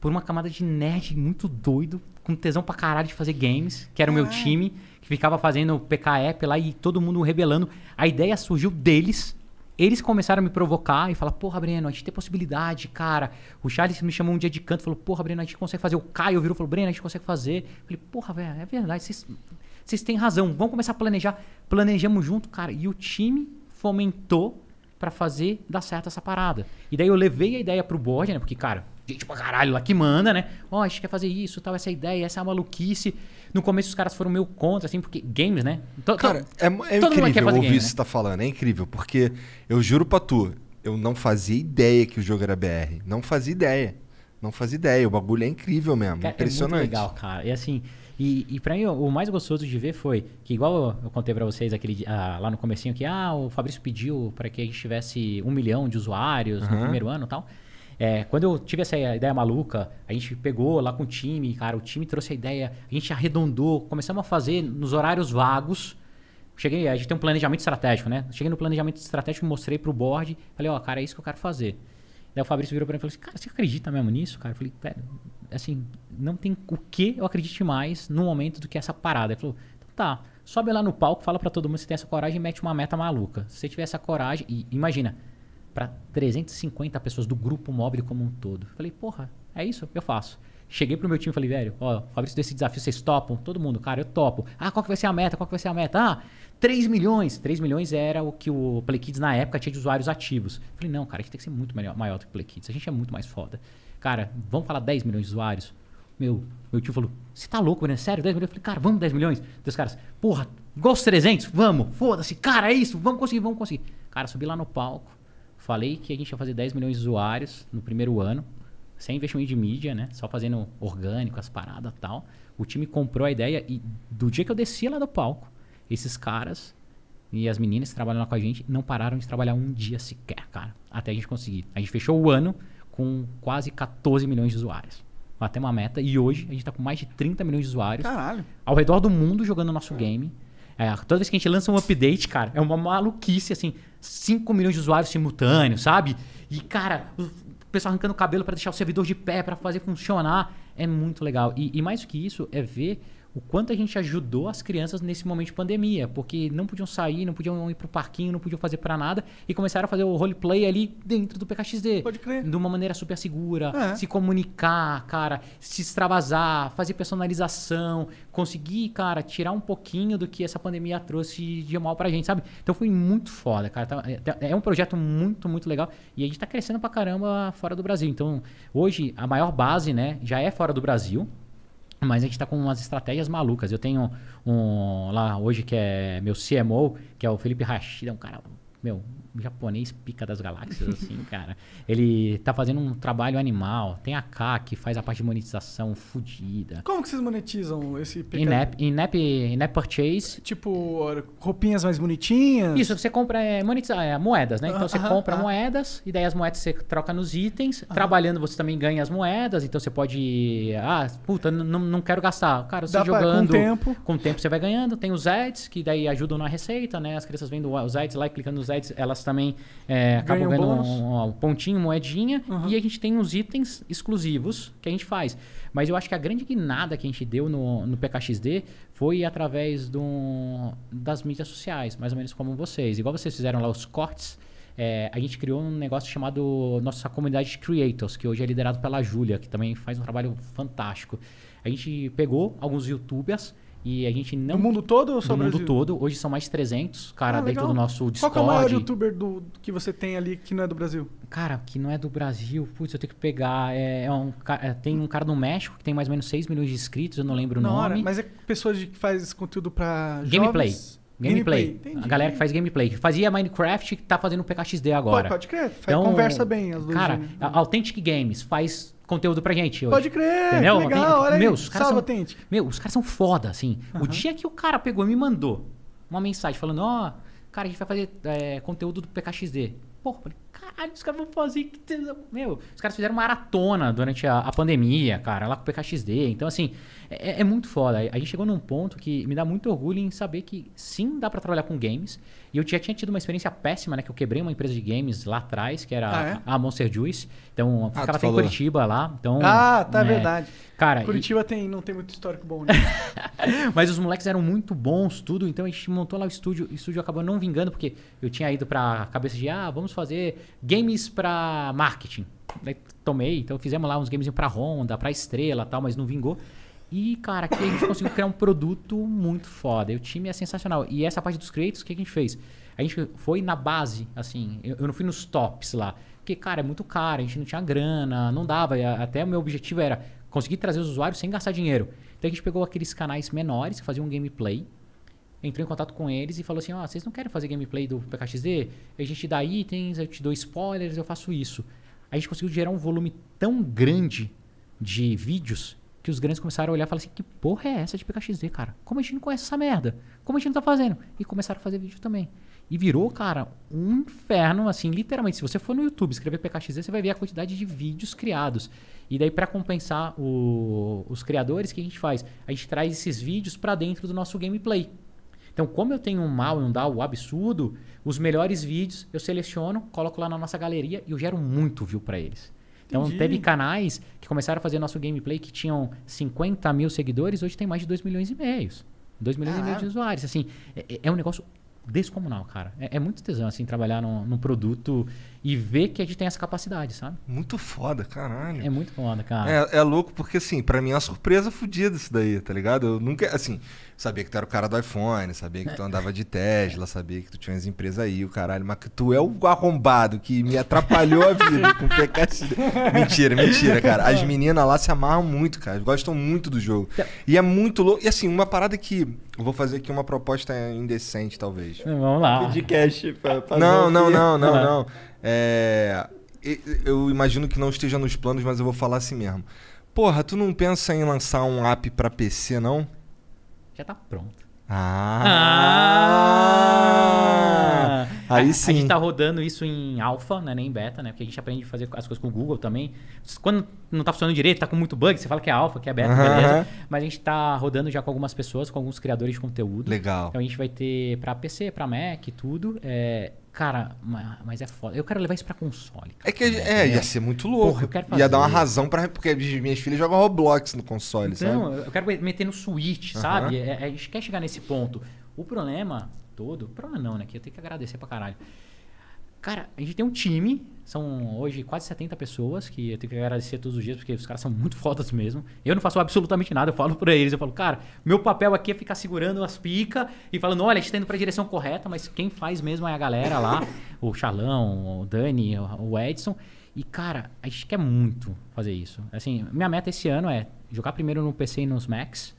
B: por uma camada de nerd muito doido, com tesão pra caralho de fazer games, que era o meu time ficava fazendo PKEP lá e todo mundo rebelando. A ideia surgiu deles. Eles começaram a me provocar e falar: Porra, Breno, a gente tem possibilidade, cara. O Charles me chamou um dia de canto falou: Porra, Breno, a gente consegue fazer. O Caio virou e falou: Breno, a gente consegue fazer. Eu falei: Porra, velho, é verdade. Vocês, têm razão. Vamos começar a planejar. Planejamos junto, cara. E o time fomentou para fazer dar certo essa parada. E daí eu levei a ideia pro board, né? Porque, cara, gente pra caralho lá que manda, né? Ó, oh, a gente quer fazer isso, tal, essa é ideia, essa é maluquice. No começo os caras foram meio contra, assim, porque games, né? To, cara, é, é incrível ouvir isso que né? você
A: tá falando, é incrível, porque eu juro pra tu, eu não fazia ideia que o jogo era BR. Não fazia ideia. Não fazia ideia. O bagulho é incrível mesmo. Cara, impressionante. É muito legal,
B: cara. E assim, e, e pra mim o mais gostoso de ver foi que, igual eu contei pra vocês aquele, ah, lá no comecinho que ah, o Fabrício pediu para que a gente tivesse um milhão de usuários uhum. no primeiro ano e tal. É, quando eu tive essa ideia maluca, a gente pegou lá com o time, cara, o time trouxe a ideia, a gente arredondou, começamos a fazer nos horários vagos. Cheguei, a gente tem um planejamento estratégico, né? Cheguei no planejamento estratégico, mostrei pro board, falei, ó, oh, cara, é isso que eu quero fazer. Daí o Fabrício virou pra mim e falou assim, cara, você acredita mesmo nisso, cara? Eu falei, pera, assim, não tem o que eu acredite mais no momento do que essa parada. Ele falou, então tá, sobe lá no palco, fala para todo mundo se tem essa coragem e mete uma meta maluca. Se você tiver essa coragem, e imagina, para 350 pessoas do grupo móvel como um todo. Falei, porra, é isso? Eu faço. Cheguei pro meu time e falei, velho, ó, Fabrício, desse desafio vocês topam? Todo mundo, cara, eu topo. Ah, qual que vai ser a meta? Qual que vai ser a meta? Ah, 3 milhões. 3 milhões era o que o Play Kids na época tinha de usuários ativos. Falei, não, cara, a gente tem que ser muito maior, maior do que o Play Kids. A gente é muito mais foda. Cara, vamos falar 10 milhões de usuários? Meu, meu tio falou, você tá louco, né? Sério, 10 milhões? Eu falei, cara, vamos 10 milhões? Os caras, porra, igual os 300? Vamos, foda-se, cara, é isso, vamos conseguir, vamos conseguir. Cara, subi lá no palco, Falei que a gente ia fazer 10 milhões de usuários no primeiro ano, sem investimento de mídia, né? Só fazendo orgânico, as paradas tal. O time comprou a ideia e do dia que eu descia lá do palco, esses caras e as meninas que trabalham lá com a gente não pararam de trabalhar um dia sequer, cara. Até a gente conseguir. A gente fechou o ano com quase 14 milhões de usuários. Até uma meta. E hoje a gente está com mais de 30 milhões de usuários. Caralho. Ao redor do mundo jogando o nosso game. É, toda vez que a gente lança um update, cara, é uma maluquice, assim, 5 milhões de usuários simultâneos, sabe? E, cara, o pessoal arrancando o cabelo para deixar o servidor de pé, para fazer funcionar. É muito legal. E, e mais do que isso, é ver o quanto a gente ajudou as crianças nesse momento de pandemia, porque não podiam sair, não podiam ir pro parquinho, não podiam fazer para nada, e começaram a fazer o roleplay ali dentro do PKXD. Pode crer. De uma maneira super segura, é. se comunicar, cara, se extravasar, fazer personalização, conseguir, cara, tirar um pouquinho do que essa pandemia trouxe de mal pra gente, sabe? Então foi muito foda, cara. Tá, é, tá, é um projeto muito, muito legal. E a gente tá crescendo pra caramba fora do Brasil. Então, hoje, a maior base, né, já é fora do Brasil. Mas a gente está com umas estratégias malucas. Eu tenho um lá hoje que é meu CMO, que é o Felipe Rachid, é um cara, meu, japonês pica das galáxias, assim, cara. Ele tá fazendo um trabalho animal. Tem a K que faz a parte de monetização fodida. Como
C: que vocês monetizam esse PK? In-app,
B: in-app, in-app purchase. Tipo, roupinhas mais bonitinhas? Isso, você compra é, monetiza, é, moedas, né? Então ah, você ah, compra ah. moedas e daí as moedas você troca nos itens. Trabalhando você também ganha as moedas, então você pode... Ah, puta, não, não quero gastar. Cara, você Dá jogando... Pra, com o tempo. Com o tempo você vai ganhando. Tem os ads, que daí ajudam na receita, né? As crianças vendo os ads lá e clicando nos ads, elas também é, acabam ganhando um, um, pontinho, moedinha. Uhum. E a gente tem uns itens exclusivos que a gente faz. Mas eu acho que a grande guinada que a gente deu no, no PKXD foi através do, das mídias sociais, mais ou menos como vocês. Igual vocês fizeram lá os cortes. É, a gente criou um negócio chamado nossa comunidade de creators, que hoje é liderado pela Júlia, que também faz um trabalho fantástico. A gente pegou alguns youtubers e a gente não. No mundo todo ou só No mundo todo. Hoje são mais de 300, cara, ah, dentro do nosso Discord. Qual é o maior youtuber
C: do, que você tem ali que não é do Brasil?
B: Cara, que não é do Brasil, putz, eu tenho que pegar. É, é um, é, tem um cara no México que tem mais ou menos 6 milhões de inscritos, eu não lembro não, o nome.
C: mas é pessoa que faz conteúdo pra. Gameplay. Jovens? Gameplay. gameplay. Entendi, a galera que faz
B: gameplay. Que fazia Minecraft e tá fazendo PKXD agora. Pô, pode crer. Então, conversa
C: bem as duas. Cara, né?
B: Authentic Games faz conteúdo pra gente. Hoje. Pode crer, Entendeu? que legal, olha meu, aí. Os caras Salva, são, tente. Meu, os caras são foda, assim. Uhum. O dia que o cara pegou e me mandou uma mensagem falando, ó, oh, cara, a gente vai fazer é, conteúdo do PKXD. Porra, falei, caralho, os caras vão fazer. Meu, os caras fizeram maratona durante a, a pandemia, cara, lá com o PKXD. Então, assim, é, é, é muito foda. A gente chegou num ponto que me dá muito orgulho em saber que sim, dá para trabalhar com games. E eu já tinha tido uma experiência péssima, né? Que eu quebrei uma empresa de games lá atrás, que era ah, é? a Monster Juice. Então, ah, ela tem em Curitiba lá. Então, ah, tá, né? verdade. Cara, Curitiba
C: e... tem, não tem muito histórico bom, né?
B: Mas os moleques eram muito bons, tudo. Então a gente montou lá o estúdio. O estúdio acabou não vingando, porque eu tinha ido pra cabeça de, ah, vamos fazer games pra marketing. Daí tomei, então fizemos lá uns games pra Honda, pra Estrela tal, mas não vingou. E, cara, aqui a gente conseguiu criar um produto muito foda. E o time é sensacional. E essa parte dos créditos, o que a gente fez? A gente foi na base, assim, eu, eu não fui nos tops lá. Porque, cara, é muito caro, a gente não tinha grana, não dava. Até o meu objetivo era conseguir trazer os usuários sem gastar dinheiro. Então a gente pegou aqueles canais menores que faziam um gameplay, entrou em contato com eles e falou assim: Ó, oh, vocês não querem fazer gameplay do PKXD? A gente dá itens, eu te dou spoilers, eu faço isso. A gente conseguiu gerar um volume tão grande de vídeos que os grandes começaram a olhar e falar assim: que porra é essa de PKXD, cara? Como a gente não conhece essa merda? Como a gente não tá fazendo? E começaram a fazer vídeo também. E virou, cara, um inferno, assim, literalmente. Se você for no YouTube escrever PKXD, você vai ver a quantidade de vídeos criados. E daí, para compensar o, os criadores, o que a gente faz? A gente traz esses vídeos para dentro do nosso gameplay. Então, como eu tenho um mal e um DAO absurdo, os melhores vídeos eu seleciono, coloco lá na nossa galeria e eu gero muito view para eles. Então teve canais que começaram a fazer nosso gameplay que tinham 50 mil seguidores, hoje tem mais de 2 milhões e meio. 2 milhões e meio de usuários. Assim, é, é um negócio descomunal, cara. É, é, muito tesão, assim, trabalhar num, num produto e ver que a gente tem essa capacidade, sabe? Muito foda, caralho. É muito foda, cara.
A: É, é louco porque, assim, para mim é uma surpresa fodida isso daí, tá ligado? Eu nunca, assim, sabia que tu era o cara do iPhone, sabia que tu andava de Tesla, sabia que tu tinha as empresas aí, o caralho, mas que tu é o arrombado que me atrapalhou a vida com PKX. Mentira, mentira, cara. As meninas lá se amarram muito, cara. Gostam muito do jogo. Tá. E é muito louco. E, assim, uma parada que... Eu vou fazer aqui uma proposta indecente, talvez. Vamos lá. Podcast. Pra, pra não, não, não, não, não, não. É, eu imagino que não esteja nos planos, mas eu vou falar assim mesmo. Porra, tu não pensa em lançar um app para PC, não?
B: Já tá pronto. Ah! ah! Aí sim. A, gente tá rodando isso em alfa, né, nem beta, né? Porque a gente aprende a fazer as coisas com o Google também. Quando não tá funcionando direito, tá com muito bug, você fala que é alfa, que é beta, uhum. beleza. Mas a gente tá rodando já com algumas pessoas, com alguns criadores de conteúdo. Legal. Então a gente vai ter para PC, para Mac, tudo. É, Cara, mas é foda. Eu quero levar isso pra console. Cara. É que é, é, ia
A: ser muito louco. Porra, eu quero fazer. Ia dar uma razão para Porque minhas filhas jogam Roblox no console, então,
B: sabe? eu quero meter no Switch, uhum. sabe? É, é, a gente quer chegar nesse ponto. O problema todo. Problema não, né? Que eu tenho que agradecer pra caralho. Cara, a gente tem um time, são hoje quase 70 pessoas, que eu tenho que agradecer todos os dias, porque os caras são muito fodas mesmo. Eu não faço absolutamente nada, eu falo pra eles, eu falo, cara, meu papel aqui é ficar segurando as picas e falando, olha, a gente tá indo pra direção correta, mas quem faz mesmo é a galera lá, o Xalão, o Dani, o Edson. E, cara, a gente quer muito fazer isso. Assim, minha meta esse ano é jogar primeiro no PC e nos Macs,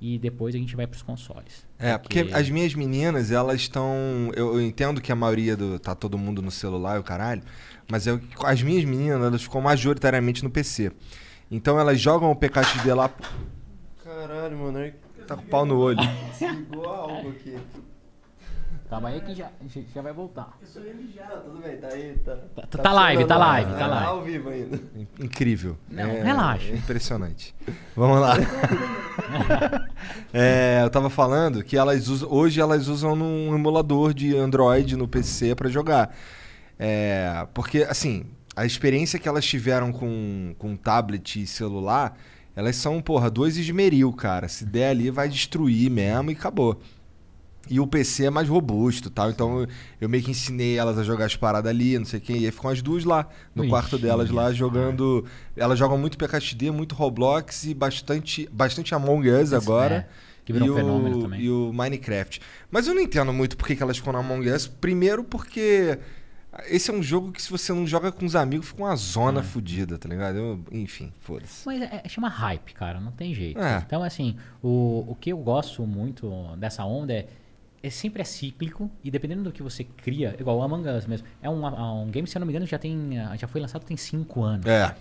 B: e depois a gente vai para os consoles. É,
A: porque... porque... as minhas meninas, elas estão. Eu, eu, entendo que a maioria do. tá todo mundo no celular e o caralho, mas eu, as minhas meninas, elas ficam majoritariamente no PC. Então elas jogam o PKXD lá. Caralho, mano, aí tá com pau no olho.
B: Desligou algo aqui. Calma aí que já, já vai voltar. Eu sou ele já. tudo bem, tá aí. Tá, tá, tá, tá live, tá live, tá, tá live. ao
A: vivo ainda. Incrível. Não, é, relaxa. É impressionante. Vamos lá. é, eu tava falando que elas usam, hoje elas usam um emulador de Android no PC para jogar. É, porque, assim, a experiência que elas tiveram com, com tablet e celular, elas são, porra, dois esmeril, cara. Se der ali, vai destruir mesmo e acabou. E o PC é mais robusto tal. Então eu, meio que ensinei elas a jogar as paradas ali, não sei quem. E aí ficam as duas lá, no Ixi, quarto delas lá, jogando. Elas jogam muito PKXD, muito Roblox e bastante, bastante Among Us agora. É, que virou um fenômeno também. E o Minecraft. Mas eu não entendo muito por que elas ficam na Among Us. Primeiro porque. Esse é um jogo que se você não joga com os amigos, fica uma zona é.
B: fodida, tá ligado? Eu, enfim, foda-se. Mas é, é chama hype, cara, não tem jeito. É. Então, assim, o, o que eu gosto muito dessa onda é é sempre é cíclico e dependendo do que você cria, igual o Among Us mesmo, é um, é um game, se eu não me engano, já tem ah, já foi lançado tem 5 anos. É.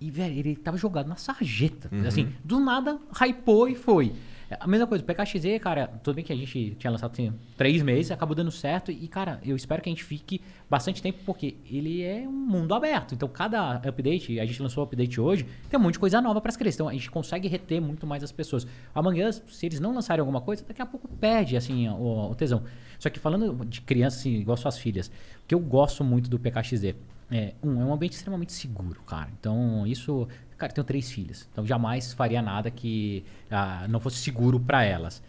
B: E velho, ele tava jogado na sarjeta, uhum. assim, do nada hypou e foi. É a mesma coisa, o PKXZ, cara, tudo bem que a gente tinha lançado tem assim, três meses, acabou dando certo. E, cara, eu espero que a gente fique bastante tempo, porque ele é um mundo aberto. Então, cada update, a gente lançou o update hoje, tem um monte de coisa nova para as crianças. Então, a gente consegue reter muito mais as pessoas. Amanhã, se eles não lançarem alguma coisa, daqui a pouco perde, assim, o, o tesão. Só que falando de crianças, assim, igual suas filhas, que eu gosto muito do PKXZ. É, um, é um ambiente extremamente seguro, cara. Então, isso Cara, eu tenho três filhas, então jamais faria nada que ah, não fosse seguro para elas.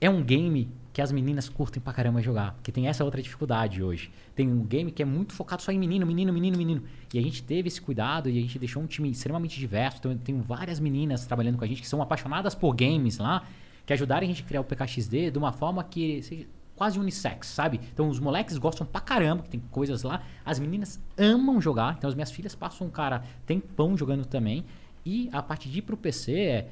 B: É um game que as meninas curtem pra caramba jogar, que tem essa outra dificuldade hoje. Tem um game que é muito focado só em menino, menino, menino, menino. E a gente teve esse cuidado e a gente deixou um time extremamente diverso. Então, tem várias meninas trabalhando com a gente que são apaixonadas por games lá, que ajudaram a gente a criar o PKXD de uma forma que quase unissex, sabe? Então os moleques gostam pra caramba, que tem coisas lá. As meninas amam jogar. Então as minhas filhas passam, um cara, tempão jogando também. E a parte de ir pro PC é.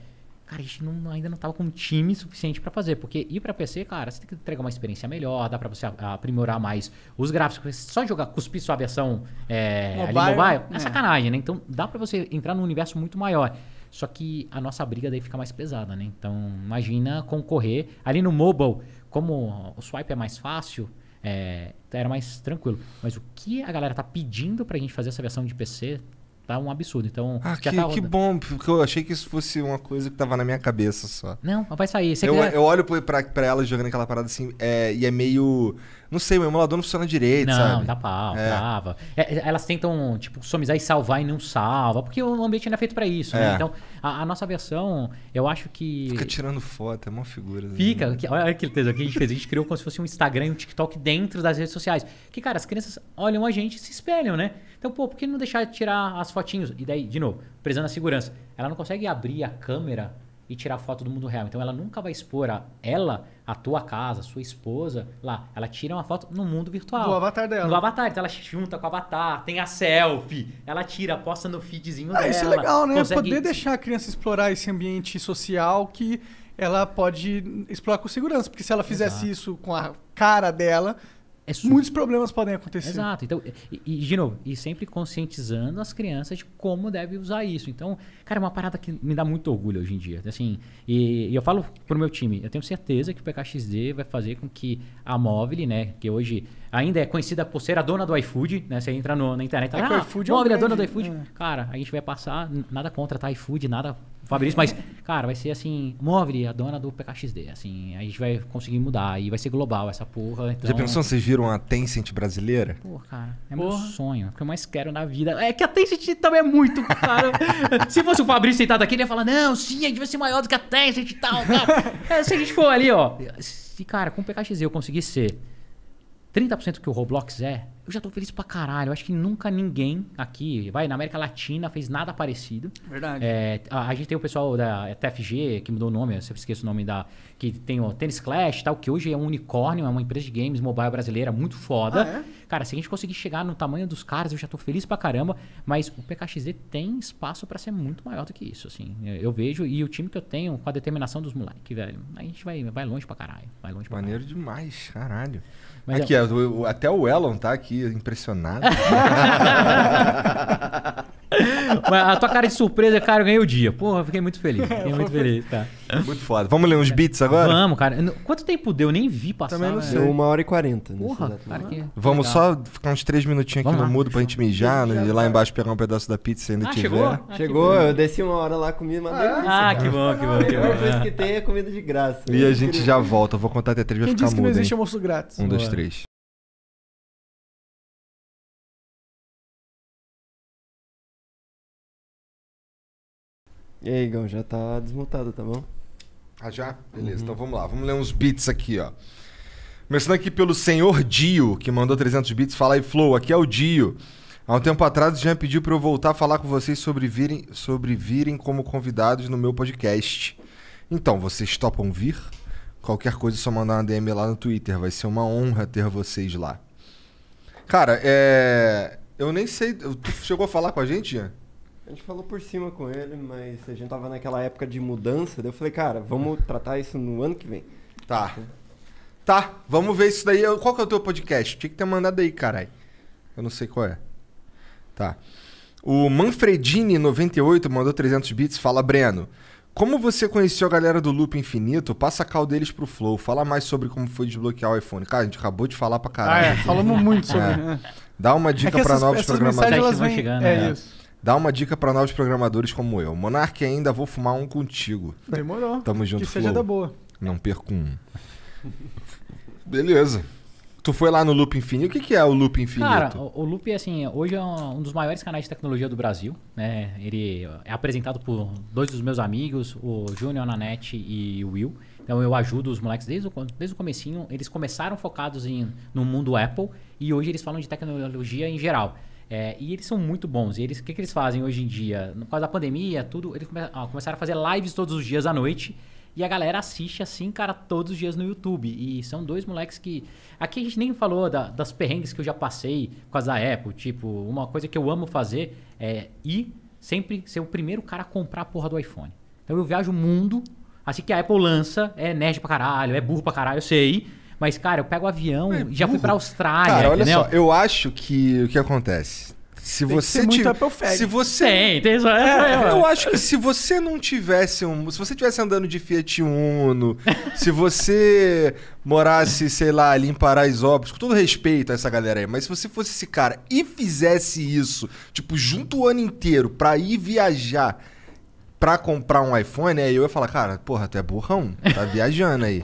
B: Cara, a gente não, ainda não tava com time suficiente para fazer. Porque ir pra PC, cara, você tem que entregar uma experiência melhor, dá pra você aprimorar mais os gráficos. Só jogar, cuspir sua versão é, mobile, ali mobile é, é sacanagem, né? Então dá pra você entrar num universo muito maior. Só que a nossa briga daí fica mais pesada, né? Então, imagina concorrer ali no mobile como o swipe é mais fácil, é, era mais tranquilo. Mas o que a galera tá pedindo pra gente fazer essa versão de PC tá um absurdo. Então, ah, que, tá que,
A: bom, porque eu achei que isso fosse uma coisa que tava na minha cabeça
B: só. Não, vai sair. Você eu, quiser... eu
A: olho para pra, pra ela jogando aquela parada assim, é, e é meio
B: não sei, o emulador não funciona direito, não, sabe? Não, dá pau, é. trava. É, é elas tentam, tipo, somizar e salvar e não salva, porque o ambiente ainda é feito para isso, né? é. né? Então, a, a, nossa versão, eu acho que... Fica tirando foto, é uma figura. Né? Fica. Que, olha que texto que a gente fez. A gente criou como se fosse um Instagram e um TikTok dentro das redes sociais. Que, cara, as crianças olham a gente e se espelham, né? Então, pô, por que não deixar de tirar as fotinhos? E daí, de novo, prezando a segurança. Ela não consegue abrir a câmera e tirar foto do mundo real. Então, ela nunca vai expor a ela a tua casa, a sua esposa, lá, ela tira uma foto no mundo virtual. Do avatar dela. Do avatar, então ela junta com o avatar, tem a selfie, ela tira, posta no feedzinho ah, dela. Isso é legal, né? Consegue... Poder
C: deixar a criança explorar esse ambiente social que ela pode explorar com segurança, porque se ela fizesse Exato. isso com a cara dela,
B: é super... Muitos problemas podem acontecer. Exato. Então, e, e, de novo, e sempre conscientizando as crianças de como deve usar isso. Então, Cara, é uma parada que me dá muito orgulho hoje em dia. Assim, e, e eu falo pro meu time, eu tenho certeza que o PKXD vai fazer com que a Mobile, né, que hoje ainda é conhecida por ser a dona do iFood, né? Você entra no, na internet e fala, é ah, iFood é Mobile é, a dona do iFood. É. Cara, a gente vai passar, nada contra, tá? iFood, nada Fabrício, mas, cara, vai ser assim, Mobile, a dona do PKXD, assim, a gente vai conseguir mudar e vai ser global essa porra. Então... Já pensou, vocês
A: viram a Tencent brasileira?
B: Pô, cara, é porra. meu sonho, é o que eu mais quero na vida. É que a Tencent também é muito, cara. Se fosse o Fabrício sentado aqui, ele ia falar: não, sim, a gente vai ser maior do que a Tencent e tal, tal. é, se a gente for ali, ó. Se, cara, com o PKXZ eu conseguir ser 30% que o Roblox é, eu já tô feliz pra caralho. Eu acho que nunca ninguém aqui, vai, na América Latina, fez nada parecido. Verdade. É, a, a, gente tem o pessoal da é TFG, que mudou o nome, eu sempre esqueço o nome da. Que tem o Tennis Clash e tal, que hoje é um unicórnio, é uma empresa de games mobile brasileira muito foda. Ah, é? Cara, se a gente conseguir chegar no tamanho dos caras, eu já tô feliz pra caramba. Mas o PKXD tem espaço para ser muito maior do que isso, assim. Eu, eu, vejo, e o time que eu tenho, com a determinação dos moleques, velho, a gente vai, vai longe pra caralho. Vai longe pra Maneiro caralho. demais, caralho. Mas aqui, é...
A: até o Elon tá aqui impressionado.
B: a tua cara de surpresa, cara, eu ganhei o dia. Porra, fiquei muito feliz. Fiquei muito feliz, tá. Muito foda. Vamos ler uns beats agora? Vamos, cara. Quanto tempo deu? Eu nem vi passar. Também não né? sei. Né? Uma hora e quarenta. Porra, cara, que...
A: Vamos Legal. só ficar uns três minutinhos aqui Vamos no mudo pra gente mijar, né? E lá embaixo pegar um pedaço da pizza se ainda ah, tiver. Chegou? Ah, chegou, eu desci uma hora lá comigo, mas Ah, ah que bom, que bom. Que bom. A melhor coisa que tem é comida de graça. E a né? gente já volta. Eu vou contar até três, vai ficar mudo. Quem disse que não existe almoço grátis? Um, dois, três. E aí, Igão, já tá desmontado, tá bom? Ah, já? Beleza, uhum. então vamos lá. Vamos ler uns bits aqui, ó. Começando aqui pelo senhor Dio, que mandou 300 bits. Fala aí, Flow, aqui é o Dio. Há um tempo atrás, o pediu para eu voltar a falar com vocês sobre virem, sobre virem como convidados no meu podcast. Então, vocês topam vir? Qualquer coisa é só mandar uma DM lá no Twitter. Vai ser uma honra ter vocês lá. Cara, é... Eu nem sei... Tu chegou a falar com a gente, Jean? A gente falou por cima com ele, mas a gente tava naquela época de mudança. Daí eu falei, cara, vamos tratar isso no ano que vem. Tá. Tá, vamos ver isso daí. Qual que é o teu podcast? Tinha que ter mandado aí, caralho. Eu não sei qual é. Tá. O Manfredini98 mandou 300 bits. Fala, Breno. Como você conheceu a galera do Loop Infinito, passa a cal deles pro Flow. Fala mais sobre como foi desbloquear o iPhone. Cara, a gente acabou de falar pra caralho. Ah, é. Falamos muito sobre. É. Né? Dá uma dica é pra essas, novos essas programadores. Mensagens, elas vêm... chegando, é né? isso. Dá uma dica para novos programadores como eu. Monarque ainda vou fumar um contigo. Demorou. Tamo junto, Que seja da boa. Não perco um. Beleza. Tu foi lá no Loop Infinito. O que, que é o Loop Infinito? Cara,
B: o, o Loop, assim, hoje é um, um dos maiores canais de tecnologia do Brasil. Né? Ele é apresentado por dois dos meus amigos, o Júnior Nanete e o Will. Então eu ajudo os moleques desde o, desde o comecinho. Eles começaram focados em, no mundo Apple e hoje eles falam de tecnologia em geral. É, e eles são muito bons. E eles, o que, que eles fazem hoje em dia? No causa da pandemia, tudo, eles come, ó, ah, começaram a fazer lives todos os dias à noite. E a galera assiste assim, cara, todos os dias no YouTube. E são dois moleques que. Aqui a gente nem falou da, das perrengues que eu já passei com as da Apple. Tipo, uma coisa que eu amo fazer é ir sempre ser o primeiro cara a comprar a porra do iPhone. Então eu viajo o mundo. Assim que a Apple lança, é nerd pra caralho, é burro pra caralho, eu sei. Mas, cara, eu pego avião é, já fui pra Austrália. Cara, olha entendeu? só,
A: eu acho que o que acontece? Se tem você tiver. Se você. Tem, tem é, é, é, é, Eu acho que se você não tivesse um. Se você tivesse andando de Fiat Uno, se você morasse, sei lá, ali em Paraisópolis, com todo respeito a essa galera aí, mas se você fosse esse cara e fizesse isso, tipo, junto o ano inteiro pra ir viajar pra comprar um iPhone, aí eu ia falar, cara, porra, tu é burrão, tá viajando aí.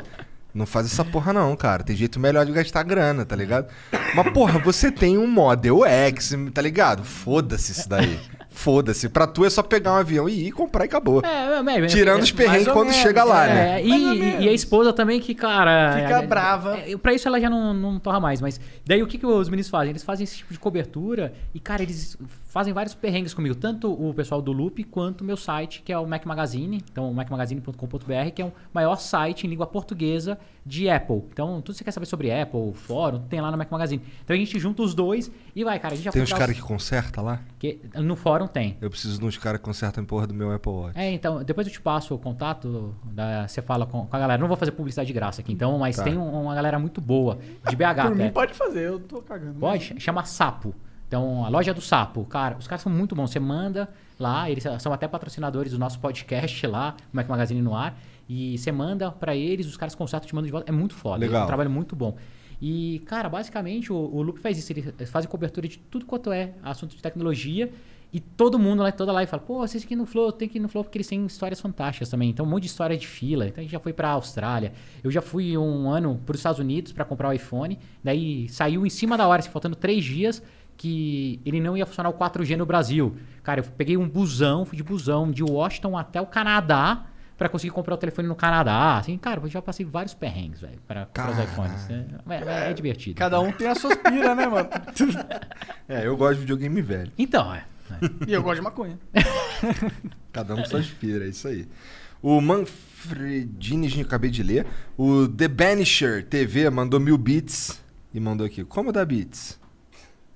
A: Não faz essa porra não, cara. Tem jeito melhor de gastar grana, tá ligado? Mas porra, você tem um Model X, tá ligado? Foda-se isso daí foda-se. Pra tu é só pegar um avião e ir comprar e acabou. É, é, é, é Tirando os é, perrengues quando menos, chega lá, né? E, e, a
B: esposa também, que, cara. Fica brava. É, pra isso ela já não, não torra mais. Mas daí o que, que os meninos fazem? Eles fazem esse tipo de cobertura e, cara, eles fazem vários perrengues comigo. Tanto o pessoal do Loop quanto o meu site, que é o Mac Magazine. Então, macmagazine.com.br, que é o maior site em língua portuguesa de Apple. Então, tudo que você quer saber sobre Apple, fórum, tem lá no Mac Magazine. Então a gente junta os dois e vai, cara. A gente já Tem uns caras que
A: conserta lá?
B: Porque no fórum
A: tem. Eu preciso de uns caras que consertam a porra do meu Apple Watch.
B: É, então, depois eu te passo o contato, da, você fala com, com, a galera. Não vou fazer publicidade de graça aqui, então, mas tá. tem um, uma galera muito boa, de BH. Por até. mim pode
C: fazer, eu tô cagando.
B: Pode? Mesmo. Chama Sapo. Então, a loja do Sapo, cara, os caras são muito bons. Você manda lá, eles são até patrocinadores do nosso podcast lá, como é que é Magazine no Ar. E você manda para eles, os caras consertam, te mandam de volta. É muito foda. Legal. É um trabalho muito bom. E, cara, basicamente o, o Loop faz isso. Eles fazem cobertura de tudo quanto é assunto de tecnologia. E todo mundo lá, toda e fala, pô, vocês aqui no Flow, tem que ir no Flow porque eles têm histórias fantásticas também. Então, um monte de história de fila. Então, a gente já foi pra Austrália. Eu já fui um ano para os Estados Unidos para comprar o iPhone. Daí saiu em cima da hora, assim, faltando três dias, que ele não ia funcionar o 4G no Brasil. Cara, eu peguei um busão, fui de busão de Washington até o Canadá para conseguir comprar o telefone no Canadá. Assim, cara, eu já passei vários perrengues, velho, para os iPhones. Né? É, é, é divertido. Cada então. um
C: tem a sua pira, né, mano?
A: é,
B: eu gosto de videogame velho. Então, é. E eu
C: gosto de maconha.
A: Cada um com suas pira, é isso aí. O Manfredini, eu acabei de ler. O The Banisher TV mandou mil bits e mandou aqui. Como dá bits?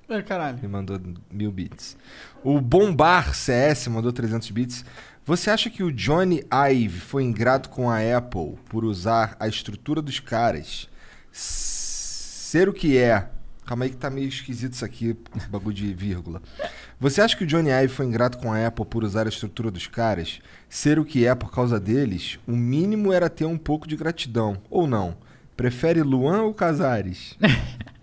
A: É, caralho. E mandou mil bits. O Bombar CS mandou 300 bits. Você acha que o Johnny Ive foi ingrato com a Apple por usar a estrutura dos caras? Ser o que é. Calma aí que tá meio esquisito isso aqui, bagulho de vírgula. Você acha que o Johnny Ive foi ingrato com a Apple por usar a estrutura dos caras? Ser o que é por causa deles? O mínimo era ter um pouco de gratidão, ou não? Prefere Luan ou Casares?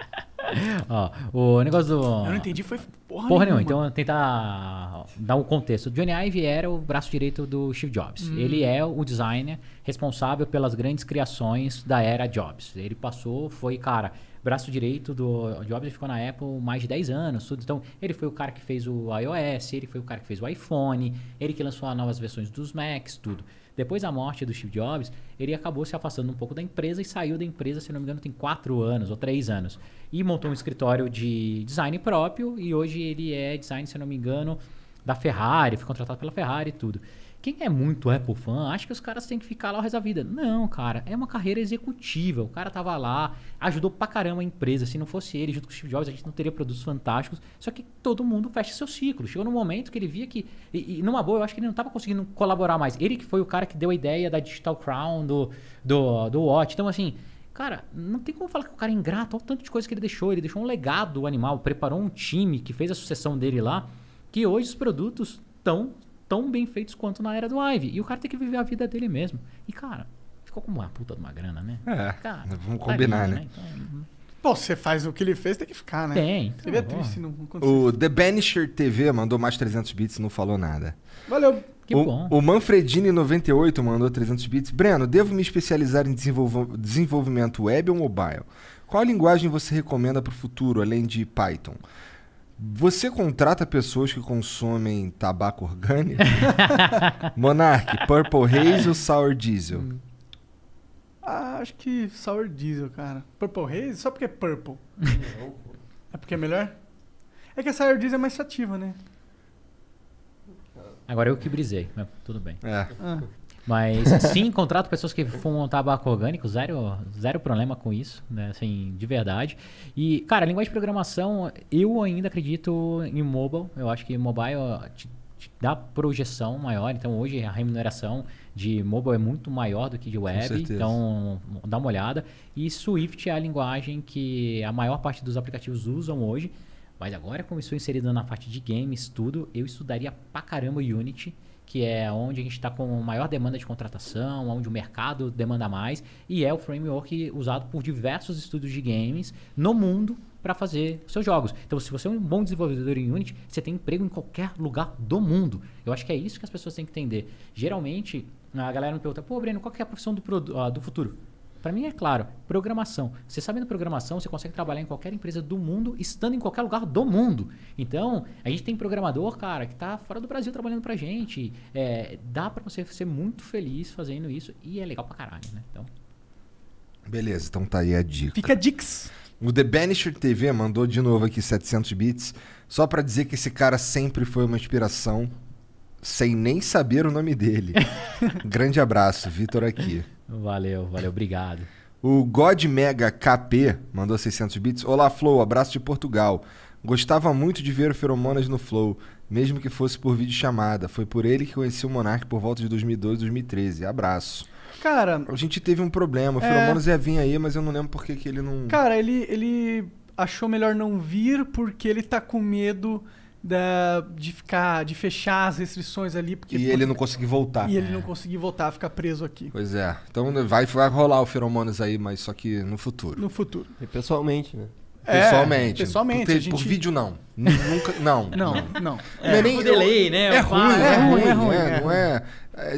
B: Ó, o negócio do. Eu não entendi, foi porra, porra nenhuma. Então, tentar dar um contexto. Johnny Ive era o braço direito do Steve Jobs. Hum. Ele é o designer responsável pelas grandes criações da era Jobs. Ele passou, foi, cara, braço direito do Jobs ficou na Apple mais de 10 anos, tudo. Então, ele foi o cara que fez o iOS, ele foi o cara que fez o iPhone, ele que lançou as novas versões dos Macs, tudo. Depois da morte do Steve Jobs, ele acabou se afastando um pouco da empresa e saiu da empresa, se não me engano, tem 4 anos ou 3 anos e montou um escritório de design próprio e hoje ele é design, se eu não me engano, da Ferrari, foi contratado pela Ferrari e tudo. Quem é muito Apple fã, acha que os caras têm que ficar lá o resto da vida. Não, cara, é uma carreira executiva. O cara tava lá, ajudou pra caramba a empresa. Se não fosse ele, junto com o Steve Jobs, a gente não teria produtos fantásticos. Só que todo mundo fecha seu ciclo. Chegou no momento que ele via que, e, e, numa boa, eu acho que ele não tava conseguindo colaborar mais. Ele que foi o cara que deu a ideia da Digital Crown, do, do, do Watch. Então, assim, Cara, não tem como falar que o cara é ingrato. Olha o tanto de coisa que ele deixou. Ele deixou um legado o animal, preparou um time que fez a sucessão dele lá. Que hoje os produtos estão tão bem feitos quanto na era do Ive. E o cara tem que viver a vida dele mesmo. E, cara, ficou como uma puta de uma grana, né? É. Cara, vamos tá combinar, né? né? Então, uhum. Pô, você faz
C: o que ele fez, tem que ficar, né? Tem. Seria triste se não O
A: The Banisher TV mandou mais 300 bits e não falou nada.
C: Valeu. Que o, bom.
A: O Manfredini98 mandou 300 bits. Breno, devo me especializar em desenvolv desenvolvimento web ou mobile? Qual linguagem você recomenda para o futuro, além de Python? Você contrata pessoas que consomem tabaco orgânico? Monarch, Purple Haze ou Sour Diesel? Hum.
C: Ah, acho que Sour Diesel, cara. Purple Haze? Só porque é Purple. é porque é melhor? É que a Sour Diesel é mais ativa, né?
B: Agora eu que brisei, mas tudo bem. É. Ah. Mas sim, contrato pessoas que fumam tabaco orgânico, zero, zero problema com isso, né? Assim, de verdade. E, cara, a linguagem de programação, eu ainda acredito em mobile. Eu acho que mobile te, te dá projeção maior. Então, hoje a remuneração de mobile é muito maior do que de web. Então, dá uma olhada. E Swift é a linguagem que a maior parte dos aplicativos usam hoje. Mas agora, como estou inserido na parte de games, tudo, eu estudaria pra caramba Unity, que é onde a gente está com maior demanda de contratação, onde o mercado demanda mais, e é o framework usado por diversos estudos de games no mundo para fazer seus jogos. Então, se você é um bom desenvolvedor em Unity, você tem emprego em qualquer lugar do mundo. Eu acho que é isso que as pessoas têm que entender. Geralmente, a galera me pergunta, pô, Breno, qual que é a profissão do, ah, do futuro? Para mim é claro, programação. Você sabendo programação, você consegue trabalhar em qualquer empresa do mundo, estando em qualquer lugar do mundo. Então, a gente tem programador, cara, que está fora do Brasil trabalhando pra gente. É, dá para você ser muito feliz fazendo isso e é legal pra caralho, né? Então.
A: Beleza, então tá aí a dica. Fica dicks. O The Banisher TV mandou de novo aqui 700 bits, só para dizer que esse cara sempre foi uma inspiração, sem nem saber o nome dele. Grande abraço, Vitor aqui. Valeu, valeu, obrigado. O God Mega KP mandou 600 bits. Olá, Flow, abraço de Portugal. Gostava muito de ver o Feromonas no Flow, mesmo que fosse por vídeo chamada. Foi por ele que conheci o Monark por volta de 2012, 2013. Abraço. Cara, a gente teve um problema. O é... Feromonas ia vir aí, mas eu não lembro por que, que ele não. Cara,
C: ele, ele achou melhor não vir porque ele tá com medo da, de ficar, de
A: fechar as restrições ali. Porque e ele não conseguir voltar. E ele é. não
C: conseguir voltar, ficar preso aqui.
A: Pois é. Então vai, vai rolar o Feromonas aí, mas só que no futuro. No futuro. E pessoalmente, né? Pessoalmente. É, pessoalmente. Por, gente... por, vídeo, não. Nunca, não. não, não. não. É, é nem, delay, né? É, é, é ruim, é ruim, é ruim. Não é,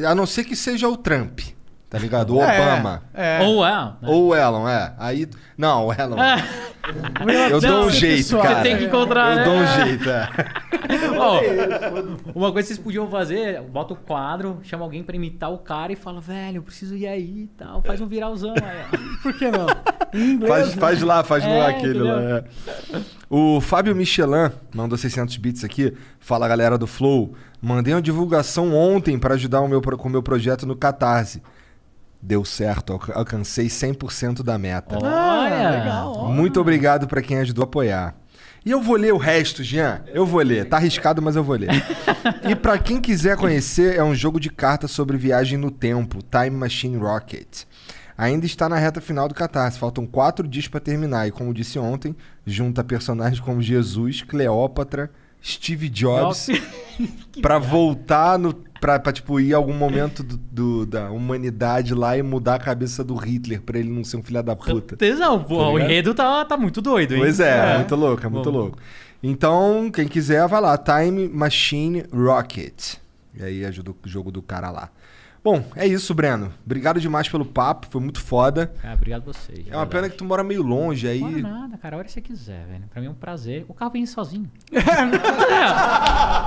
A: a não ser que seja o Trump. Tá ligado? O é, Obama. É. Ou o Elon. Né? Ou o Elon, é. Aí. Não, o Elon. É.
C: Eu dou um jeito, cara. Você tem que encontrar. Eu dou um né?
B: jeito, é. uma coisa que vocês podiam fazer, bota o quadro, chama alguém pra imitar o cara e fala, velho, eu preciso ir aí e tal. Faz um viralzão aí. Por que não? inglês. Faz, né? faz lá, faz lá é, aquele lá. É.
A: O Fábio Michelin mandou 600 bits aqui. Fala, galera do Flow. Mandei uma divulgação ontem para ajudar o meu, com o meu projeto no Catarse. Deu certo, alcancei 100% da meta. Olha, legal. Muito obrigado para quem ajudou a apoiar. E eu vou ler o resto, Jean. Eu vou ler. Tá arriscado, mas eu vou ler. e para quem quiser conhecer, é um jogo de cartas sobre viagem no tempo, Time Machine Rocket. Ainda está na reta final do Catarse, faltam quatro dias para terminar. E como disse ontem, junta personagens como Jesus, Cleópatra, Steve Jobs, para voltar no pra, pra, tipo, ir algum momento do, do, da humanidade lá e mudar a cabeça do Hitler pra ele não ser um filho da puta. Não, tá o enredo
B: tá, tá muito doido, hein? Pois é, é. muito louco, é muito Bom. louco.
A: Então, quem quiser, vai lá, Time Machine Rocket. E aí ajuda o jogo do cara lá. Bom, é isso, Breno. Obrigado demais pelo papo, foi muito foda. Ah, obrigado a vocês. É uma verdade. pena que tu mora meio longe aí. Não
B: nada, cara. A hora que você quiser, velho. Pra mim é um prazer. O carro vem sozinho. é.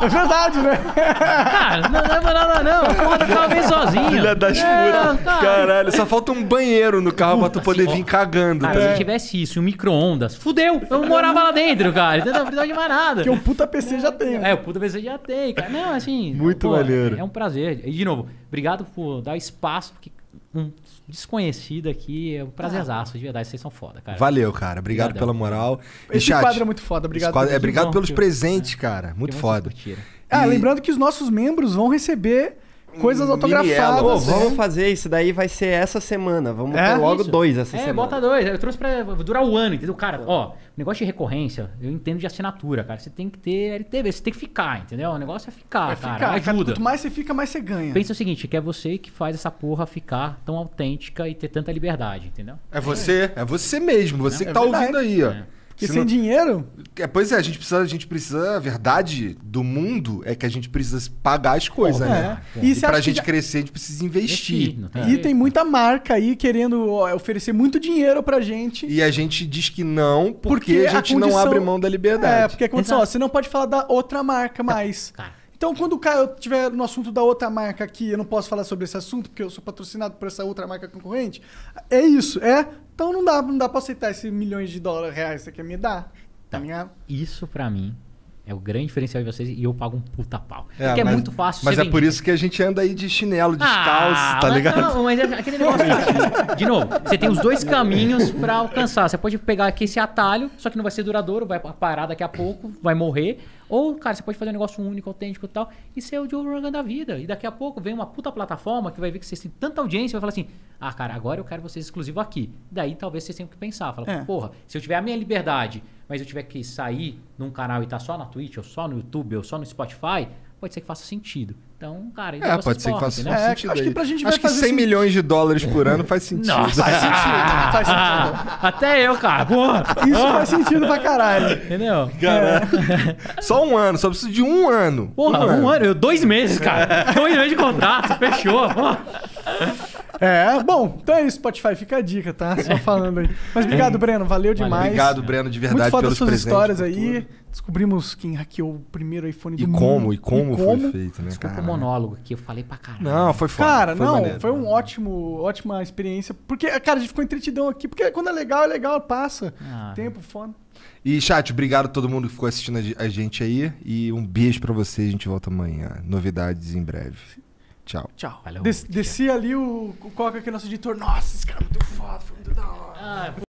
B: é
A: verdade, né?
B: Cara, não, não, não, é não, não. o carro vem sozinho. Filha das é, Caralho,
A: só falta um banheiro no carro Puta, pra tu poder vir cagando. Cara, tá? se tivesse isso, um micro-ondas,
B: fudeu. Eu morava lá dentro, cara. Então não precisava de mais nada. Que o puta PC já tem. Né? É, o puta PC já tem, cara. Não, assim. Muito pô, maneiro. É, é um prazer. E de novo. Obrigado por dar espaço, porque um desconhecido aqui é um prazerzaço, ah. de verdade. Vocês são foda, cara. Valeu, cara. Obrigado Obrigadão. pela
A: moral. E Esse chat, quadro é muito foda. Obrigado. Quadro, é, obrigado bom, pelos é. presentes, cara. É. Muito foda.
B: Ah, lembrando
C: que os nossos membros vão receber coisas autografadas. Pô, né? vamos fazer isso daí, vai ser essa
A: semana. Vamos é? ter logo isso. dois essa é, semana. É, bota
B: dois. Eu trouxe pra durar o ano, entendeu? Cara, ó, negócio de recorrência, eu entendo de assinatura, cara. Você tem que ter LTV, você tem que ficar, entendeu? O negócio é ficar, é cara. Ficar, ajuda. quanto mais você fica, mais você ganha. Pensa o seguinte, que é você que faz essa porra ficar tão autêntica e ter tanta liberdade, entendeu? É você,
A: é, você mesmo, você que tá é verdade. ouvindo aí, ó. É. Porque sem não... dinheiro. É, pois é, a gente precisa, a gente precisa. A verdade do mundo é que a gente precisa pagar as coisas, oh, né? É. é. E, e pra gente crescer, a gente precisa investir. tem e tem
C: muita marca aí querendo oferecer muito dinheiro pra gente. E a gente diz que não, porque, porque a gente a condição... não abre mão da liberdade. É, porque é a condição, ó, você não pode falar da outra marca tá. mais. Tá. tá. Então, quando eu tiver no assunto da outra marca aqui, eu não posso falar sobre esse assunto, porque eu sou patrocinado por essa outra marca concorrente. É isso, é. Então não dá, não dá pra aceitar esses milhões de dólares reais que você quer me dar. Tá. Minha...
B: Isso para mim é o grande diferencial de vocês e eu pago um puta pau. É, porque é mas, é muito fácil Mas é por isso que a gente anda aí de chinelo, ah, descalço, ah, tá ligado? Não, mas é aquele negócio. É. de novo, você tem os dois caminhos para alcançar. Você pode pegar aqui esse atalho, só que não vai ser duradouro, vai parar daqui a pouco, vai morrer. Ou, cara, você pode fazer um negócio único, autêntico e tal, e ser o Joe Rogan da vida. E daqui a pouco vem uma puta plataforma que vai ver que vocês têm tanta audiência e vai falar assim: ah, cara, agora eu quero vocês exclusivo aqui. Daí talvez vocês tenham que pensar. Fala, é. porra, se eu tiver a minha liberdade, mas eu tiver que sair num canal e tá só na Twitch, ou só no YouTube, ou só no Spotify, pode ser que faça sentido. Então, cara, então é, pode ser que faça né? é, sentido. Acho que pra gente acho que 100 sentido. milhões de dólares por
A: ano faz sentido. Nossa, faz sentido. faz sentido.
B: Até eu, cara. Isso faz sentido pra caralho. Entendeu?
A: É. Só um ano, só preciso de um ano. Porra, um, um ano. ano. Dois meses, cara. dois meses de contrato, fechou. Porra.
C: É, bom, então é isso, Spotify, fica a dica, tá? Só falando aí. Mas obrigado, Breno, valeu demais. Obrigado, Breno, de verdade, Muito foda pelos suas presentes, histórias aí. Tudo. Descobrimos quem hackeou o primeiro iPhone do e mundo. Como, e como, e como
B: foi feito, né? Desculpa cara. o monólogo que eu falei pra caralho. Não, foi foda. Cara, foi não, maneiro, foi
C: um ótimo, ótima experiência. Porque, cara, a gente ficou entretidão aqui, porque quando é legal, é legal, passa. Ah, Tempo, foda.
A: E chat, obrigado a todo mundo que ficou assistindo a gente aí. E um beijo para vocês. A gente volta amanhã. Novidades em breve. Tchau. Tchau. Valeu.
C: Des, desci ali o, o Coca, que é nosso editor. Nossa, esse cara é muito foda, foi muito da hora. Ah,